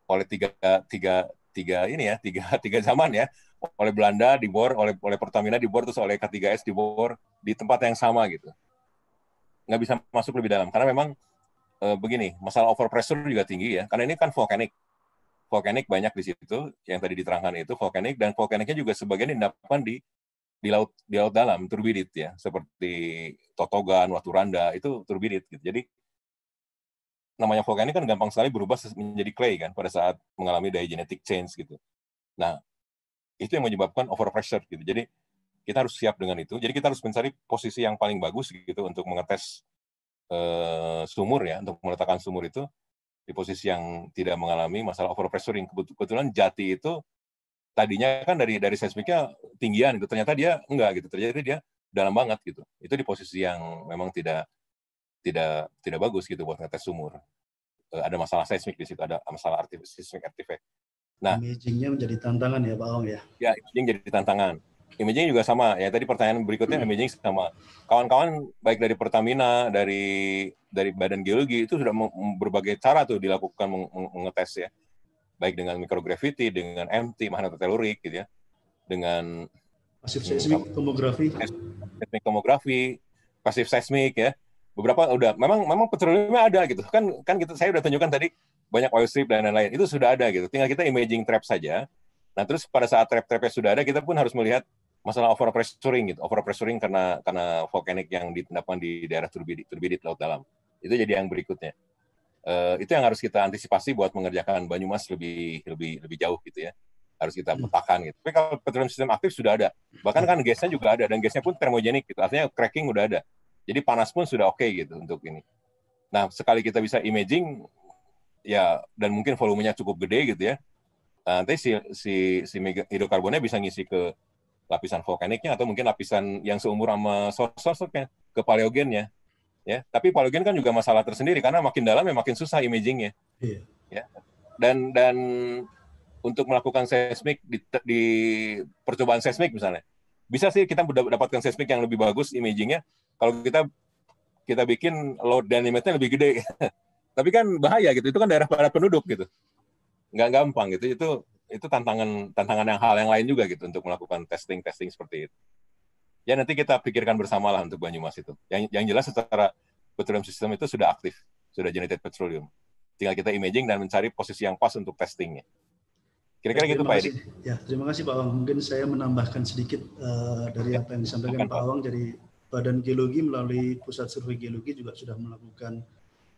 oleh tiga tiga tiga ini ya tiga <laughs> tiga zaman ya oleh Belanda dibor oleh oleh Pertamina dibor terus oleh K3S dibor di tempat yang sama gitu nggak bisa masuk lebih dalam karena memang Eh, begini, masalah overpressure juga tinggi ya, karena ini kan volkanik. Volkanik banyak di situ, yang tadi diterangkan itu volkanik, dan volkaniknya juga sebagian didapatkan di di laut di laut dalam turbidit ya seperti Totogan, randa itu turbidit gitu. Jadi namanya vulkanik kan gampang sekali berubah menjadi clay kan pada saat mengalami daya genetic change gitu. Nah, itu yang menyebabkan overpressure gitu. Jadi kita harus siap dengan itu. Jadi kita harus mencari posisi yang paling bagus gitu untuk mengetes Eh, sumur ya untuk meletakkan sumur itu di posisi yang tidak mengalami masalah overpressuring. Kebetulan Jati itu tadinya kan dari dari seismiknya tinggian itu Ternyata dia enggak gitu. terjadi dia dalam banget gitu. Itu di posisi yang memang tidak tidak tidak bagus gitu buat ngetes sumur. Eh, ada masalah seismik di situ, ada masalah artif, seismik artifact. Nah, imagingnya menjadi tantangan ya Pak Ong ya. Ya, imaging jadi tantangan imaging juga sama ya tadi pertanyaan berikutnya hmm. imaging sama kawan-kawan baik dari Pertamina dari dari Badan Geologi itu sudah berbagai cara tuh dilakukan meng mengetes ya baik dengan microgravity dengan MT telurik gitu ya dengan pasif seismik hmm. tomografi seismik tomografi pasif seismik ya beberapa udah memang memang petroleumnya ada gitu kan kan kita saya udah tunjukkan tadi banyak oil strip dan lain-lain itu sudah ada gitu tinggal kita imaging trap saja Nah terus pada saat trap-trapnya sudah ada, kita pun harus melihat masalah overpressuring gitu, overpressuring karena karena vulkanik yang ditendapkan di daerah turbidit, turbidit laut dalam. Itu jadi yang berikutnya. Uh, itu yang harus kita antisipasi buat mengerjakan Banyumas lebih lebih lebih jauh gitu ya. Harus kita hmm. petakan gitu. Tapi kalau petroleum sistem aktif sudah ada. Bahkan kan gasnya juga ada dan gasnya pun termogenik gitu. Artinya cracking udah ada. Jadi panas pun sudah oke okay, gitu untuk ini. Nah, sekali kita bisa imaging ya dan mungkin volumenya cukup gede gitu ya Eh, nanti si si si hidrokarbonnya bisa ngisi ke lapisan vulkaniknya atau mungkin lapisan yang seumur sama sosoknya ke paleogennya ya tapi paleogen kan juga masalah tersendiri karena makin dalam ya makin susah imagingnya yeah. ya dan dan untuk melakukan seismik di, di percobaan seismik misalnya bisa sih kita mendapatkan seismik yang lebih bagus imagingnya kalau kita kita bikin load dan lebih gede <laughs> tapi kan bahaya gitu itu kan daerah padat penduduk gitu nggak gampang gitu itu itu tantangan tantangan yang hal yang lain juga gitu untuk melakukan testing testing seperti itu ya nanti kita pikirkan bersama lah untuk Banyumas itu yang yang jelas secara petroleum system itu sudah aktif sudah generated petroleum tinggal kita imaging dan mencari posisi yang pas untuk testingnya kira-kira eh, gitu Pak Edi ya terima kasih Pak Wang mungkin saya menambahkan sedikit uh, dari apa yang disampaikan Pak, Pak Wang jadi Badan Geologi melalui Pusat Survei Geologi juga sudah melakukan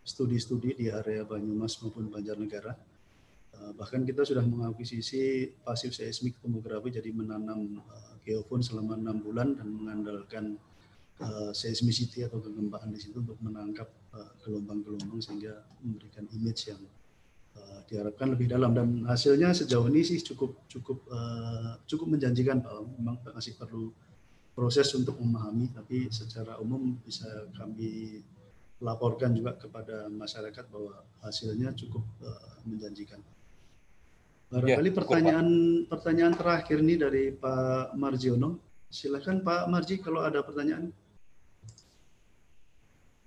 studi-studi di area Banyumas maupun Banjarnegara Eh, bahkan kita sudah mengakuisisi pasif seismik tomografi jadi menanam eh, geofon selama enam bulan dan mengandalkan eh, seismicity atau kegempaan di situ untuk menangkap gelombang-gelombang sehingga memberikan image yang diharapkan lebih dalam dan hasilnya sejauh ini sih cukup cukup cukup menjanjikan Pak. Memang masih perlu proses untuk memahami, tapi secara umum bisa kami laporkan juga kepada masyarakat bahwa hasilnya cukup menjanjikan. Barangkali ya, pertanyaan Pak. pertanyaan terakhir nih dari Pak Marjono. Silakan Pak Marji kalau ada pertanyaan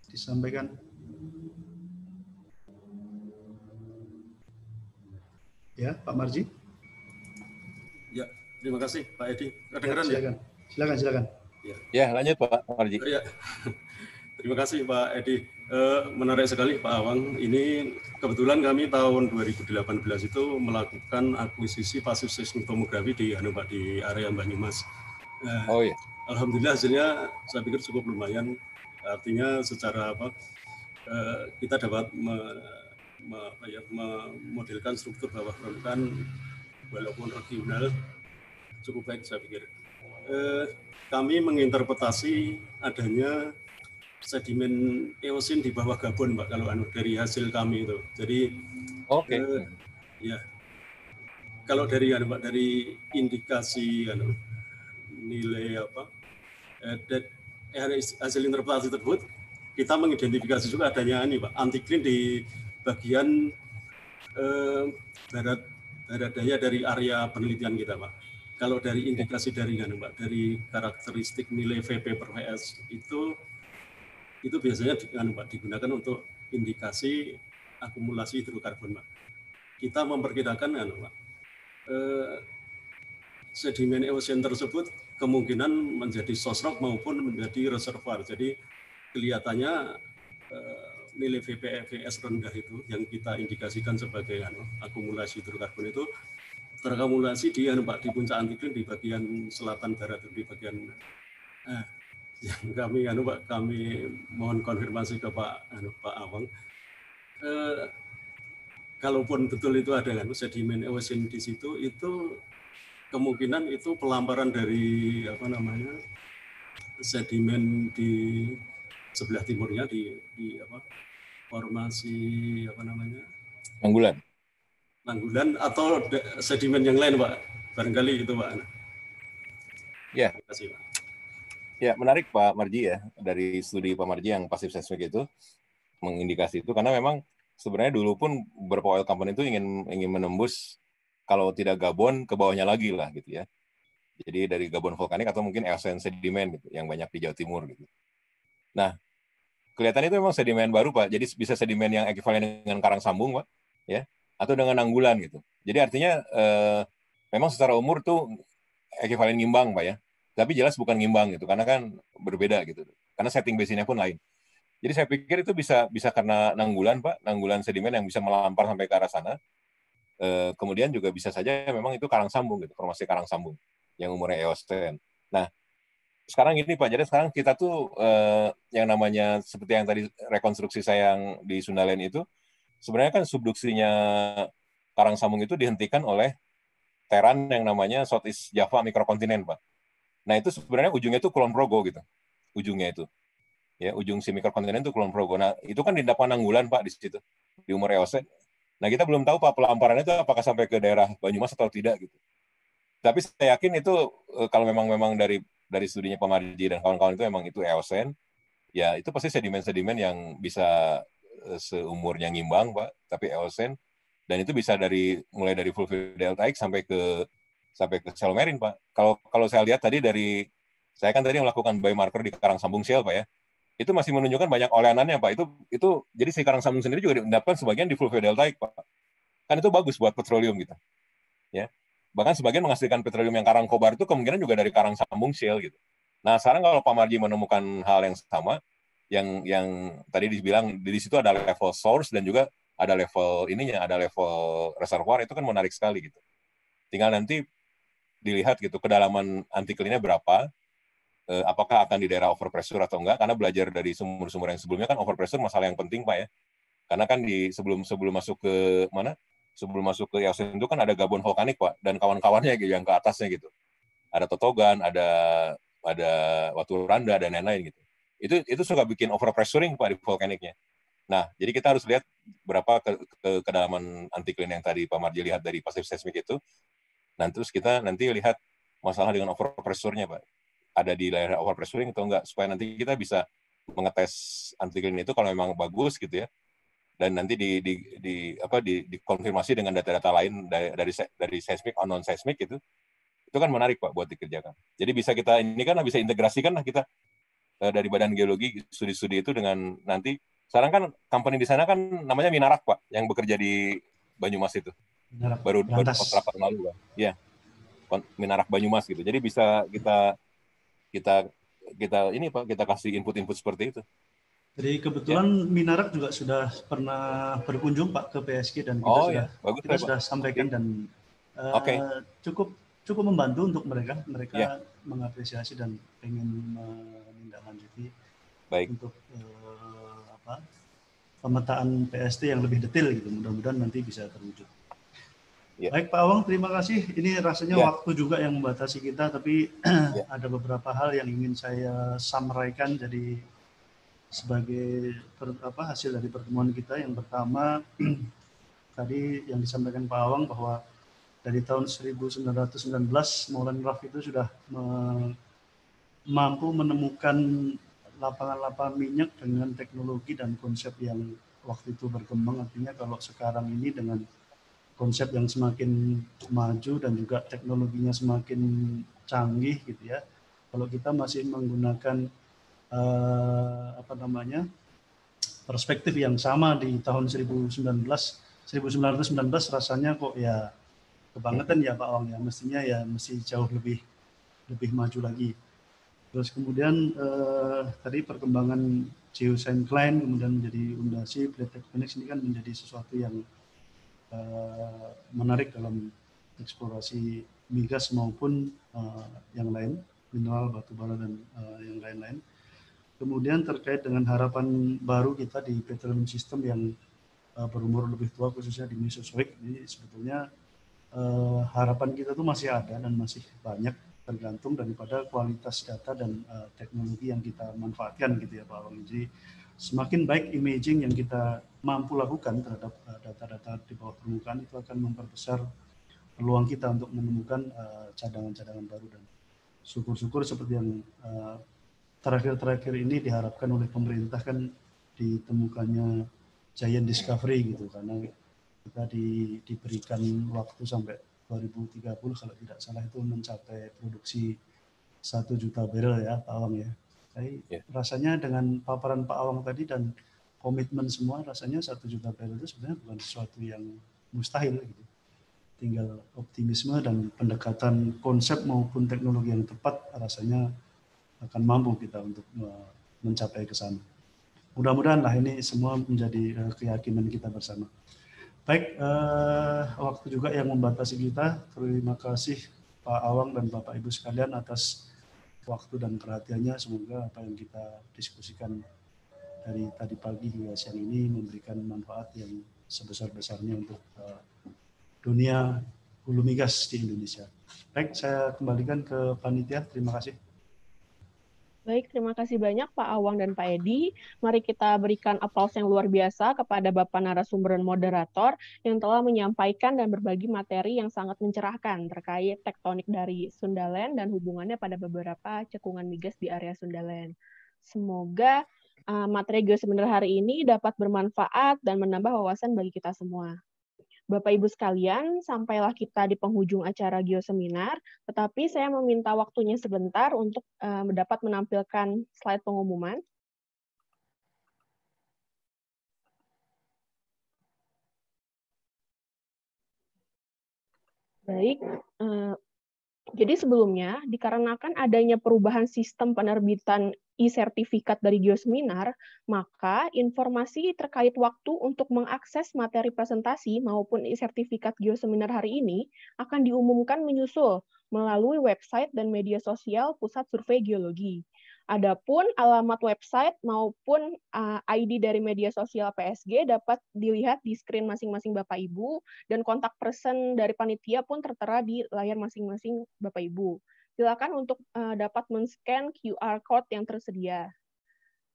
disampaikan. Ya, Pak Marji. Ya, terima kasih Pak Edi. Kedengaran ya? Silakan. Ya? Silakan, silakan. Ya. ya, lanjut Pak Marji. Ya. <laughs> Terima kasih Pak Edi. Eh, menarik sekali Pak Awang. Ini kebetulan kami tahun 2018 itu melakukan akuisisi pasif seismik tomografi di Hanubak di area Banyumas. Eh, oh iya. Alhamdulillah hasilnya saya pikir cukup lumayan. Artinya secara apa eh, kita dapat me, me, ya, memodelkan struktur bawah permukaan walaupun regional cukup baik saya pikir. Kami menginterpretasi adanya sedimen eosin di bawah Gabon, Pak, kalau anu dari hasil kami itu. Jadi Oke. Okay. Uh, eh, ya. Kalau dari anu Pak dari indikasi anu nilai apa? Eh, eh hasil interpretasi tersebut kita mengidentifikasi juga adanya ini Pak antiklin di bagian eh, barat barat daya dari area penelitian kita Pak. Kalau dari indikasi dari anu Pak dari karakteristik nilai VP per VS itu itu biasanya anu, digunakan untuk indikasi akumulasi hidrokarbon, Pak. Kita memperkirakan, anu, Pak, eh, sedimen eosen tersebut kemungkinan menjadi sosrok maupun menjadi reservoir. Jadi kelihatannya eh, nilai VPFS rendah itu yang kita indikasikan sebagai anu, akumulasi hidrokarbon itu terakumulasi di anu, Pak, di puncak antiklin di bagian selatan barat di bagian eh, yang <laughs> kami anu Pak kami mohon konfirmasi ke Pak anu, Pak Awang. Eh, kalaupun betul itu ada kan sedimen eosin di situ itu kemungkinan itu pelamparan dari apa namanya sedimen di sebelah timurnya di di apa formasi apa namanya Manggulan Manggulan atau sedimen yang lain Pak barangkali itu Pak Ya. Terima kasih Pak. Ya, menarik Pak Marji ya, dari studi Pak Marji yang pasif seismik itu mengindikasi itu karena memang sebenarnya dulu pun beberapa oil company itu ingin ingin menembus kalau tidak Gabon ke bawahnya lagi lah gitu ya. Jadi dari Gabon vulkanik atau mungkin Eocene sedimen gitu yang banyak di Jawa Timur gitu. Nah, kelihatan itu memang sedimen baru Pak. Jadi bisa sedimen yang ekivalen dengan karang sambung Pak, ya, atau dengan anggulan gitu. Jadi artinya eh, memang secara umur tuh ekivalen ngimbang Pak ya tapi jelas bukan ngimbang gitu karena kan berbeda gitu karena setting basinnya pun lain jadi saya pikir itu bisa bisa karena nanggulan pak nanggulan sedimen yang bisa melampar sampai ke arah sana e, kemudian juga bisa saja memang itu karang sambung gitu formasi karang sambung yang umurnya eosen nah sekarang ini Pak, jadi sekarang kita tuh e, yang namanya seperti yang tadi rekonstruksi saya yang di Sundalen itu, sebenarnya kan subduksinya Karang Sambung itu dihentikan oleh Teran yang namanya Southeast Java mikrokontinen Pak. Nah itu sebenarnya ujungnya itu Kulon Progo gitu, ujungnya itu. Ya ujung si mikrokontinen itu Kulon Progo. Nah itu kan di Pananggulan Pak di situ di umur Eosen Nah kita belum tahu Pak pelamparannya itu apakah sampai ke daerah Banyumas atau tidak gitu. Tapi saya yakin itu eh, kalau memang memang dari dari studinya Pak Marji dan kawan-kawan itu memang itu Eosen ya itu pasti sedimen-sedimen yang bisa eh, seumurnya ngimbang Pak, tapi Eosen dan itu bisa dari mulai dari Delta X sampai ke sampai ke selomerin pak. Kalau kalau saya lihat tadi dari saya kan tadi melakukan biomarker di Karang Sambung Shell pak ya, itu masih menunjukkan banyak oleanannya pak. Itu itu jadi si Karang Sambung sendiri juga mendapatkan sebagian di fluviodeltaik pak. Kan itu bagus buat petroleum gitu, ya. Bahkan sebagian menghasilkan petroleum yang Karang Kobar itu kemungkinan juga dari Karang Sambung Shell gitu. Nah sekarang kalau Pak Marji menemukan hal yang sama, yang yang tadi dibilang di situ ada level source dan juga ada level ininya, ada level reservoir itu kan menarik sekali gitu. Tinggal nanti dilihat gitu kedalaman antiklinnya berapa, eh, apakah akan di daerah overpressure atau enggak, karena belajar dari sumur-sumur yang sebelumnya kan overpressure masalah yang penting Pak ya. Karena kan di sebelum sebelum masuk ke mana? Sebelum masuk ke Yosin itu kan ada gabon vulkanik Pak dan kawan-kawannya gitu yang ke atasnya gitu. Ada Totogan, ada ada Watu Randa dan lain-lain gitu. Itu itu suka bikin overpressuring Pak di vulkaniknya. Nah, jadi kita harus lihat berapa ke, ke, kedalaman antiklin yang tadi Pak Marji lihat dari pasif seismik itu, Nah, terus kita nanti lihat masalah dengan overpressurnya, Pak. Ada di daerah overpressuring atau enggak, supaya nanti kita bisa mengetes antigen itu kalau memang bagus gitu ya. Dan nanti di, di, di apa di, dikonfirmasi dengan data-data lain dari dari, dari seismik atau non seismic itu itu kan menarik pak buat dikerjakan. Jadi bisa kita ini kan bisa integrasikan lah kita eh, dari Badan Geologi studi-studi itu dengan nanti sekarang kan company di sana kan namanya Minarak pak yang bekerja di Banyumas itu. Minarak, baru beberapa tahun lalu kan ya Minarak Banyumas gitu jadi bisa kita kita kita ini pak kita kasih input-input seperti itu jadi kebetulan ya. Minarak juga sudah pernah berkunjung pak ke PSG dan kita oh, sudah ya. Bagus, kita ya, sudah sampaikan iya. dan uh, eh, okay. cukup cukup membantu untuk mereka mereka ya. mengapresiasi dan ingin menindaklanjuti Baik. untuk uh, apa pemetaan PST yang lebih detail gitu mudah-mudahan nanti bisa terwujud. Ya. Baik Pak Awang, terima kasih. Ini rasanya ya. waktu juga yang membatasi kita, tapi ya. <clears throat> ada beberapa hal yang ingin saya sampaikan jadi sebagai per, apa hasil dari pertemuan kita yang pertama <clears throat> tadi yang disampaikan Pak Awang bahwa dari tahun 1919 maulan Raf itu sudah me, mampu menemukan lapangan-lapangan minyak dengan teknologi dan konsep yang waktu itu berkembang artinya kalau sekarang ini dengan konsep yang semakin maju dan juga teknologinya semakin canggih gitu ya. Kalau kita masih menggunakan uh, apa namanya perspektif yang sama di tahun 1919 1919 rasanya kok ya kebangetan ya Pak Wang ya mestinya ya mesti jauh lebih lebih maju lagi. Terus kemudian uh, tadi perkembangan geosain kemudian menjadi undasi, Playtech Phoenix ini kan menjadi sesuatu yang uh, menarik dalam eksplorasi migas maupun uh, yang lain, mineral, batu bara dan uh, yang lain-lain. Kemudian terkait dengan harapan baru kita di petroleum system yang uh, berumur lebih tua khususnya di Mesozoic, ini sebetulnya uh, harapan kita tuh masih ada dan masih banyak tergantung daripada kualitas data dan uh, teknologi yang kita manfaatkan gitu ya Pak Wang. Jadi semakin baik imaging yang kita mampu lakukan terhadap eh, data-data di bawah permukaan itu akan memperbesar peluang kita untuk menemukan eh, cadangan-cadangan baru dan syukur-syukur seperti yang eh, terakhir-terakhir ini diharapkan oleh pemerintah kan ditemukannya giant discovery gitu karena kita di, diberikan waktu sampai 2030 kalau tidak salah itu mencapai produksi satu juta barrel ya Pak ya jadi yeah. rasanya dengan paparan Pak Awang tadi dan komitmen semua, rasanya satu juta barrel itu sebenarnya bukan sesuatu yang mustahil. Gitu. Tinggal optimisme dan pendekatan konsep maupun teknologi yang tepat rasanya akan mampu kita untuk eh, mencapai ke sana. Mudah-mudahan lah ini semua menjadi eh, keyakinan kita bersama. Baik, eh, waktu juga yang membatasi kita. Terima kasih Pak Awang dan Bapak Ibu sekalian atas waktu dan perhatiannya. Semoga apa yang kita diskusikan dari tadi pagi hingga siang ini memberikan manfaat yang sebesar-besarnya untuk uh, dunia hulu migas di Indonesia. Baik, saya kembalikan ke panitia. Terima kasih. Baik, terima kasih banyak Pak Awang dan Pak Edi. Mari kita berikan aplaus yang luar biasa kepada Bapak narasumber dan moderator yang telah menyampaikan dan berbagi materi yang sangat mencerahkan terkait tektonik dari Sundaland dan hubungannya pada beberapa cekungan migas di area Sundaland. Semoga uh, materi geoseminar hari ini dapat bermanfaat dan menambah wawasan bagi kita semua. Bapak Ibu sekalian, sampailah kita di penghujung acara geoseminar, tetapi saya meminta waktunya sebentar untuk uh, eh, dapat menampilkan slide pengumuman. Baik, eh, jadi sebelumnya, dikarenakan adanya perubahan sistem penerbitan e-sertifikat dari geoseminar, maka informasi terkait waktu untuk mengakses materi presentasi maupun e-sertifikat geoseminar hari ini akan diumumkan menyusul melalui website dan media sosial Pusat Survei Geologi. Adapun alamat website maupun eh, ID dari media sosial PSG dapat dilihat di screen masing-masing Bapak Ibu dan kontak person dari panitia pun tertera di layar masing-masing Bapak Ibu. Silakan untuk eh, dapat men-scan QR code yang tersedia.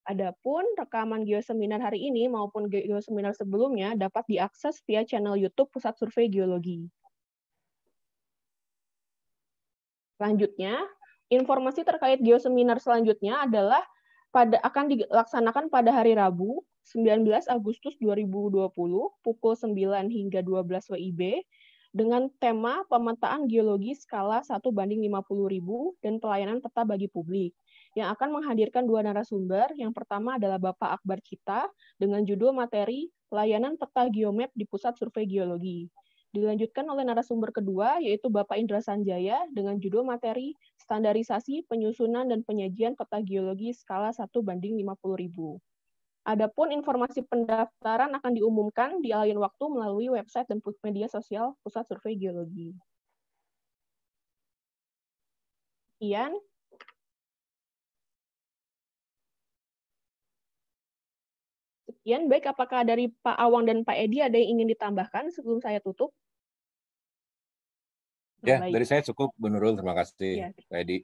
Adapun rekaman geoseminar hari ini maupun geoseminar sebelumnya dapat diakses via channel YouTube Pusat Survei Geologi. Selanjutnya, Informasi terkait geoseminar selanjutnya adalah pada akan dilaksanakan pada hari Rabu, 19 Agustus 2020 pukul 9 hingga 12 WIB dengan tema pemetaan geologi skala 1 banding 50.000 dan pelayanan peta bagi publik yang akan menghadirkan dua narasumber. Yang pertama adalah Bapak Akbar Cita dengan judul materi Layanan Peta Geomap di Pusat Survei Geologi. Dilanjutkan oleh narasumber kedua, yaitu Bapak Indra Sanjaya dengan judul materi standarisasi, penyusunan, dan penyajian peta geologi skala 1 banding 50.000. Adapun informasi pendaftaran akan diumumkan di lain waktu melalui website dan media sosial Pusat Survei Geologi. Ian, Sekian, baik apakah dari Pak Awang dan Pak Edi ada yang ingin ditambahkan sebelum saya tutup? Ya, baik. dari saya cukup, Bu Terima kasih, ya. Pak Edi.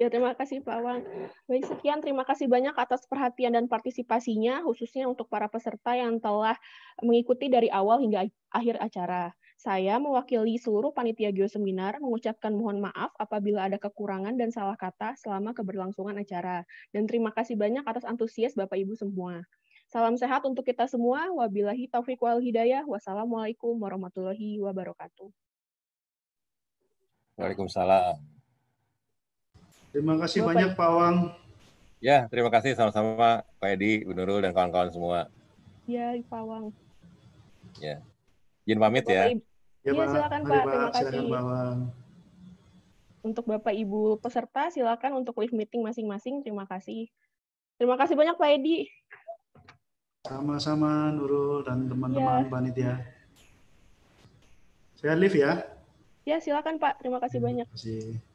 Ya, terima kasih Pak Wang. Baik, sekian. Terima kasih banyak atas perhatian dan partisipasinya, khususnya untuk para peserta yang telah mengikuti dari awal hingga akhir acara. Saya mewakili seluruh panitia geoseminar mengucapkan mohon maaf apabila ada kekurangan dan salah kata selama keberlangsungan acara. Dan terima kasih banyak atas antusias Bapak-Ibu semua. Salam sehat untuk kita semua. Wabillahi taufiq wal hidayah. Wassalamualaikum warahmatullahi wabarakatuh. Waalaikumsalam. Terima kasih Bapak. banyak Pak Wang. Ya, terima kasih sama-sama Pak Edi, Bu Nurul, dan kawan-kawan semua. Ya, Pak Wang. Ya. Jin pamit ya. Bapak ya. Iya, Ya, silakan Pak. Terima kasih. Silakan, Pak Wang. Untuk Bapak Ibu peserta, silakan untuk live meeting masing-masing. Terima kasih. Terima kasih banyak Pak Edi. Sama-sama Nurul dan teman-teman ya. panitia. Saya live ya. Ya silakan Pak. Terima kasih banyak. Terima kasih.